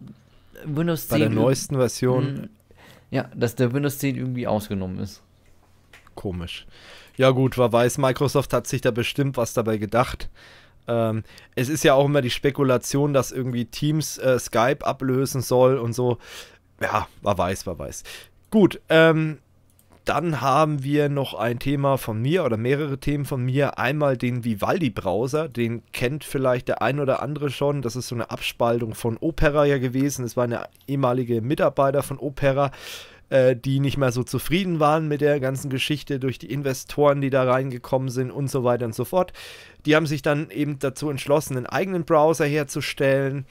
Windows 10. Bei der neuesten Version. Hm. Ja, dass der Windows 10 irgendwie ausgenommen ist. Komisch. Ja, gut, wer weiß, Microsoft hat sich da bestimmt was dabei gedacht. Ähm, es ist ja auch immer die Spekulation, dass irgendwie Teams äh, Skype ablösen soll und so. Ja, wer weiß, wer weiß. Gut, ähm, dann haben wir noch ein Thema von mir oder mehrere Themen von mir. Einmal den Vivaldi-Browser, den kennt vielleicht der ein oder andere schon. Das ist so eine Abspaltung von Opera ja gewesen. Es war eine ehemalige Mitarbeiter von Opera, äh, die nicht mehr so zufrieden waren mit der ganzen Geschichte durch die Investoren, die da reingekommen sind und so weiter und so fort. Die haben sich dann eben dazu entschlossen, einen eigenen Browser herzustellen,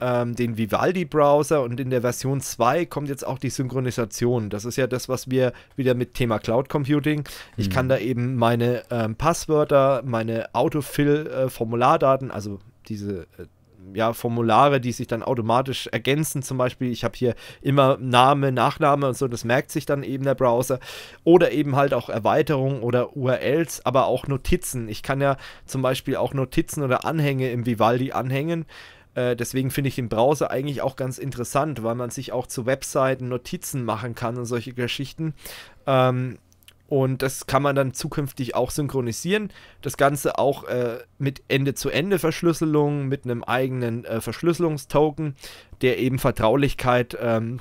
ähm, den Vivaldi-Browser und in der Version 2 kommt jetzt auch die Synchronisation. Das ist ja das, was wir wieder mit Thema Cloud Computing. Ich hm. kann da eben meine ähm, Passwörter, meine Autofill-Formulardaten, äh, also diese äh, ja, Formulare, die sich dann automatisch ergänzen. Zum Beispiel, ich habe hier immer Name, Nachname und so, das merkt sich dann eben der Browser. Oder eben halt auch Erweiterungen oder URLs, aber auch Notizen. Ich kann ja zum Beispiel auch Notizen oder Anhänge im Vivaldi anhängen. Äh, deswegen finde ich den Browser eigentlich auch ganz interessant, weil man sich auch zu Webseiten Notizen machen kann und solche Geschichten. Ähm, und das kann man dann zukünftig auch synchronisieren. Das Ganze auch äh, mit Ende-zu-Ende-Verschlüsselung, mit einem eigenen äh, Verschlüsselungstoken, der eben Vertraulichkeit ähm,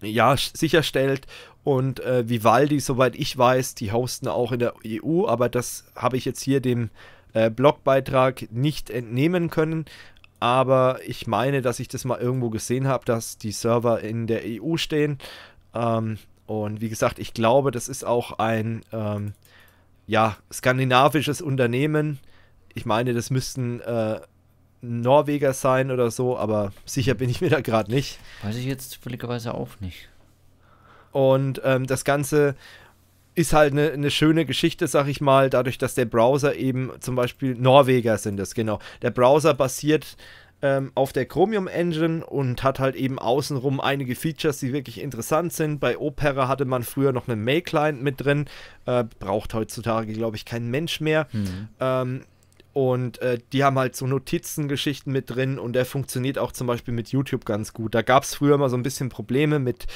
ja, sicherstellt. Und äh, Vivaldi, soweit ich weiß, die hosten auch in der EU, aber das habe ich jetzt hier dem äh, Blogbeitrag nicht entnehmen können aber ich meine, dass ich das mal irgendwo gesehen habe, dass die Server in der EU stehen. Ähm, und wie gesagt, ich glaube, das ist auch ein ähm, ja, skandinavisches Unternehmen. Ich meine, das müssten äh, Norweger sein oder so, aber sicher bin ich mir da gerade nicht. Weiß ich jetzt völligerweise auch nicht. Und ähm, das Ganze ist halt eine ne schöne Geschichte, sag ich mal, dadurch, dass der Browser eben zum Beispiel Norweger sind es, genau. Der Browser basiert ähm, auf der Chromium Engine und hat halt eben außenrum einige Features, die wirklich interessant sind. Bei Opera hatte man früher noch einen Mail-Client mit drin, äh, braucht heutzutage, glaube ich, kein Mensch mehr. Mhm. Ähm, und äh, die haben halt so Notizengeschichten mit drin und der funktioniert auch zum Beispiel mit YouTube ganz gut. Da gab es früher mal so ein bisschen Probleme mit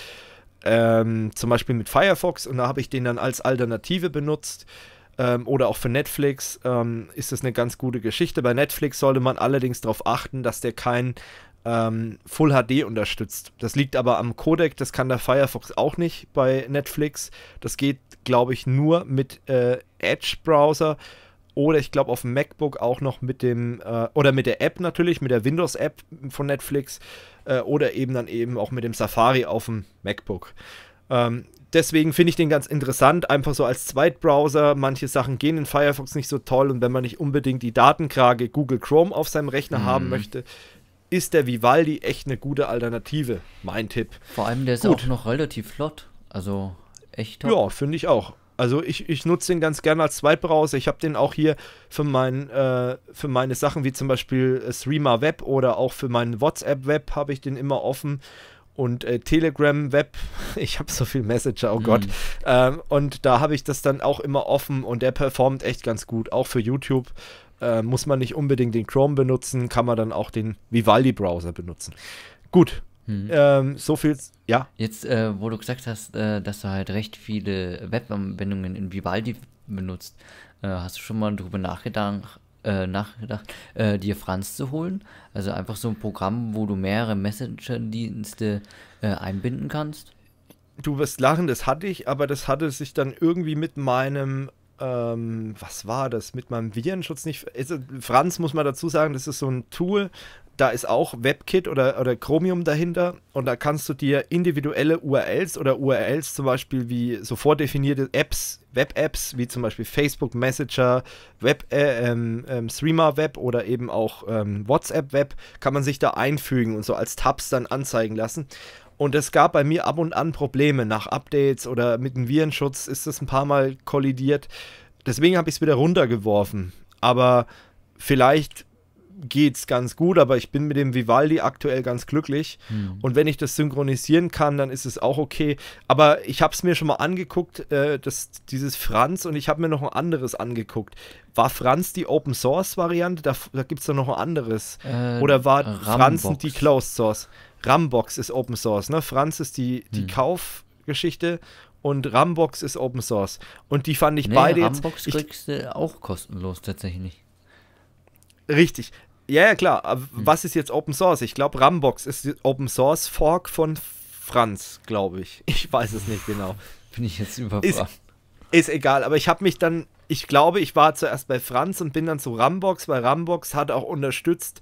ähm, zum Beispiel mit Firefox und da habe ich den dann als Alternative benutzt ähm, oder auch für Netflix ähm, ist das eine ganz gute Geschichte. Bei Netflix sollte man allerdings darauf achten, dass der kein ähm, Full HD unterstützt. Das liegt aber am Codec, das kann der Firefox auch nicht bei Netflix. Das geht, glaube ich, nur mit äh, Edge-Browser oder ich glaube auf dem MacBook auch noch mit dem äh, oder mit der App natürlich, mit der Windows-App von Netflix. Äh, oder eben dann eben auch mit dem Safari auf dem MacBook. Ähm, deswegen finde ich den ganz interessant, einfach so als Zweitbrowser. Manche Sachen gehen in Firefox nicht so toll und wenn man nicht unbedingt die Datenkrage Google Chrome auf seinem Rechner mhm. haben möchte, ist der Vivaldi echt eine gute Alternative, mein Tipp. Vor allem der ist Gut. auch noch relativ flott, also echt top. Ja, finde ich auch. Also ich, ich nutze den ganz gerne als Zweitbrowser. Ich habe den auch hier für, mein, äh, für meine Sachen wie zum Beispiel äh, Streamer Web oder auch für meinen WhatsApp Web habe ich den immer offen und äh, Telegram Web. Ich habe so viel Messenger, oh mm. Gott. Ähm, und da habe ich das dann auch immer offen und der performt echt ganz gut. Auch für YouTube äh, muss man nicht unbedingt den Chrome benutzen, kann man dann auch den Vivaldi Browser benutzen. Gut, hm. Ähm, so viel, ja. Jetzt, äh, wo du gesagt hast, äh, dass du halt recht viele Webanwendungen in Vivaldi benutzt, äh, hast du schon mal darüber äh, nachgedacht, nachgedacht äh, dir Franz zu holen? Also einfach so ein Programm, wo du mehrere Messenger-Dienste äh, einbinden kannst? Du wirst lachen, das hatte ich, aber das hatte sich dann irgendwie mit meinem ähm, was war das, mit meinem Virenschutz nicht. Also Franz muss man dazu sagen, das ist so ein Tool, da ist auch WebKit oder, oder Chromium dahinter und da kannst du dir individuelle URLs oder URLs zum Beispiel wie so vordefinierte Apps, Web-Apps wie zum Beispiel Facebook Messenger, Web, äh, ähm, ähm, Streamer Web oder eben auch ähm, WhatsApp Web, kann man sich da einfügen und so als Tabs dann anzeigen lassen. Und es gab bei mir ab und an Probleme nach Updates oder mit dem Virenschutz ist das ein paar Mal kollidiert. Deswegen habe ich es wieder runtergeworfen. Aber vielleicht geht es ganz gut, aber ich bin mit dem Vivaldi aktuell ganz glücklich. Mhm. Und wenn ich das synchronisieren kann, dann ist es auch okay. Aber ich habe es mir schon mal angeguckt, äh, das, dieses Franz, und ich habe mir noch ein anderes angeguckt. War Franz die Open Source Variante? Da, da gibt es doch noch ein anderes. Äh, Oder war Rambox. Franzen die Closed Source? Rambox ist Open Source, ne? Franz ist die, die mhm. Kaufgeschichte und Rambox ist Open Source. Und die fand ich nee, beide Rambox jetzt. Rambox kriegst du auch kostenlos tatsächlich. Richtig. Ja, ja, klar. Hm. Was ist jetzt Open Source? Ich glaube, Rambox ist Open Source Fork von Franz, glaube ich. Ich weiß es nicht genau. Bin ich jetzt überfragt. Ist, ist egal, aber ich habe mich dann, ich glaube, ich war zuerst bei Franz und bin dann zu Rambox, weil Rambox hat auch unterstützt,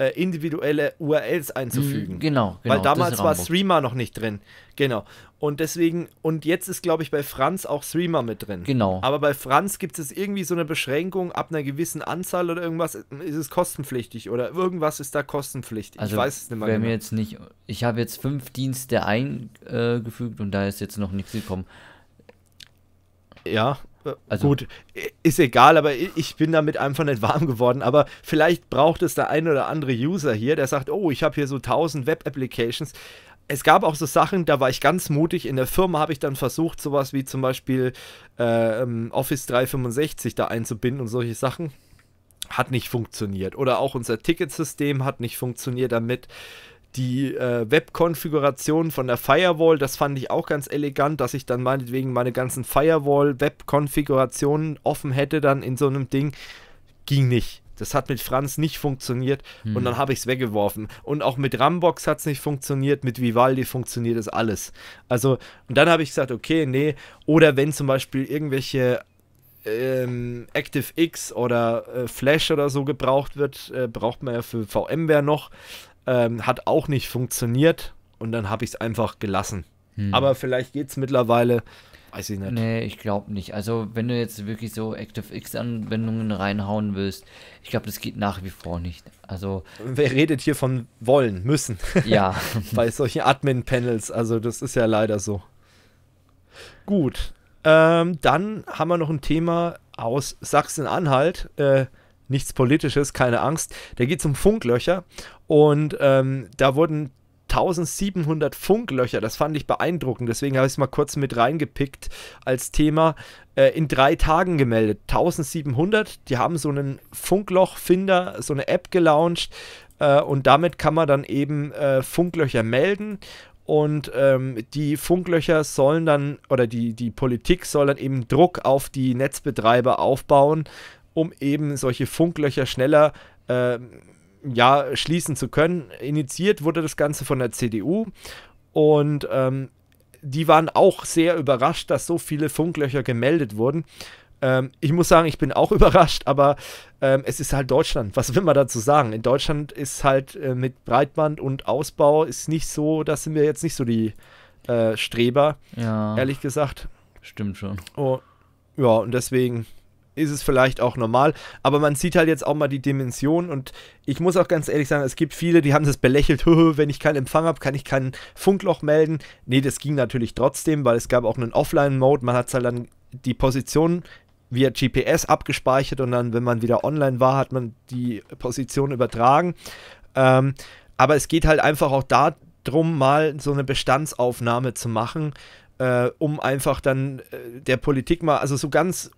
äh, individuelle URLs einzufügen. Mhm, genau, genau. Weil damals war Streamer noch nicht drin. Genau. Und deswegen, und jetzt ist, glaube ich, bei Franz auch Streamer mit drin. Genau. Aber bei Franz gibt es irgendwie so eine Beschränkung, ab einer gewissen Anzahl oder irgendwas ist es kostenpflichtig oder irgendwas ist da kostenpflichtig. Also ich weiß es nicht mehr. Genau. Mir jetzt nicht, ich habe jetzt fünf Dienste eingefügt und da ist jetzt noch nichts gekommen. Ja, also. Gut, ist egal, aber ich bin damit einfach nicht warm geworden. Aber vielleicht braucht es der ein oder andere User hier, der sagt, oh, ich habe hier so 1000 Web-Applications. Es gab auch so Sachen, da war ich ganz mutig. In der Firma habe ich dann versucht, sowas wie zum Beispiel äh, Office 365 da einzubinden und solche Sachen. Hat nicht funktioniert. Oder auch unser Ticketsystem hat nicht funktioniert damit die äh, web von der Firewall, das fand ich auch ganz elegant, dass ich dann meinetwegen meine ganzen firewall webkonfigurationen offen hätte dann in so einem Ding. Ging nicht. Das hat mit Franz nicht funktioniert hm. und dann habe ich es weggeworfen. Und auch mit Rambox hat es nicht funktioniert, mit Vivaldi funktioniert es alles. Also, und dann habe ich gesagt, okay, nee. Oder wenn zum Beispiel irgendwelche ähm, ActiveX oder äh, Flash oder so gebraucht wird, äh, braucht man ja für VMware noch. Ähm, hat auch nicht funktioniert und dann habe ich es einfach gelassen. Hm. Aber vielleicht geht es mittlerweile. Weiß ich nicht. Nee, ich glaube nicht. Also, wenn du jetzt wirklich so ActiveX-Anwendungen reinhauen willst, ich glaube, das geht nach wie vor nicht. Also. Wer redet hier von wollen, müssen? Ja. Bei solchen Admin-Panels. Also, das ist ja leider so. Gut. Ähm, dann haben wir noch ein Thema aus Sachsen-Anhalt. Äh, nichts Politisches, keine Angst. Da geht es um Funklöcher und ähm, da wurden 1700 Funklöcher, das fand ich beeindruckend, deswegen habe ich es mal kurz mit reingepickt als Thema, äh, in drei Tagen gemeldet. 1700, die haben so einen Funklochfinder, so eine App gelauncht äh, und damit kann man dann eben äh, Funklöcher melden und ähm, die Funklöcher sollen dann oder die, die Politik soll dann eben Druck auf die Netzbetreiber aufbauen, um eben solche Funklöcher schneller äh, ja, schließen zu können. Initiiert wurde das Ganze von der CDU und ähm, die waren auch sehr überrascht, dass so viele Funklöcher gemeldet wurden. Ähm, ich muss sagen, ich bin auch überrascht, aber ähm, es ist halt Deutschland. Was will man dazu sagen? In Deutschland ist halt äh, mit Breitband und Ausbau ist nicht so, das sind wir jetzt nicht so die äh, Streber, ja, ehrlich gesagt. Stimmt schon. Oh, ja, und deswegen ist es vielleicht auch normal, aber man sieht halt jetzt auch mal die Dimension und ich muss auch ganz ehrlich sagen, es gibt viele, die haben das belächelt, wenn ich keinen Empfang habe, kann ich kein Funkloch melden. Nee, das ging natürlich trotzdem, weil es gab auch einen Offline-Mode, man hat halt dann die Position via GPS abgespeichert und dann, wenn man wieder online war, hat man die Position übertragen. Ähm, aber es geht halt einfach auch darum, mal so eine Bestandsaufnahme zu machen, äh, um einfach dann äh, der Politik mal, also so ganz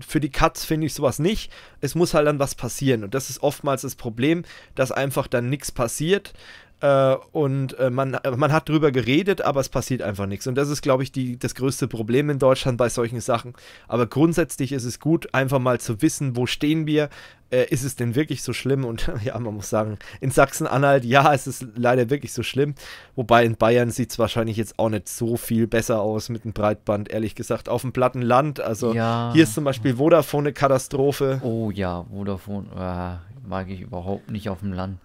für die Cuts finde ich sowas nicht. Es muss halt dann was passieren. Und das ist oftmals das Problem, dass einfach dann nichts passiert. Äh, und äh, man, äh, man hat drüber geredet, aber es passiert einfach nichts. Und das ist, glaube ich, die, das größte Problem in Deutschland bei solchen Sachen. Aber grundsätzlich ist es gut, einfach mal zu wissen, wo stehen wir, äh, ist es denn wirklich so schlimm? Und ja, man muss sagen, in Sachsen-Anhalt, ja, es ist leider wirklich so schlimm. Wobei in Bayern sieht es wahrscheinlich jetzt auch nicht so viel besser aus mit dem Breitband, ehrlich gesagt. Auf dem platten Land, also ja. hier ist zum Beispiel Vodafone eine Katastrophe. Oh ja, Vodafone äh, mag ich überhaupt nicht auf dem Land.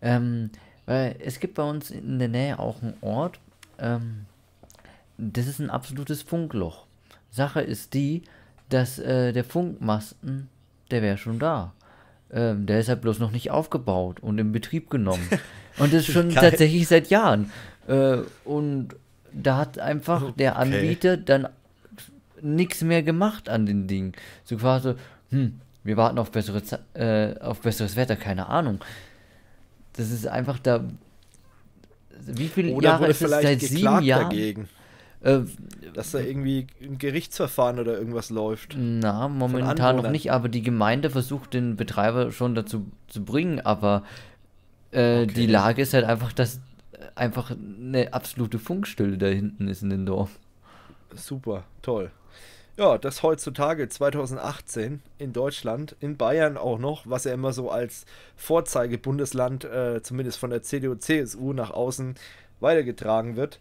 Ähm, äh, es gibt bei uns in der Nähe auch einen Ort, ähm, das ist ein absolutes Funkloch. Sache ist die, dass äh, der Funkmasten, der wäre schon da. Ähm, der ist halt bloß noch nicht aufgebaut und in Betrieb genommen. Und das ist schon tatsächlich seit Jahren. Äh, und da hat einfach okay. der Anbieter dann nichts mehr gemacht an den Dingen. So quasi, hm, wir warten auf, bessere, äh, auf besseres Wetter, keine Ahnung. Das ist einfach da. Wie viele oder Jahre wurde ist es vielleicht seit geklagt sieben Jahren? dagegen? Äh, Dass da irgendwie ein Gerichtsverfahren oder irgendwas läuft. Na, momentan noch nicht, aber die Gemeinde versucht den Betreiber schon dazu zu bringen, aber äh, okay. die Lage ist halt einfach, dass einfach eine absolute Funkstille da hinten ist in dem Dorf. Super, toll. Ja, das heutzutage 2018 in Deutschland, in Bayern auch noch, was ja immer so als Vorzeigebundesland, äh, zumindest von der CDU, CSU nach außen weitergetragen wird,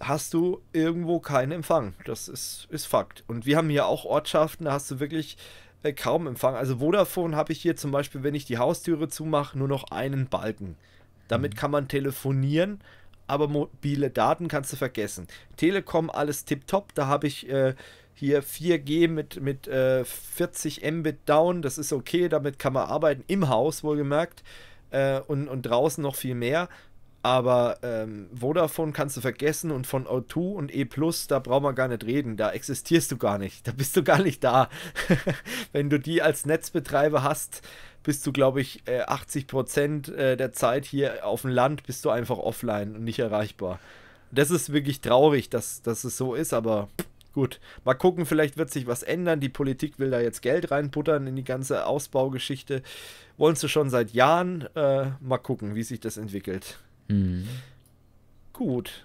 hast du irgendwo keinen Empfang. Das ist, ist Fakt. Und wir haben hier auch Ortschaften, da hast du wirklich äh, kaum Empfang. Also Vodafone habe ich hier zum Beispiel, wenn ich die Haustüre zumache, nur noch einen Balken. Damit mhm. kann man telefonieren, aber mobile Daten kannst du vergessen. Telekom alles tipptopp, da habe ich. Äh, hier 4G mit, mit äh, 40 Mbit down, das ist okay, damit kann man arbeiten, im Haus wohlgemerkt äh, und, und draußen noch viel mehr. Aber ähm, Vodafone kannst du vergessen und von O2 und E, da braucht man gar nicht reden. Da existierst du gar nicht. Da bist du gar nicht da. Wenn du die als Netzbetreiber hast, bist du, glaube ich, 80 äh, äh, der Zeit hier auf dem Land, bist du einfach offline und nicht erreichbar. Das ist wirklich traurig, dass, dass es so ist, aber Gut, mal gucken, vielleicht wird sich was ändern. Die Politik will da jetzt Geld reinbuttern in die ganze Ausbaugeschichte. Wollen sie schon seit Jahren. Äh, mal gucken, wie sich das entwickelt. Mhm. Gut,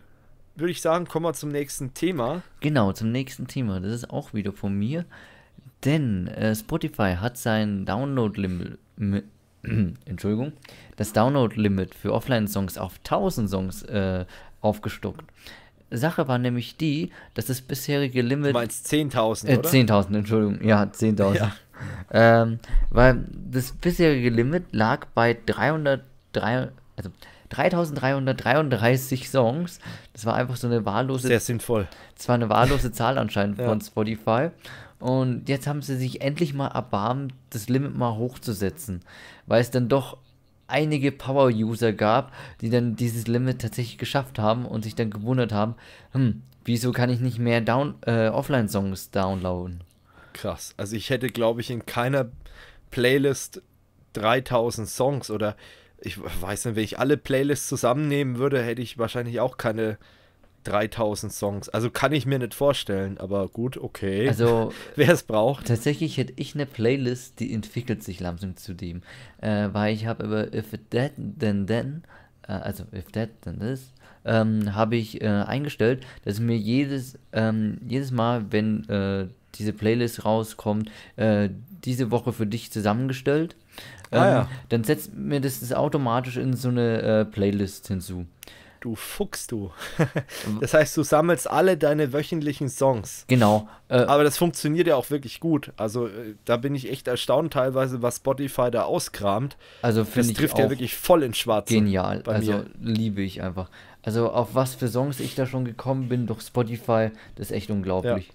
würde ich sagen, kommen wir zum nächsten Thema. Genau, zum nächsten Thema. Das ist auch wieder von mir. Denn äh, Spotify hat sein Download-Limit. Entschuldigung, das Download-Limit für Offline-Songs auf 1000 Songs äh, aufgestockt. Sache war nämlich die, dass das bisherige Limit. Du meinst 10.000, äh, oder? 10.000, Entschuldigung. Ja, 10.000. Ja. Ähm, weil das bisherige Limit lag bei 303, also 3333 Songs. Das war einfach so eine wahllose. Sehr sinnvoll. Das war eine wahllose Zahl anscheinend ja. von Spotify. Und jetzt haben sie sich endlich mal erbarmt, das Limit mal hochzusetzen, weil es dann doch einige Power-User gab, die dann dieses Limit tatsächlich geschafft haben und sich dann gewundert haben, hm, wieso kann ich nicht mehr down, äh, Offline-Songs downloaden? Krass. Also ich hätte, glaube ich, in keiner Playlist 3000 Songs oder ich weiß nicht, wenn ich alle Playlists zusammennehmen würde, hätte ich wahrscheinlich auch keine 3000 Songs. Also kann ich mir nicht vorstellen, aber gut, okay. Also, wer es braucht. Tatsächlich hätte ich eine Playlist, die entwickelt sich langsam zu dem. Äh, weil ich habe über If It That, Then Then, äh, also If That, Then This, ähm, habe ich äh, eingestellt, dass mir jedes, ähm, jedes Mal, wenn äh, diese Playlist rauskommt, äh, diese Woche für dich zusammengestellt, ah, ähm, ah, ja. dann setzt mir das, das automatisch in so eine äh, Playlist hinzu. Du Fuchs, du. Mhm. das heißt, du sammelst alle deine wöchentlichen Songs. Genau. Äh, Aber das funktioniert ja auch wirklich gut. Also äh, da bin ich echt erstaunt teilweise, was Spotify da auskramt. Also finde ich. trifft ja wirklich voll ins Schwarze. Genial. also mir. liebe ich einfach. Also auf was für Songs ich da schon gekommen bin durch Spotify, das ist echt unglaublich. Ja.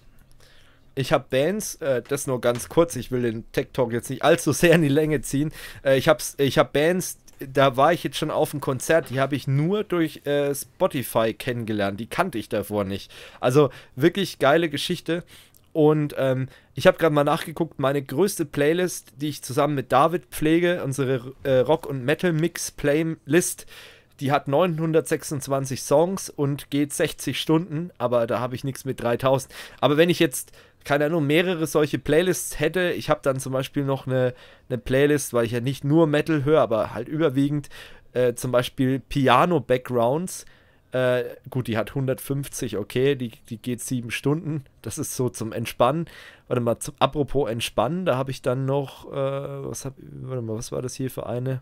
Ich habe Bands, äh, das nur ganz kurz, ich will den Tech Talk jetzt nicht allzu sehr in die Länge ziehen. Äh, ich habe ich hab Bands, da war ich jetzt schon auf dem Konzert, die habe ich nur durch äh, Spotify kennengelernt, die kannte ich davor nicht. Also wirklich geile Geschichte. Und ähm, ich habe gerade mal nachgeguckt, meine größte Playlist, die ich zusammen mit David pflege, unsere äh, Rock- und Metal-Mix-Playlist, die hat 926 Songs und geht 60 Stunden, aber da habe ich nichts mit 3000. Aber wenn ich jetzt keine Ahnung, mehrere solche Playlists hätte. Ich habe dann zum Beispiel noch eine, eine Playlist, weil ich ja nicht nur Metal höre, aber halt überwiegend äh, zum Beispiel Piano-Backgrounds. Äh, gut, die hat 150, okay, die, die geht sieben Stunden. Das ist so zum Entspannen. Warte mal, zum, apropos Entspannen, da habe ich dann noch, äh, was hab, warte mal, was war das hier für eine?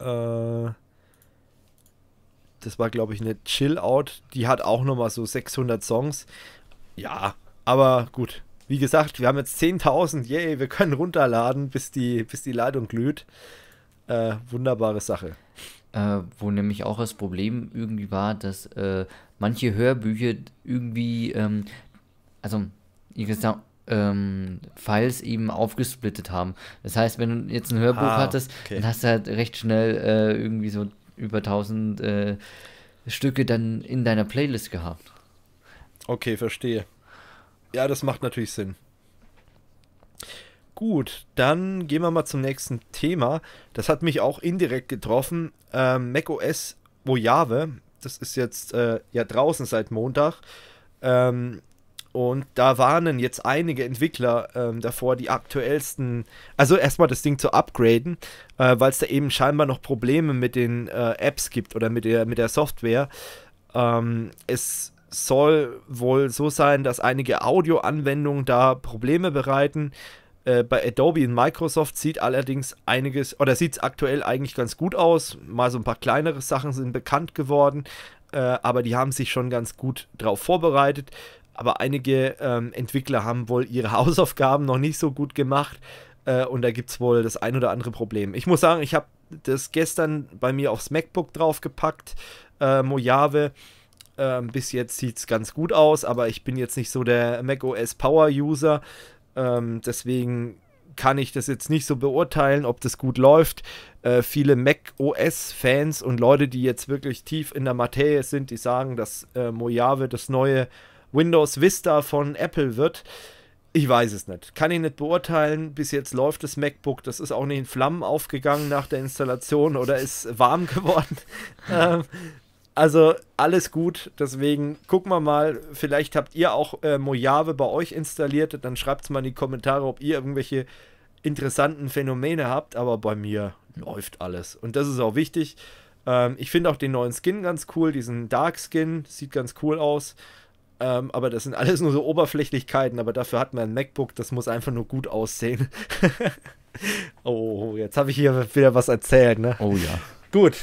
Äh, das war, glaube ich, eine Chill-Out. Die hat auch nochmal so 600 Songs. Ja, aber gut, wie gesagt, wir haben jetzt 10.000, yay, wir können runterladen, bis die, bis die Leitung glüht. Äh, wunderbare Sache. Äh, wo nämlich auch das Problem irgendwie war, dass äh, manche Hörbücher irgendwie, ähm, also, wie gesagt, ähm, Files eben aufgesplittet haben. Das heißt, wenn du jetzt ein Hörbuch ah, hattest, okay. dann hast du halt recht schnell äh, irgendwie so über 1000 äh, Stücke dann in deiner Playlist gehabt. Okay, verstehe. Ja, das macht natürlich Sinn. Gut, dann gehen wir mal zum nächsten Thema. Das hat mich auch indirekt getroffen. Ähm, macOS Mojave, das ist jetzt äh, ja draußen seit Montag. Ähm, und da warnen jetzt einige Entwickler ähm, davor, die aktuellsten, also erstmal das Ding zu upgraden, äh, weil es da eben scheinbar noch Probleme mit den äh, Apps gibt oder mit der, mit der Software. Ähm, es soll wohl so sein, dass einige Audio-Anwendungen da Probleme bereiten. Äh, bei Adobe und Microsoft sieht allerdings einiges, oder sieht es aktuell eigentlich ganz gut aus. Mal so ein paar kleinere Sachen sind bekannt geworden, äh, aber die haben sich schon ganz gut darauf vorbereitet. Aber einige ähm, Entwickler haben wohl ihre Hausaufgaben noch nicht so gut gemacht äh, und da gibt es wohl das ein oder andere Problem. Ich muss sagen, ich habe das gestern bei mir aufs MacBook draufgepackt, äh, Mojave ähm, bis jetzt sieht es ganz gut aus, aber ich bin jetzt nicht so der macOS Power User. Ähm, deswegen kann ich das jetzt nicht so beurteilen, ob das gut läuft. Äh, viele macos fans und Leute, die jetzt wirklich tief in der Materie sind, die sagen, dass äh, Mojave das neue Windows Vista von Apple wird. Ich weiß es nicht. Kann ich nicht beurteilen. Bis jetzt läuft das MacBook. Das ist auch nicht in Flammen aufgegangen nach der Installation oder ist warm geworden. ähm, also alles gut, deswegen gucken wir mal. Vielleicht habt ihr auch äh, Mojave bei euch installiert. Dann schreibt es mal in die Kommentare, ob ihr irgendwelche interessanten Phänomene habt. Aber bei mir läuft alles. Und das ist auch wichtig. Ähm, ich finde auch den neuen Skin ganz cool, diesen Dark Skin. Sieht ganz cool aus. Ähm, aber das sind alles nur so Oberflächlichkeiten. Aber dafür hat man ein MacBook. Das muss einfach nur gut aussehen. oh, jetzt habe ich hier wieder was erzählt. Ne? Oh ja. Gut,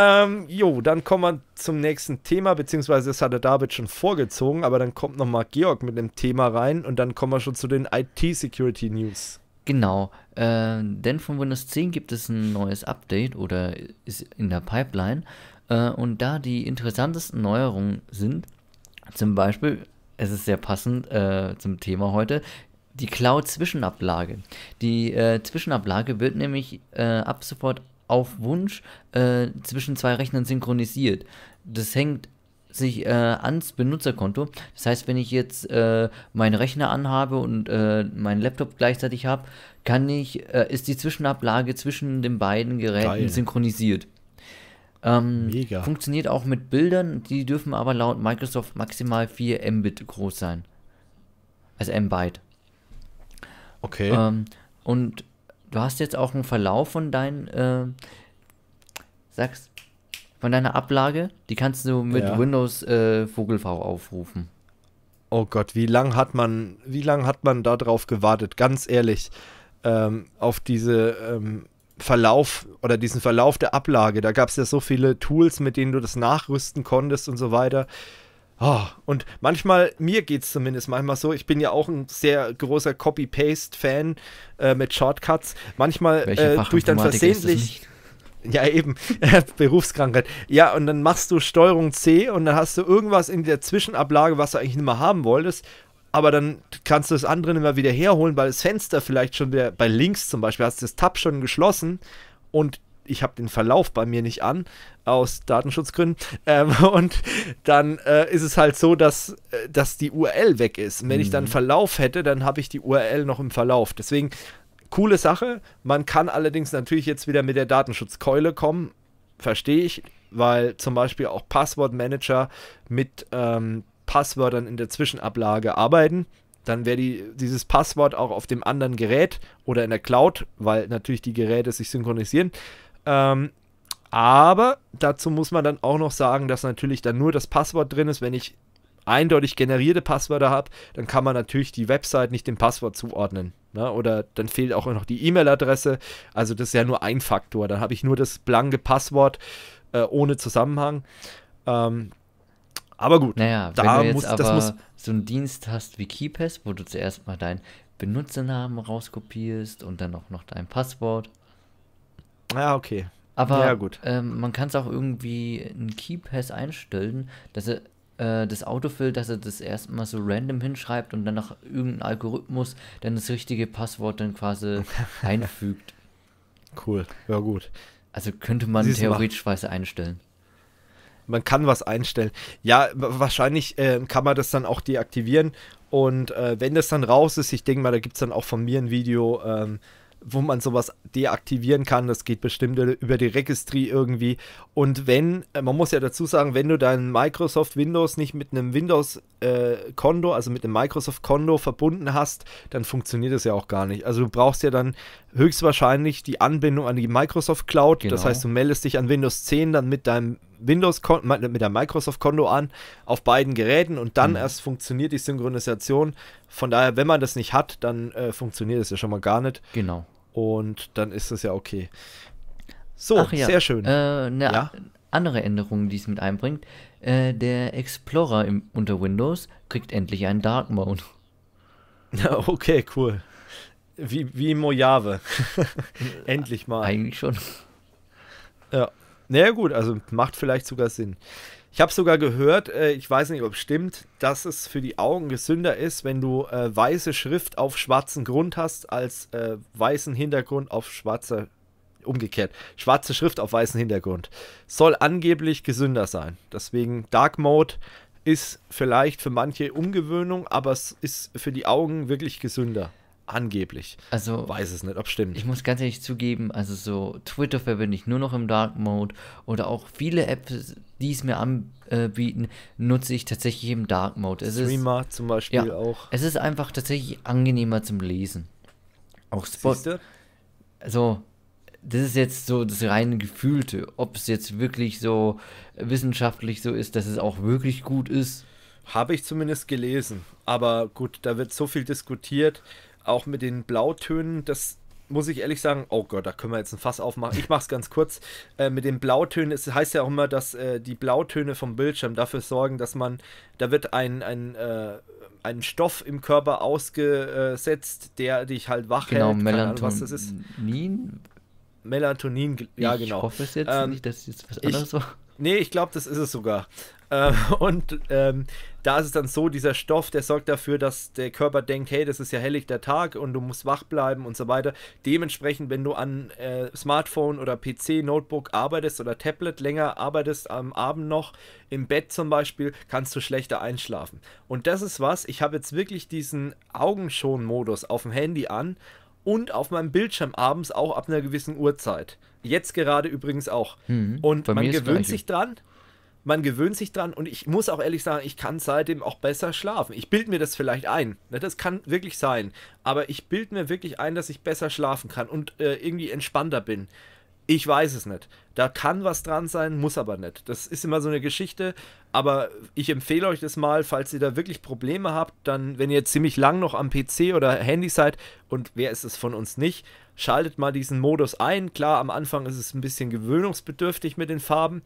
ähm, jo, dann kommen wir zum nächsten Thema, beziehungsweise das hatte David schon vorgezogen, aber dann kommt nochmal Georg mit dem Thema rein und dann kommen wir schon zu den IT-Security-News. Genau, äh, denn von Windows 10 gibt es ein neues Update oder ist in der Pipeline. Äh, und da die interessantesten Neuerungen sind, zum Beispiel, es ist sehr passend äh, zum Thema heute, die Cloud-Zwischenablage. Die äh, Zwischenablage wird nämlich äh, ab sofort auf Wunsch äh, zwischen zwei Rechnern synchronisiert. Das hängt sich äh, ans Benutzerkonto. Das heißt, wenn ich jetzt äh, meinen Rechner anhabe und äh, meinen Laptop gleichzeitig habe, kann ich, äh, ist die Zwischenablage zwischen den beiden Geräten Geil. synchronisiert. Ähm, Mega. Funktioniert auch mit Bildern, die dürfen aber laut Microsoft maximal 4 Mbit groß sein. Also Mbyte. Okay. Ähm, und du hast jetzt auch einen Verlauf von deinen, äh, sagst, von deiner Ablage, die kannst du mit ja. Windows äh, Vogelfau aufrufen. Oh Gott, wie lange hat man, wie lang hat man darauf gewartet? Ganz ehrlich, ähm, auf diese ähm, Verlauf oder diesen Verlauf der Ablage. Da gab es ja so viele Tools, mit denen du das nachrüsten konntest und so weiter. Oh, und manchmal, mir geht es zumindest manchmal so, ich bin ja auch ein sehr großer Copy-Paste-Fan äh, mit Shortcuts. Manchmal äh, tue ich dann versehentlich. Ja, eben, Berufskrankheit. Ja, und dann machst du Steuerung C und dann hast du irgendwas in der Zwischenablage, was du eigentlich nicht mehr haben wolltest. Aber dann kannst du das andere nicht mehr wieder herholen, weil das Fenster vielleicht schon wieder, bei links zum Beispiel, hast du das Tab schon geschlossen und ich habe den Verlauf bei mir nicht an, aus Datenschutzgründen. Ähm, und dann äh, ist es halt so, dass, äh, dass die URL weg ist. Und wenn mhm. ich dann mhm. Verlauf hätte, dann habe ich die URL noch im Verlauf. Deswegen, coole Sache. Man kann allerdings natürlich jetzt wieder mit der Datenschutzkeule kommen. Verstehe ich, weil zum Beispiel auch Passwortmanager mit ähm, Passwörtern in der Zwischenablage arbeiten dann wäre die, dieses Passwort auch auf dem anderen Gerät oder in der Cloud, weil natürlich die Geräte sich synchronisieren, ähm, aber dazu muss man dann auch noch sagen, dass natürlich dann nur das Passwort drin ist. Wenn ich eindeutig generierte Passwörter habe, dann kann man natürlich die Website nicht dem Passwort zuordnen. Ne? Oder dann fehlt auch noch die E-Mail-Adresse. Also das ist ja nur ein Faktor. Dann habe ich nur das blanke Passwort äh, ohne Zusammenhang. Ähm, aber gut, naja, da wenn du jetzt muss, aber muss so einen Dienst hast wie KeyPass, wo du zuerst mal deinen Benutzernamen rauskopierst und dann auch noch dein Passwort ja, okay. Aber ja, gut. Ähm, man kann es auch irgendwie in Keypass einstellen, dass er äh, das Autofill, dass er das erstmal so random hinschreibt und dann nach irgendeinem Algorithmus dann das richtige Passwort dann quasi einfügt. Cool, ja gut. Also könnte man Sieh's theoretisch mal. einstellen. Man kann was einstellen. Ja, wahrscheinlich äh, kann man das dann auch deaktivieren. Und äh, wenn das dann raus ist, ich denke mal, da gibt es dann auch von mir ein Video, ähm, wo man sowas deaktivieren kann. Das geht bestimmt über die Registry irgendwie. Und wenn, äh, man muss ja dazu sagen, wenn du dein Microsoft Windows nicht mit einem Windows-Konto, äh, also mit einem Microsoft-Konto verbunden hast, dann funktioniert das ja auch gar nicht. Also du brauchst ja dann höchstwahrscheinlich die Anbindung an die Microsoft Cloud. Genau. Das heißt, du meldest dich an Windows 10 dann mit deinem Windows mit der Microsoft Kondo an auf beiden Geräten und dann mhm. erst funktioniert die Synchronisation. Von daher, wenn man das nicht hat, dann äh, funktioniert es ja schon mal gar nicht. Genau. Und dann ist das ja okay. So, Ach, ja. sehr schön. Äh, eine ja? andere Änderung, die es mit einbringt: äh, Der Explorer im, unter Windows kriegt endlich einen Dark Mode. okay, cool. Wie, wie Mojave. endlich mal. Eigentlich schon. Ja. Naja, gut, also macht vielleicht sogar Sinn. Ich habe sogar gehört, äh, ich weiß nicht, ob es stimmt, dass es für die Augen gesünder ist, wenn du äh, weiße Schrift auf schwarzen Grund hast, als äh, weißen Hintergrund auf schwarzer. Umgekehrt. Schwarze Schrift auf weißen Hintergrund. Soll angeblich gesünder sein. Deswegen Dark Mode ist vielleicht für manche Umgewöhnung, aber es ist für die Augen wirklich gesünder. Angeblich. Also. Weiß es nicht, ob stimmt. Ich muss ganz ehrlich zugeben, also so Twitter verwende ich nur noch im Dark Mode oder auch viele Apps, die es mir anbieten, nutze ich tatsächlich im Dark Mode. Es Streamer ist, zum Beispiel ja, auch. Es ist einfach tatsächlich angenehmer zum Lesen. Auch Spot. Also, das ist jetzt so das reine Gefühlte. Ob es jetzt wirklich so wissenschaftlich so ist, dass es auch wirklich gut ist. Habe ich zumindest gelesen. Aber gut, da wird so viel diskutiert auch mit den Blautönen, das muss ich ehrlich sagen, oh Gott, da können wir jetzt ein Fass aufmachen. Ich mache es ganz kurz. Äh, mit den Blautönen, es heißt ja auch immer, dass äh, die Blautöne vom Bildschirm dafür sorgen, dass man, da wird ein, ein, äh, ein Stoff im Körper ausgesetzt, der dich halt wach genau, hält. Genau, Melatonin. was das ist. Melatonin, ja ich genau. Ich hoffe es jetzt ähm, nicht, dass es jetzt was anderes ich, war. Nee, ich glaube, das ist es sogar. Äh, und ähm, da ist es dann so, dieser Stoff, der sorgt dafür, dass der Körper denkt, hey, das ist ja hellig der Tag und du musst wach bleiben und so weiter. Dementsprechend, wenn du an äh, Smartphone oder PC, Notebook arbeitest oder Tablet länger arbeitest am Abend noch, im Bett zum Beispiel, kannst du schlechter einschlafen. Und das ist was, ich habe jetzt wirklich diesen Augenschon-Modus auf dem Handy an und auf meinem Bildschirm abends auch ab einer gewissen Uhrzeit. Jetzt gerade übrigens auch. Hm, und man gewöhnt sich dran man gewöhnt sich dran und ich muss auch ehrlich sagen, ich kann seitdem auch besser schlafen. Ich bilde mir das vielleicht ein. Ne? Das kann wirklich sein. Aber ich bilde mir wirklich ein, dass ich besser schlafen kann und äh, irgendwie entspannter bin. Ich weiß es nicht. Da kann was dran sein, muss aber nicht. Das ist immer so eine Geschichte. Aber ich empfehle euch das mal, falls ihr da wirklich Probleme habt, dann, wenn ihr ziemlich lang noch am PC oder Handy seid, und wer ist es von uns nicht, schaltet mal diesen Modus ein. Klar, am Anfang ist es ein bisschen gewöhnungsbedürftig mit den Farben,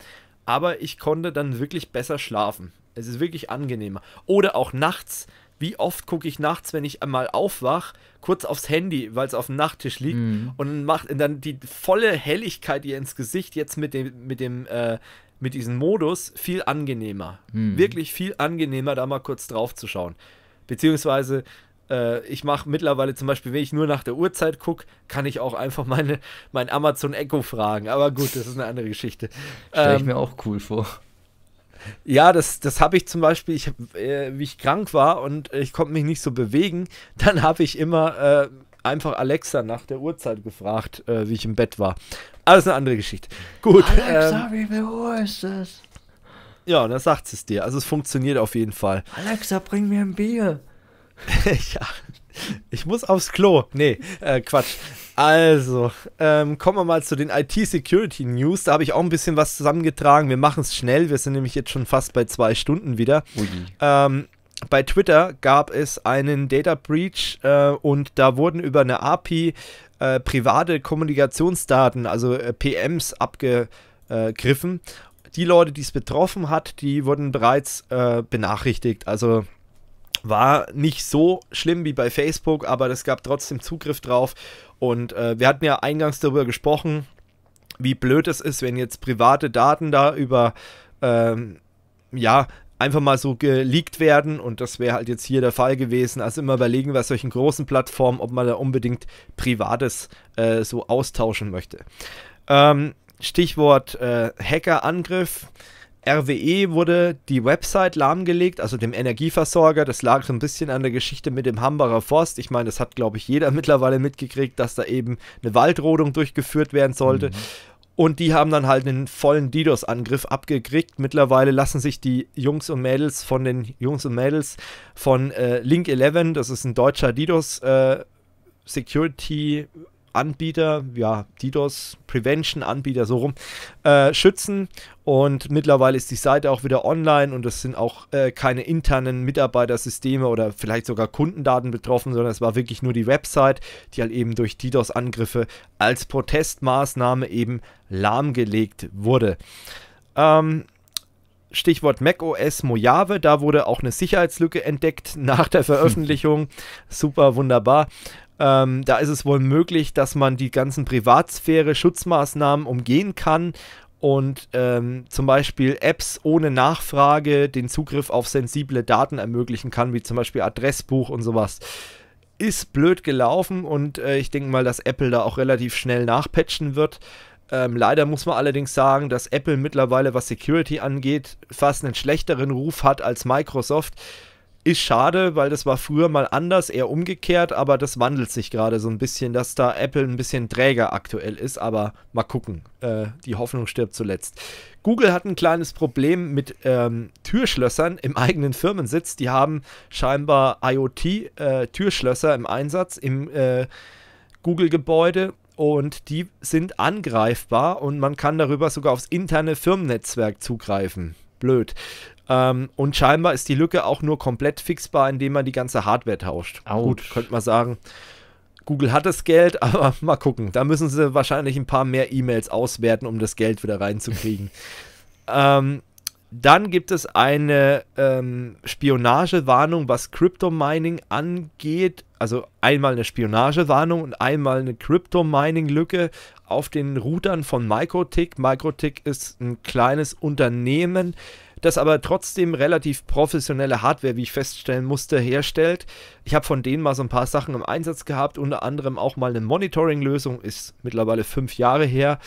aber ich konnte dann wirklich besser schlafen. Es ist wirklich angenehmer. Oder auch nachts. Wie oft gucke ich nachts, wenn ich einmal aufwach, kurz aufs Handy, weil es auf dem Nachttisch liegt mhm. und macht dann die volle Helligkeit ihr ins Gesicht jetzt mit dem mit dem äh, mit diesem Modus viel angenehmer. Mhm. Wirklich viel angenehmer, da mal kurz drauf zu schauen. Beziehungsweise äh, ich mache mittlerweile zum Beispiel, wenn ich nur nach der Uhrzeit gucke, kann ich auch einfach meine, mein Amazon Echo fragen. Aber gut, das ist eine andere Geschichte. Stelle ich ähm, mir auch cool vor. Ja, das, das habe ich zum Beispiel, ich, äh, wie ich krank war und ich konnte mich nicht so bewegen, dann habe ich immer äh, einfach Alexa nach der Uhrzeit gefragt, äh, wie ich im Bett war. Aber das ist eine andere Geschichte. Gut. Alexa, ähm, wie viel Uhr ist es? Ja, und dann sagt es dir. Also es funktioniert auf jeden Fall. Alexa, bring mir ein Bier. ja. Ich muss aufs Klo. Nee, äh, Quatsch. Also, ähm, kommen wir mal zu den IT-Security-News. Da habe ich auch ein bisschen was zusammengetragen. Wir machen es schnell. Wir sind nämlich jetzt schon fast bei zwei Stunden wieder. Ähm, bei Twitter gab es einen Data Breach äh, und da wurden über eine API äh, private Kommunikationsdaten, also äh, PMs, abgegriffen. Die Leute, die es betroffen hat, die wurden bereits äh, benachrichtigt. Also war nicht so schlimm wie bei Facebook, aber es gab trotzdem Zugriff drauf. Und äh, wir hatten ja eingangs darüber gesprochen, wie blöd es ist, wenn jetzt private Daten da über, ähm, ja, einfach mal so geleakt werden und das wäre halt jetzt hier der Fall gewesen. Also immer überlegen bei solchen großen Plattformen, ob man da unbedingt Privates äh, so austauschen möchte. Ähm, Stichwort äh, Hackerangriff. RWE wurde die Website lahmgelegt, also dem Energieversorger. Das lag so ein bisschen an der Geschichte mit dem Hambacher Forst. Ich meine, das hat, glaube ich, jeder mittlerweile mitgekriegt, dass da eben eine Waldrodung durchgeführt werden sollte. Mhm. Und die haben dann halt einen vollen DDoS-Angriff abgekriegt. Mittlerweile lassen sich die Jungs und Mädels von den Jungs und Mädels von äh, Link 11, das ist ein deutscher DDoS- äh, security Security Anbieter, ja, DDoS Prevention Anbieter, so rum, äh, schützen. Und mittlerweile ist die Seite auch wieder online und es sind auch äh, keine internen Mitarbeitersysteme oder vielleicht sogar Kundendaten betroffen, sondern es war wirklich nur die Website, die halt eben durch DDoS-Angriffe als Protestmaßnahme eben lahmgelegt wurde. Ähm, Stichwort macOS Mojave, da wurde auch eine Sicherheitslücke entdeckt nach der Veröffentlichung. Super, wunderbar. Ähm, da ist es wohl möglich, dass man die ganzen Privatsphäre-Schutzmaßnahmen umgehen kann und ähm, zum Beispiel Apps ohne Nachfrage den Zugriff auf sensible Daten ermöglichen kann, wie zum Beispiel Adressbuch und sowas. Ist blöd gelaufen und äh, ich denke mal, dass Apple da auch relativ schnell nachpatchen wird. Ähm, leider muss man allerdings sagen, dass Apple mittlerweile, was Security angeht, fast einen schlechteren Ruf hat als Microsoft. Ist schade, weil das war früher mal anders, eher umgekehrt, aber das wandelt sich gerade so ein bisschen, dass da Apple ein bisschen träger aktuell ist, aber mal gucken. Äh, die Hoffnung stirbt zuletzt. Google hat ein kleines Problem mit ähm, Türschlössern im eigenen Firmensitz. Die haben scheinbar IoT-Türschlösser äh, im Einsatz im äh, Google-Gebäude und die sind angreifbar und man kann darüber sogar aufs interne Firmennetzwerk zugreifen. Blöd. Ähm, und scheinbar ist die Lücke auch nur komplett fixbar, indem man die ganze Hardware tauscht. Ouch. Gut, könnte man sagen. Google hat das Geld, aber mal gucken. Da müssen sie wahrscheinlich ein paar mehr E-Mails auswerten, um das Geld wieder reinzukriegen. ähm, dann gibt es eine ähm, Spionagewarnung, was Crypto-Mining angeht. Also einmal eine Spionagewarnung und einmal eine Crypto-Mining-Lücke auf den Routern von Microtik. Microtik ist ein kleines Unternehmen, das aber trotzdem relativ professionelle Hardware, wie ich feststellen musste, herstellt. Ich habe von denen mal so ein paar Sachen im Einsatz gehabt, unter anderem auch mal eine Monitoring-Lösung, ist mittlerweile fünf Jahre her,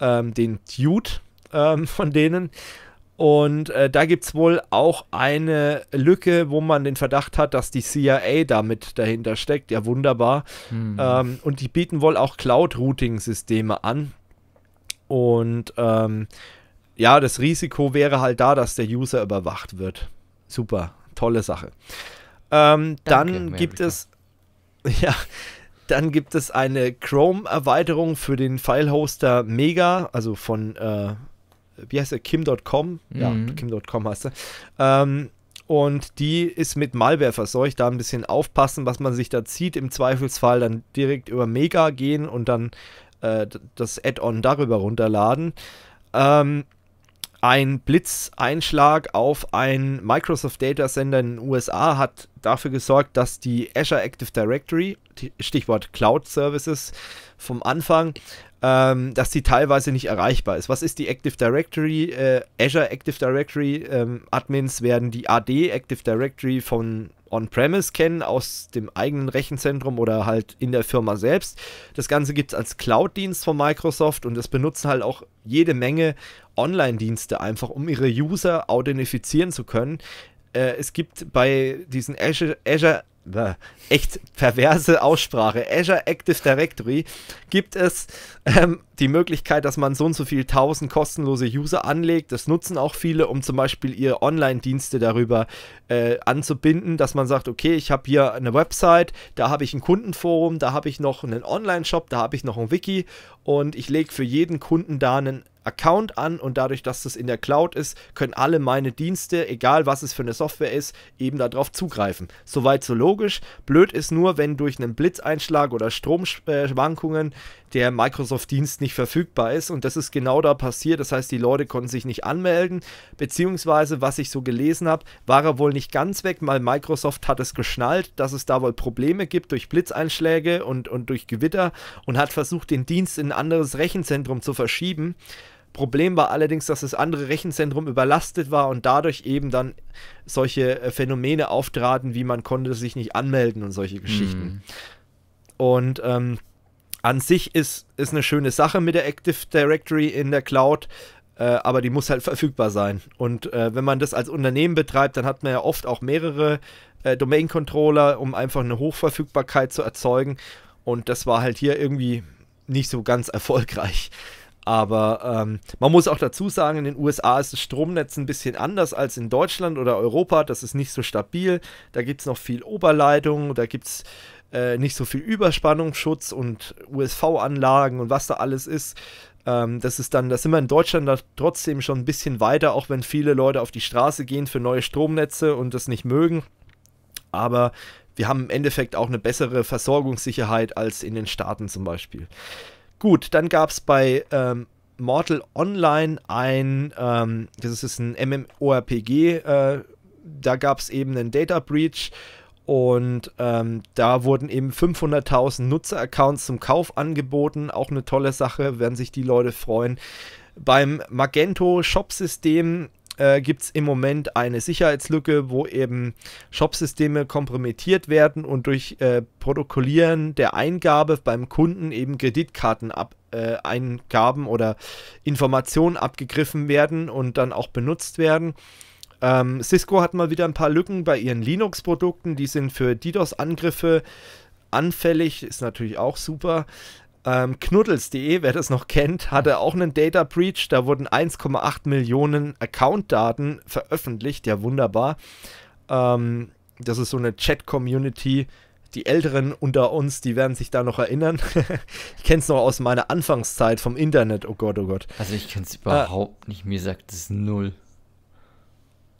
ähm, den Dude ähm, von denen. Und äh, da gibt es wohl auch eine Lücke, wo man den Verdacht hat, dass die CIA damit dahinter steckt. Ja, wunderbar. Hm. Ähm, und die bieten wohl auch Cloud-Routing-Systeme an. Und ähm, ja, das Risiko wäre halt da, dass der User überwacht wird. Super, tolle Sache. Ähm, Danke, dann gibt es ja, dann gibt es eine Chrome-Erweiterung für den File-Hoster Mega, also von äh, wie heißt er, Kim.com. Mhm. Ja, Kim.com heißt er. Ähm, und die ist mit Malware verseucht. Da ein bisschen aufpassen, was man sich da zieht. Im Zweifelsfall dann direkt über Mega gehen und dann äh, das Add-on darüber runterladen. Ähm, ein Blitzeinschlag auf ein Microsoft Data Center in den USA hat dafür gesorgt, dass die Azure Active Directory, Stichwort Cloud Services vom Anfang, ähm, dass sie teilweise nicht erreichbar ist. Was ist die Active Directory? Äh, Azure Active Directory ähm, Admins werden die AD Active Directory von On-Premise kennen, aus dem eigenen Rechenzentrum oder halt in der Firma selbst. Das Ganze gibt es als Cloud-Dienst von Microsoft und es benutzen halt auch jede Menge Online-Dienste einfach, um ihre User authentifizieren zu können. Äh, es gibt bei diesen Azure, Azure echt perverse Aussprache. Azure Active Directory gibt es ähm, die Möglichkeit, dass man so und so viel tausend kostenlose User anlegt. Das nutzen auch viele, um zum Beispiel ihre Online-Dienste darüber äh, anzubinden, dass man sagt, okay, ich habe hier eine Website, da habe ich ein Kundenforum, da habe ich noch einen Online-Shop, da habe ich noch ein Wiki und ich lege für jeden Kunden da einen Account an und dadurch, dass das in der Cloud ist, können alle meine Dienste, egal was es für eine Software ist, eben darauf zugreifen. Soweit so logisch. Blöd Blöd ist nur, wenn durch einen Blitzeinschlag oder Stromschwankungen der Microsoft-Dienst nicht verfügbar ist. Und das ist genau da passiert. Das heißt, die Leute konnten sich nicht anmelden. Beziehungsweise, was ich so gelesen habe, war er wohl nicht ganz weg, weil Microsoft hat es geschnallt, dass es da wohl Probleme gibt durch Blitzeinschläge und, und durch Gewitter und hat versucht, den Dienst in ein anderes Rechenzentrum zu verschieben. Problem war allerdings, dass das andere Rechenzentrum überlastet war und dadurch eben dann solche äh, Phänomene auftraten, wie man konnte sich nicht anmelden und solche Geschichten. Mhm. Und ähm, an sich ist, ist eine schöne Sache mit der Active Directory in der Cloud, äh, aber die muss halt verfügbar sein. Und äh, wenn man das als Unternehmen betreibt, dann hat man ja oft auch mehrere äh, Domain-Controller, um einfach eine Hochverfügbarkeit zu erzeugen. Und das war halt hier irgendwie nicht so ganz erfolgreich. Aber ähm, man muss auch dazu sagen, in den USA ist das Stromnetz ein bisschen anders als in Deutschland oder Europa. Das ist nicht so stabil. Da gibt es noch viel Oberleitung, da gibt es äh, nicht so viel Überspannungsschutz und USV-Anlagen und was da alles ist. Ähm, das ist dann, da sind wir in Deutschland da trotzdem schon ein bisschen weiter, auch wenn viele Leute auf die Straße gehen für neue Stromnetze und das nicht mögen. Aber wir haben im Endeffekt auch eine bessere Versorgungssicherheit als in den Staaten zum Beispiel. Gut, dann gab es bei ähm, Mortal Online ein, ähm, das ist ein MMORPG, äh, da gab es eben einen Data Breach und ähm, da wurden eben 500.000 Nutzeraccounts zum Kauf angeboten. Auch eine tolle Sache, werden sich die Leute freuen. Beim Magento Shop System äh, gibt es im Moment eine Sicherheitslücke, wo eben Shopsysteme kompromittiert werden und durch äh, Protokollieren der Eingabe beim Kunden eben Kreditkarteneingaben äh, oder Informationen abgegriffen werden und dann auch benutzt werden. Ähm, Cisco hat mal wieder ein paar Lücken bei ihren Linux-Produkten, die sind für DDoS-Angriffe anfällig, ist natürlich auch super. Ähm, Knuddels.de, wer das noch kennt, hatte auch einen Data Breach. Da wurden 1,8 Millionen Account-Daten veröffentlicht. Ja, wunderbar. Ähm, das ist so eine Chat-Community. Die Älteren unter uns, die werden sich da noch erinnern. ich kenne es noch aus meiner Anfangszeit vom Internet. Oh Gott, oh Gott. Also ich kenne es äh, überhaupt äh, nicht. Mir sagt es null.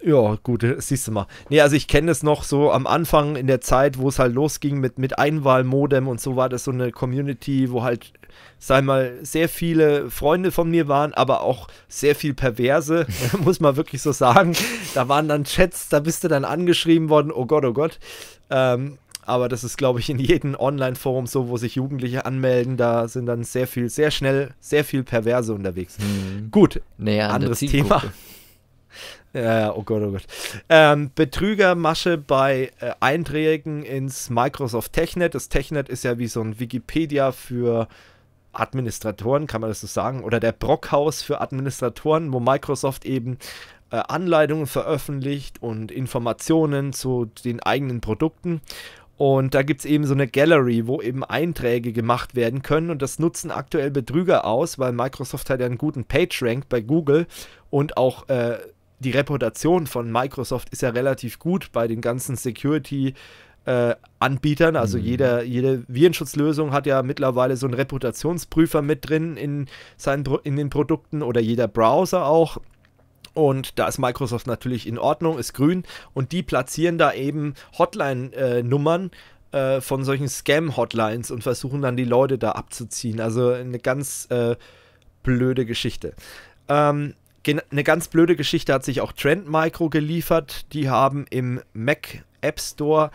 Ja, gut, äh, siehst du mal. Nee, also ich kenne es noch so am Anfang in der Zeit, wo es halt losging mit, mit Einwahlmodem und so war das so eine Community, wo halt, sei mal, sehr viele Freunde von mir waren, aber auch sehr viel Perverse, muss man wirklich so sagen. Da waren dann Chats, da bist du dann angeschrieben worden, oh Gott, oh Gott. Ähm, aber das ist, glaube ich, in jedem Online-Forum so, wo sich Jugendliche anmelden, da sind dann sehr viel, sehr schnell, sehr viel Perverse unterwegs. Mhm. Gut, naja, anderes Thema. Ja, äh, oh Gott, oh Gott. Ähm, Betrügermasche bei äh, Einträgen ins Microsoft TechNet. Das TechNet ist ja wie so ein Wikipedia für Administratoren, kann man das so sagen, oder der Brockhaus für Administratoren, wo Microsoft eben äh, Anleitungen veröffentlicht und Informationen zu den eigenen Produkten. Und da gibt es eben so eine Gallery, wo eben Einträge gemacht werden können. Und das nutzen aktuell Betrüger aus, weil Microsoft hat ja einen guten PageRank bei Google und auch äh, die Reputation von Microsoft ist ja relativ gut bei den ganzen Security- äh, Anbietern, also mhm. jeder, jede Virenschutzlösung hat ja mittlerweile so einen Reputationsprüfer mit drin in, seinen, in den Produkten oder jeder Browser auch. Und da ist Microsoft natürlich in Ordnung, ist grün und die platzieren da eben Hotline-Nummern äh, von solchen Scam-Hotlines und versuchen dann die Leute da abzuziehen. Also eine ganz äh, blöde Geschichte. Ähm, eine ganz blöde Geschichte hat sich auch Trend Micro geliefert. Die haben im Mac App Store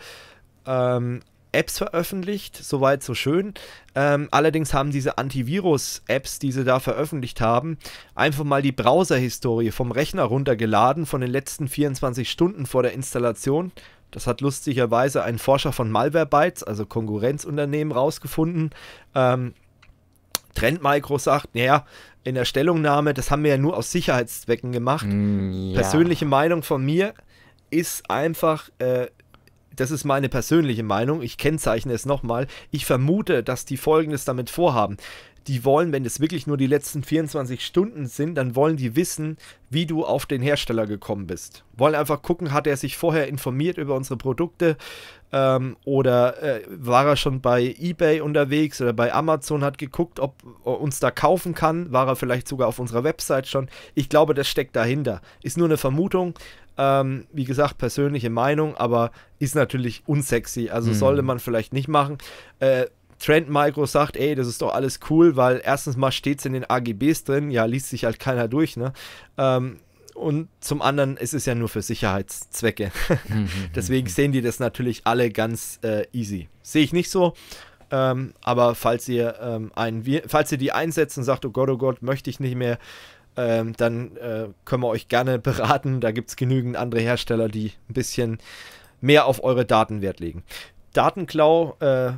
ähm, Apps veröffentlicht, soweit so schön. Ähm, allerdings haben diese Antivirus-Apps, die sie da veröffentlicht haben, einfach mal die Browser-Historie vom Rechner runtergeladen von den letzten 24 Stunden vor der Installation. Das hat lustigerweise ein Forscher von Malwarebytes, also Konkurrenzunternehmen, rausgefunden. Ähm, Trend Micro sagt, naja, in der Stellungnahme, das haben wir ja nur aus Sicherheitszwecken gemacht. Mm, ja. Persönliche Meinung von mir ist einfach, äh, das ist meine persönliche Meinung, ich kennzeichne es nochmal, ich vermute, dass die Folgendes damit vorhaben. Die wollen, wenn es wirklich nur die letzten 24 Stunden sind, dann wollen die wissen, wie du auf den Hersteller gekommen bist. Wollen einfach gucken, hat er sich vorher informiert über unsere Produkte, ähm, oder äh, war er schon bei eBay unterwegs oder bei Amazon, hat geguckt, ob er uns da kaufen kann, war er vielleicht sogar auf unserer Website schon. Ich glaube, das steckt dahinter. Ist nur eine Vermutung. Ähm, wie gesagt, persönliche Meinung, aber ist natürlich unsexy. Also mhm. sollte man vielleicht nicht machen. Äh, Trend Micro sagt, ey, das ist doch alles cool, weil erstens mal steht es in den AGBs drin, ja, liest sich halt keiner durch, ne? Ähm, und zum anderen ist es ja nur für Sicherheitszwecke. Mhm, mhm, Deswegen mhm. sehen die das natürlich alle ganz äh, easy. Sehe ich nicht so. Ähm, aber falls ihr ähm, einen, falls ihr die einsetzt und sagt, oh Gott, oh Gott, möchte ich nicht mehr, ähm, dann äh, können wir euch gerne beraten. Da gibt es genügend andere Hersteller, die ein bisschen mehr auf eure Daten Wert legen. Datenklau äh,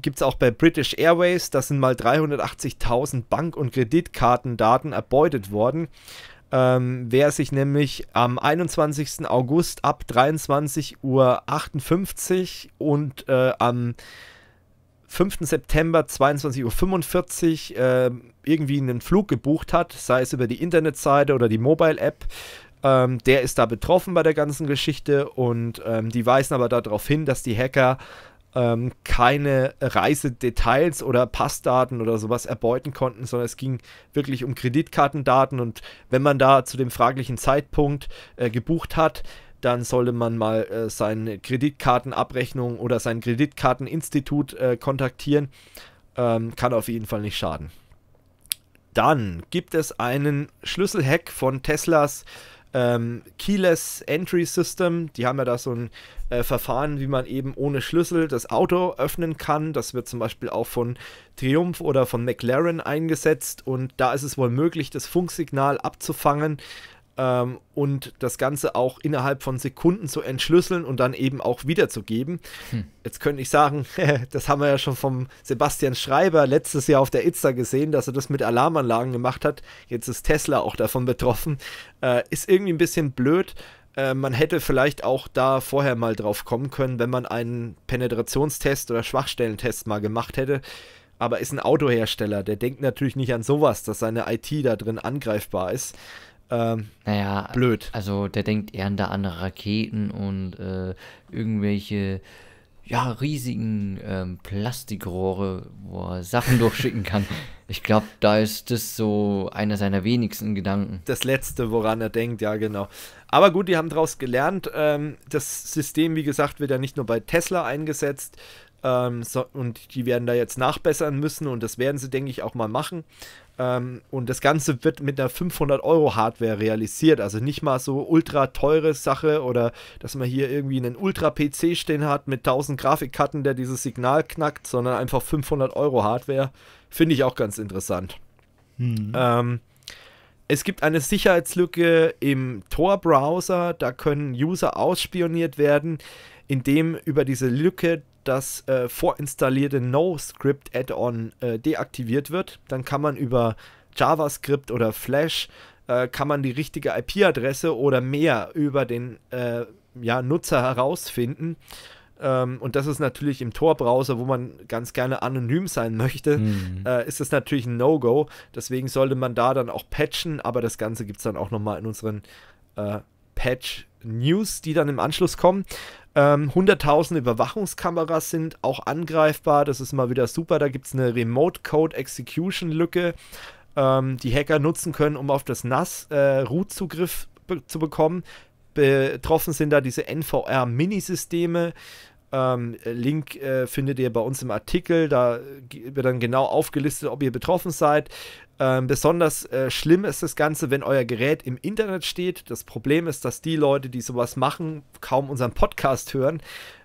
gibt es auch bei British Airways. Das sind mal 380.000 Bank- und Kreditkartendaten erbeutet worden ähm, wer sich nämlich am 21. August ab 23.58 Uhr und äh, am 5. September 22.45 Uhr äh, irgendwie einen Flug gebucht hat, sei es über die Internetseite oder die Mobile-App, ähm, der ist da betroffen bei der ganzen Geschichte und ähm, die weisen aber darauf hin, dass die Hacker ähm, keine Reisedetails oder Passdaten oder sowas erbeuten konnten, sondern es ging wirklich um Kreditkartendaten und wenn man da zu dem fraglichen Zeitpunkt äh, gebucht hat, dann sollte man mal äh, seine Kreditkartenabrechnung oder sein Kreditkarteninstitut äh, kontaktieren. Ähm, kann auf jeden Fall nicht schaden. Dann gibt es einen Schlüsselhack von Teslas ähm, Keyless Entry System. Die haben ja da so ein äh, Verfahren, wie man eben ohne Schlüssel das Auto öffnen kann. Das wird zum Beispiel auch von Triumph oder von McLaren eingesetzt und da ist es wohl möglich, das Funksignal abzufangen ähm, und das Ganze auch innerhalb von Sekunden zu entschlüsseln und dann eben auch wiederzugeben. Hm. Jetzt könnte ich sagen, das haben wir ja schon vom Sebastian Schreiber letztes Jahr auf der Itza gesehen, dass er das mit Alarmanlagen gemacht hat. Jetzt ist Tesla auch davon betroffen. Äh, ist irgendwie ein bisschen blöd. Äh, man hätte vielleicht auch da vorher mal drauf kommen können, wenn man einen Penetrationstest oder Schwachstellentest mal gemacht hätte aber ist ein Autohersteller, der denkt natürlich nicht an sowas, dass seine IT da drin angreifbar ist ähm, naja, blöd. Also der denkt eher an da an Raketen und äh, irgendwelche ja, riesigen ähm, Plastikrohre, wo er Sachen durchschicken kann. Ich glaube, da ist das so einer seiner wenigsten Gedanken. Das Letzte, woran er denkt, ja, genau. Aber gut, die haben daraus gelernt. Ähm, das System, wie gesagt, wird ja nicht nur bei Tesla eingesetzt. Ähm, so, und die werden da jetzt nachbessern müssen und das werden sie, denke ich, auch mal machen. Ähm, und das Ganze wird mit einer 500 Euro Hardware realisiert. Also nicht mal so ultra teure Sache oder dass man hier irgendwie einen Ultra PC stehen hat mit 1000 Grafikkarten, der dieses Signal knackt, sondern einfach 500 Euro Hardware. Finde ich auch ganz interessant. Hm. Ähm, es gibt eine Sicherheitslücke im Tor-Browser, da können User ausspioniert werden, indem über diese Lücke das äh, vorinstallierte NoScript-Add-on äh, deaktiviert wird, dann kann man über JavaScript oder Flash äh, kann man die richtige IP-Adresse oder mehr über den äh, ja, Nutzer herausfinden. Ähm, und das ist natürlich im Tor-Browser, wo man ganz gerne anonym sein möchte, mhm. Äh, ist das natürlich ein No-Go. Deswegen sollte man da dann auch patchen, aber das Ganze gibt es dann auch nochmal in unseren äh, Patch News, die dann im Anschluss kommen. Ähm, Hunderttausende Überwachungskameras sind auch angreifbar. Das ist mal wieder super. Da gibt es eine Remote Code Execution Lücke, ähm, die Hacker nutzen können, um auf das NAS äh, Root-Zugriff be zu bekommen. Betroffen sind da diese NVR-Minisysteme. Ähm, Link äh, findet ihr bei uns im Artikel. Da wird dann genau aufgelistet, ob ihr betroffen seid. Ähm, besonders äh, schlimm ist das Ganze, wenn euer Gerät im Internet steht. Das Problem ist, dass die Leute, die sowas machen, kaum unseren Podcast hören,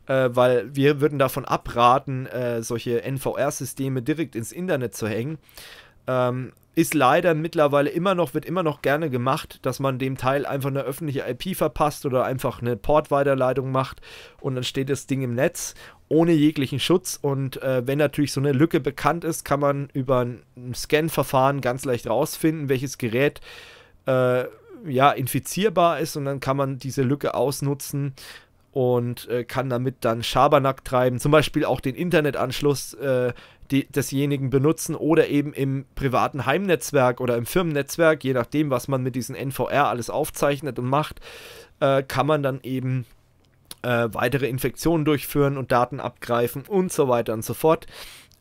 äh, weil wir würden davon abraten, äh, solche NVR-Systeme direkt ins Internet zu hängen. Ähm, ist leider mittlerweile immer noch, wird immer noch gerne gemacht, dass man dem Teil einfach eine öffentliche IP verpasst oder einfach eine Portweiterleitung macht und dann steht das Ding im Netz ohne jeglichen Schutz. Und äh, wenn natürlich so eine Lücke bekannt ist, kann man über ein Scan-Verfahren ganz leicht rausfinden, welches Gerät äh, ja infizierbar ist und dann kann man diese Lücke ausnutzen und äh, kann damit dann Schabernack treiben, zum Beispiel auch den Internetanschluss äh, die, desjenigen benutzen oder eben im privaten Heimnetzwerk oder im Firmennetzwerk, je nachdem, was man mit diesen NVR alles aufzeichnet und macht, äh, kann man dann eben äh, weitere Infektionen durchführen und Daten abgreifen und so weiter und so fort.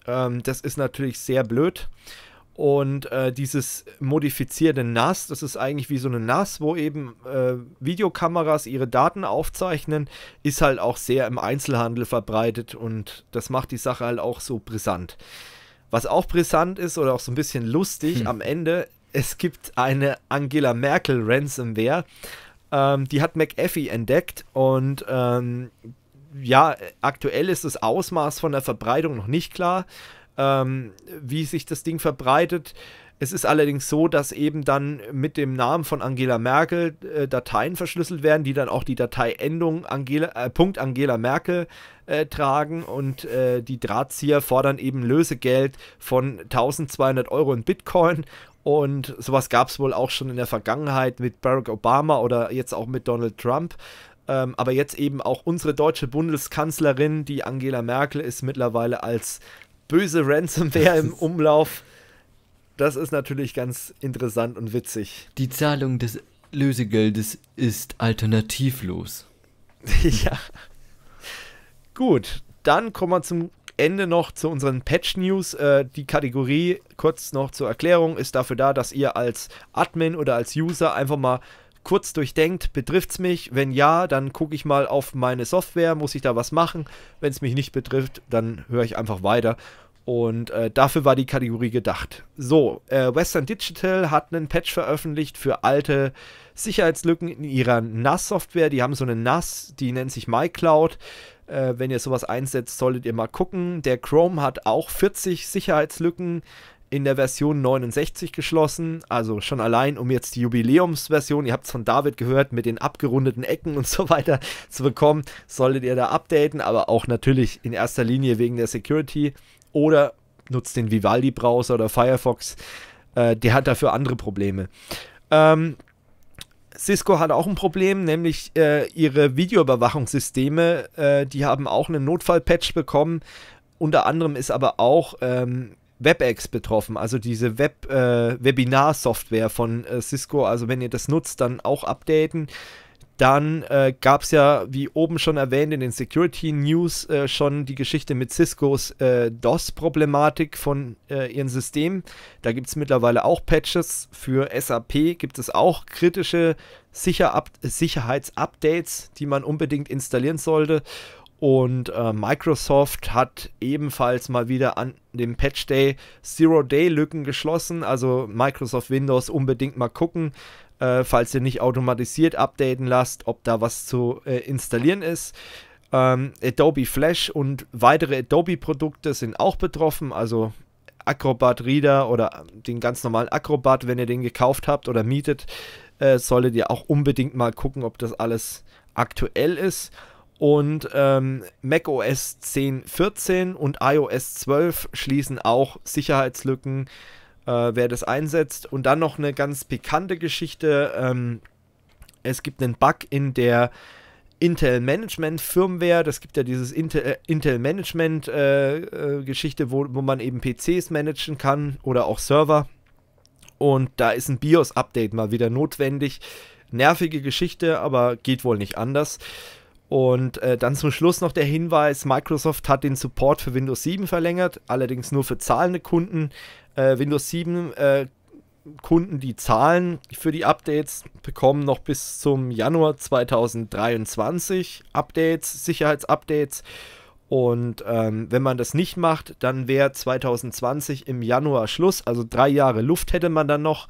Ähm, das ist natürlich sehr blöd. Und äh, dieses modifizierte NAS, das ist eigentlich wie so eine NAS, wo eben äh, Videokameras ihre Daten aufzeichnen, ist halt auch sehr im Einzelhandel verbreitet und das macht die Sache halt auch so brisant. Was auch brisant ist oder auch so ein bisschen lustig hm. am Ende, es gibt eine Angela Merkel Ransomware. Ähm, die hat McAfee entdeckt und ähm, ja, aktuell ist das Ausmaß von der Verbreitung noch nicht klar ähm, wie sich das Ding verbreitet. Es ist allerdings so, dass eben dann mit dem Namen von Angela Merkel äh, Dateien verschlüsselt werden, die dann auch die Dateiendung Angela, äh, Punkt Angela Merkel äh, tragen und äh, die Drahtzieher fordern eben Lösegeld von 1200 Euro in Bitcoin und sowas gab es wohl auch schon in der Vergangenheit mit Barack Obama oder jetzt auch mit Donald Trump. Ähm, aber jetzt eben auch unsere deutsche Bundeskanzlerin, die Angela Merkel, ist mittlerweile als böse Ransomware im Umlauf. Das ist natürlich ganz interessant und witzig. Die Zahlung des Lösegeldes ist alternativlos. ja. Gut, dann kommen wir zum Ende noch zu unseren Patch News. Äh, die Kategorie, kurz noch zur Erklärung, ist dafür da, dass ihr als Admin oder als User einfach mal kurz durchdenkt, betrifft es mich? Wenn ja, dann gucke ich mal auf meine Software, muss ich da was machen? Wenn es mich nicht betrifft, dann höre ich einfach weiter. Und äh, dafür war die Kategorie gedacht. So, äh, Western Digital hat einen Patch veröffentlicht für alte Sicherheitslücken in ihrer NAS-Software. Die haben so eine NAS, die nennt sich MyCloud. Äh, wenn ihr sowas einsetzt, solltet ihr mal gucken. Der Chrome hat auch 40 Sicherheitslücken in der Version 69 geschlossen. Also schon allein, um jetzt die Jubiläumsversion, ihr habt es von David gehört, mit den abgerundeten Ecken und so weiter zu bekommen, solltet ihr da updaten, aber auch natürlich in erster Linie wegen der Security oder nutzt den Vivaldi-Browser oder Firefox. Äh, der hat dafür andere Probleme. Ähm, Cisco hat auch ein Problem, nämlich äh, ihre Videoüberwachungssysteme, äh, die haben auch einen Notfallpatch bekommen. Unter anderem ist aber auch ähm, WebEx betroffen, also diese Web, äh, Webinar-Software von äh, Cisco. Also wenn ihr das nutzt, dann auch updaten. Dann äh, gab es ja, wie oben schon erwähnt, in den Security News äh, schon die Geschichte mit Ciscos äh, DOS-Problematik von äh, ihren Systemen. Da gibt es mittlerweile auch Patches. Für SAP gibt es auch kritische Sicher Sicherheitsupdates, die man unbedingt installieren sollte. Und äh, Microsoft hat ebenfalls mal wieder an dem Patch Day Zero-Day-Lücken geschlossen. Also Microsoft Windows unbedingt mal gucken, äh, falls ihr nicht automatisiert updaten lasst, ob da was zu äh, installieren ist. Ähm, Adobe Flash und weitere Adobe-Produkte sind auch betroffen. Also Acrobat Reader oder ähm, den ganz normalen Acrobat, wenn ihr den gekauft habt oder mietet, äh, solltet ihr auch unbedingt mal gucken, ob das alles aktuell ist und ähm, macOS 10.14 und iOS 12 schließen auch Sicherheitslücken, äh, wer das einsetzt. Und dann noch eine ganz pikante Geschichte. Ähm, es gibt einen Bug in der Intel Management Firmware. Das gibt ja dieses Intel, äh, Intel Management äh, äh, Geschichte, wo, wo man eben PCs managen kann oder auch Server. Und da ist ein BIOS-Update mal wieder notwendig. Nervige Geschichte, aber geht wohl nicht anders. Und äh, dann zum Schluss noch der Hinweis, Microsoft hat den Support für Windows 7 verlängert, allerdings nur für zahlende Kunden. Äh, Windows 7 äh, Kunden, die zahlen für die Updates, bekommen noch bis zum Januar 2023 Updates, Sicherheitsupdates. Und ähm, wenn man das nicht macht, dann wäre 2020 im Januar Schluss. Also drei Jahre Luft hätte man dann noch.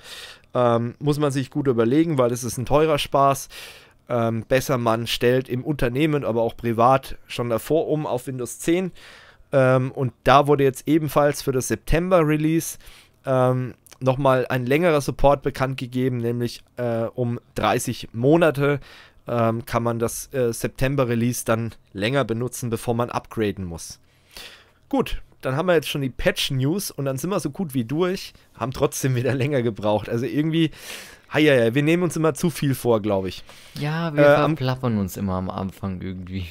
Ähm, muss man sich gut überlegen, weil das ist ein teurer Spaß ähm, besser man stellt im Unternehmen, aber auch privat schon davor um auf Windows 10. Ähm, und da wurde jetzt ebenfalls für das September-Release ähm, nochmal ein längerer Support bekannt gegeben, nämlich äh, um 30 Monate ähm, kann man das äh, September-Release dann länger benutzen, bevor man upgraden muss. Gut, dann haben wir jetzt schon die Patch-News und dann sind wir so gut wie durch, haben trotzdem wieder länger gebraucht. Also irgendwie ja, ja, wir nehmen uns immer zu viel vor, glaube ich. Ja, wir äh, verplappern uns immer am Anfang irgendwie.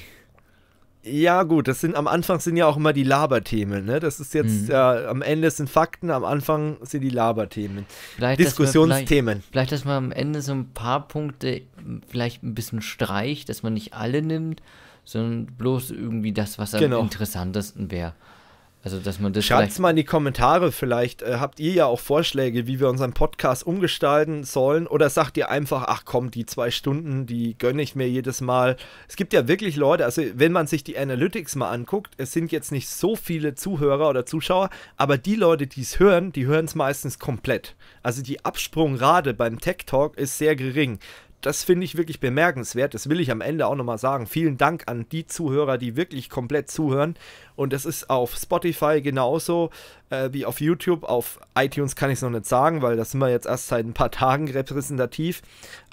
Ja, gut, das sind am Anfang sind ja auch immer die Laberthemen, ne? Das ist jetzt mhm. äh, am Ende sind Fakten, am Anfang sind die Laberthemen. Vielleicht, Diskussionsthemen. Vielleicht, vielleicht, dass man am Ende so ein paar Punkte vielleicht ein bisschen streicht, dass man nicht alle nimmt, sondern bloß irgendwie das, was am genau. interessantesten wäre. Also, dass man das Schreibt es mal in die Kommentare vielleicht. Äh, habt ihr ja auch Vorschläge, wie wir unseren Podcast umgestalten sollen? Oder sagt ihr einfach, ach komm, die zwei Stunden, die gönne ich mir jedes Mal. Es gibt ja wirklich Leute, also wenn man sich die Analytics mal anguckt, es sind jetzt nicht so viele Zuhörer oder Zuschauer, aber die Leute, die es hören, die hören es meistens komplett. Also die Absprungrate beim Tech Talk ist sehr gering das finde ich wirklich bemerkenswert. Das will ich am Ende auch nochmal sagen. Vielen Dank an die Zuhörer, die wirklich komplett zuhören. Und das ist auf Spotify genauso äh, wie auf YouTube. Auf iTunes kann ich es noch nicht sagen, weil das sind wir jetzt erst seit ein paar Tagen repräsentativ.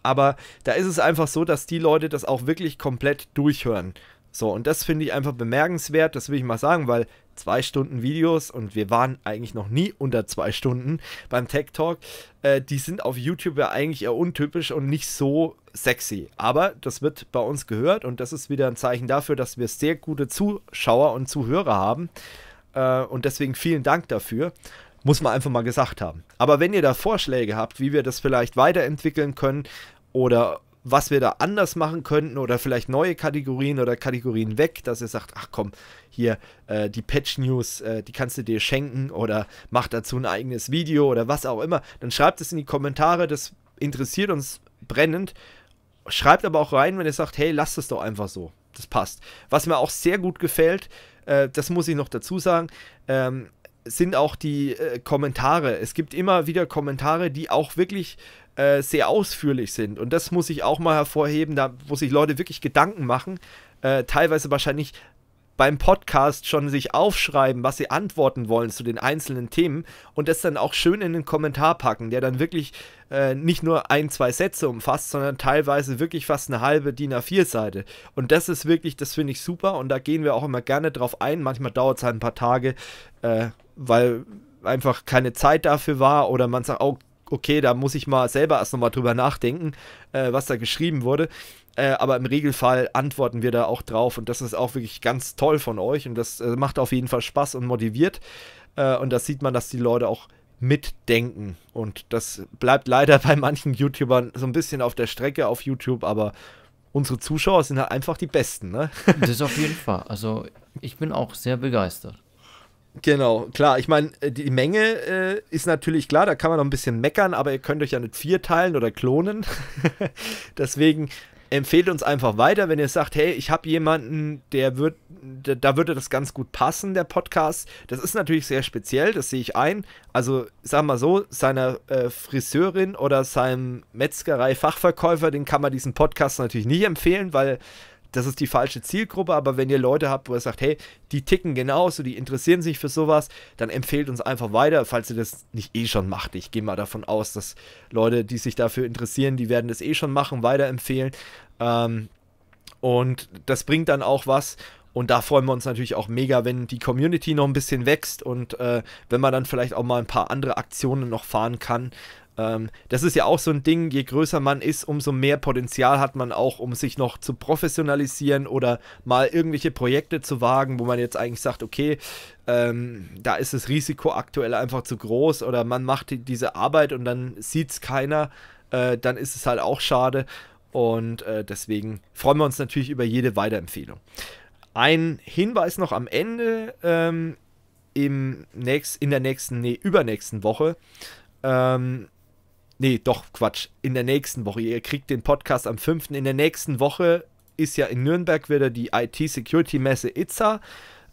Aber da ist es einfach so, dass die Leute das auch wirklich komplett durchhören. So, und das finde ich einfach bemerkenswert, das will ich mal sagen, weil zwei Stunden Videos und wir waren eigentlich noch nie unter zwei Stunden beim Tech Talk. Äh, die sind auf YouTube ja eigentlich eher untypisch und nicht so sexy. Aber das wird bei uns gehört und das ist wieder ein Zeichen dafür, dass wir sehr gute Zuschauer und Zuhörer haben. Äh, und deswegen vielen Dank dafür. Muss man einfach mal gesagt haben. Aber wenn ihr da Vorschläge habt, wie wir das vielleicht weiterentwickeln können oder was wir da anders machen könnten oder vielleicht neue Kategorien oder Kategorien weg, dass ihr sagt, ach komm, hier äh, die Patch News, äh, die kannst du dir schenken oder mach dazu ein eigenes Video oder was auch immer, dann schreibt es in die Kommentare, das interessiert uns brennend. Schreibt aber auch rein, wenn ihr sagt, hey, lasst es doch einfach so. Das passt. Was mir auch sehr gut gefällt, äh, das muss ich noch dazu sagen, ähm, sind auch die äh, Kommentare. Es gibt immer wieder Kommentare, die auch wirklich äh, sehr ausführlich sind. Und das muss ich auch mal hervorheben, da wo sich Leute wirklich Gedanken machen, äh, teilweise wahrscheinlich beim Podcast schon sich aufschreiben, was sie antworten wollen zu den einzelnen Themen und das dann auch schön in den Kommentar packen, der dann wirklich äh, nicht nur ein, zwei Sätze umfasst, sondern teilweise wirklich fast eine halbe DIN A4-Seite. Und das ist wirklich, das finde ich super und da gehen wir auch immer gerne drauf ein. Manchmal dauert es halt ein paar Tage, äh, weil einfach keine Zeit dafür war oder man sagt, oh, okay, da muss ich mal selber erst nochmal drüber nachdenken, äh, was da geschrieben wurde. Äh, aber im Regelfall antworten wir da auch drauf und das ist auch wirklich ganz toll von euch und das äh, macht auf jeden Fall Spaß und motiviert. Äh, und da sieht man, dass die Leute auch mitdenken und das bleibt leider bei manchen YouTubern so ein bisschen auf der Strecke auf YouTube, aber unsere Zuschauer sind halt einfach die Besten. Ne? das auf jeden Fall. Also ich bin auch sehr begeistert. Genau, klar. Ich meine, äh, die Menge äh, ist natürlich klar, da kann man noch ein bisschen meckern, aber ihr könnt euch ja nicht vier teilen oder klonen. Deswegen empfehlt uns einfach weiter, wenn ihr sagt, hey, ich habe jemanden, der wird, da, da würde das ganz gut passen, der Podcast. Das ist natürlich sehr speziell, das sehe ich ein. Also, sag mal so, seiner äh, Friseurin oder seinem Metzgerei-Fachverkäufer, den kann man diesen Podcast natürlich nicht empfehlen, weil das ist die falsche Zielgruppe, aber wenn ihr Leute habt, wo ihr sagt, hey, die ticken genauso, die interessieren sich für sowas, dann empfehlt uns einfach weiter, falls ihr das nicht eh schon macht. Ich gehe mal davon aus, dass Leute, die sich dafür interessieren, die werden das eh schon machen, weiterempfehlen. Ähm, und das bringt dann auch was. Und da freuen wir uns natürlich auch mega, wenn die Community noch ein bisschen wächst und äh, wenn man dann vielleicht auch mal ein paar andere Aktionen noch fahren kann, ähm, das ist ja auch so ein Ding, je größer man ist, umso mehr Potenzial hat man auch, um sich noch zu professionalisieren oder mal irgendwelche Projekte zu wagen, wo man jetzt eigentlich sagt, okay, ähm, da ist das Risiko aktuell einfach zu groß oder man macht die, diese Arbeit und dann sieht es keiner, äh, dann ist es halt auch schade. Und äh, deswegen freuen wir uns natürlich über jede Weiterempfehlung. Ein Hinweis noch am Ende ähm, im nächst, in der nächsten, nee, übernächsten Woche. Ähm, Nee, doch, Quatsch. In der nächsten Woche. Ihr kriegt den Podcast am 5. In der nächsten Woche ist ja in Nürnberg wieder die IT-Security-Messe ITSA.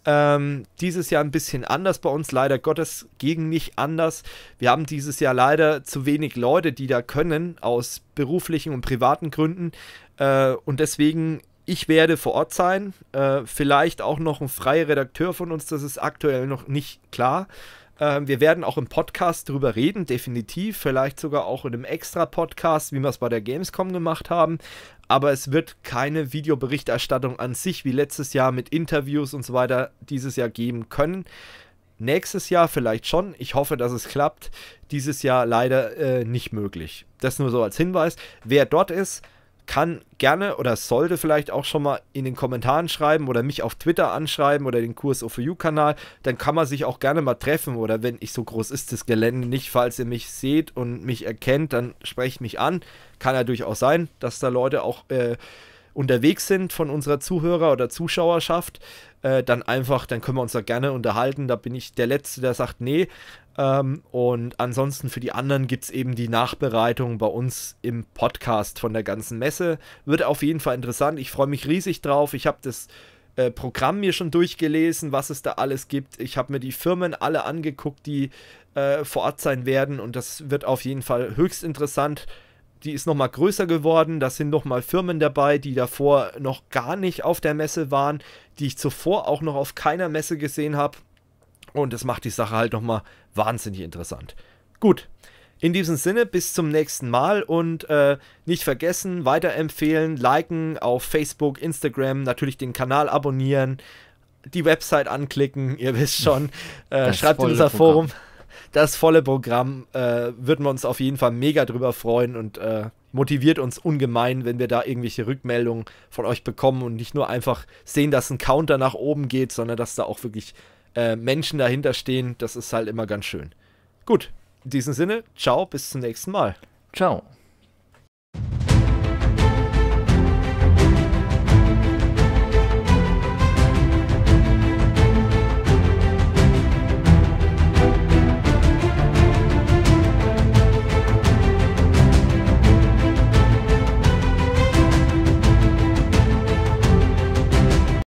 Ähm, dieses Jahr ein bisschen anders bei uns, leider Gottes gegen nicht anders. Wir haben dieses Jahr leider zu wenig Leute, die da können, aus beruflichen und privaten Gründen. Äh, und deswegen, ich werde vor Ort sein. Äh, vielleicht auch noch ein freier Redakteur von uns, das ist aktuell noch nicht klar. Ähm, wir werden auch im Podcast drüber reden, definitiv. Vielleicht sogar auch in einem extra Podcast, wie wir es bei der Gamescom gemacht haben. Aber es wird keine Videoberichterstattung an sich wie letztes Jahr mit Interviews und so weiter dieses Jahr geben können. Nächstes Jahr vielleicht schon. Ich hoffe, dass es klappt. Dieses Jahr leider äh, nicht möglich. Das nur so als Hinweis. Wer dort ist, kann gerne oder sollte vielleicht auch schon mal in den Kommentaren schreiben oder mich auf Twitter anschreiben oder den Kurs of You Kanal, dann kann man sich auch gerne mal treffen oder wenn ich so groß ist das Gelände nicht, falls ihr mich seht und mich erkennt, dann sprecht mich an. Kann ja durchaus sein, dass da Leute auch äh, unterwegs sind von unserer Zuhörer oder Zuschauerschaft, äh, dann einfach, dann können wir uns da gerne unterhalten. Da bin ich der Letzte, der sagt, nee, ähm, und ansonsten für die anderen gibt es eben die Nachbereitung bei uns im Podcast von der ganzen Messe. Wird auf jeden Fall interessant. Ich freue mich riesig drauf. Ich habe das äh, Programm mir schon durchgelesen, was es da alles gibt. Ich habe mir die Firmen alle angeguckt, die äh, vor Ort sein werden. Und das wird auf jeden Fall höchst interessant die ist nochmal größer geworden. Da sind nochmal Firmen dabei, die davor noch gar nicht auf der Messe waren, die ich zuvor auch noch auf keiner Messe gesehen habe. Und das macht die Sache halt nochmal wahnsinnig interessant. Gut, in diesem Sinne, bis zum nächsten Mal und äh, nicht vergessen, weiterempfehlen, liken auf Facebook, Instagram, natürlich den Kanal abonnieren, die Website anklicken, ihr wisst schon, äh, schreibt in unser Forum. Das volle Programm äh, würden wir uns auf jeden Fall mega drüber freuen und äh, motiviert uns ungemein, wenn wir da irgendwelche Rückmeldungen von euch bekommen und nicht nur einfach sehen, dass ein Counter nach oben geht, sondern dass da auch wirklich äh, Menschen dahinter stehen, das ist halt immer ganz schön. Gut, in diesem Sinne, ciao, bis zum nächsten Mal. Ciao.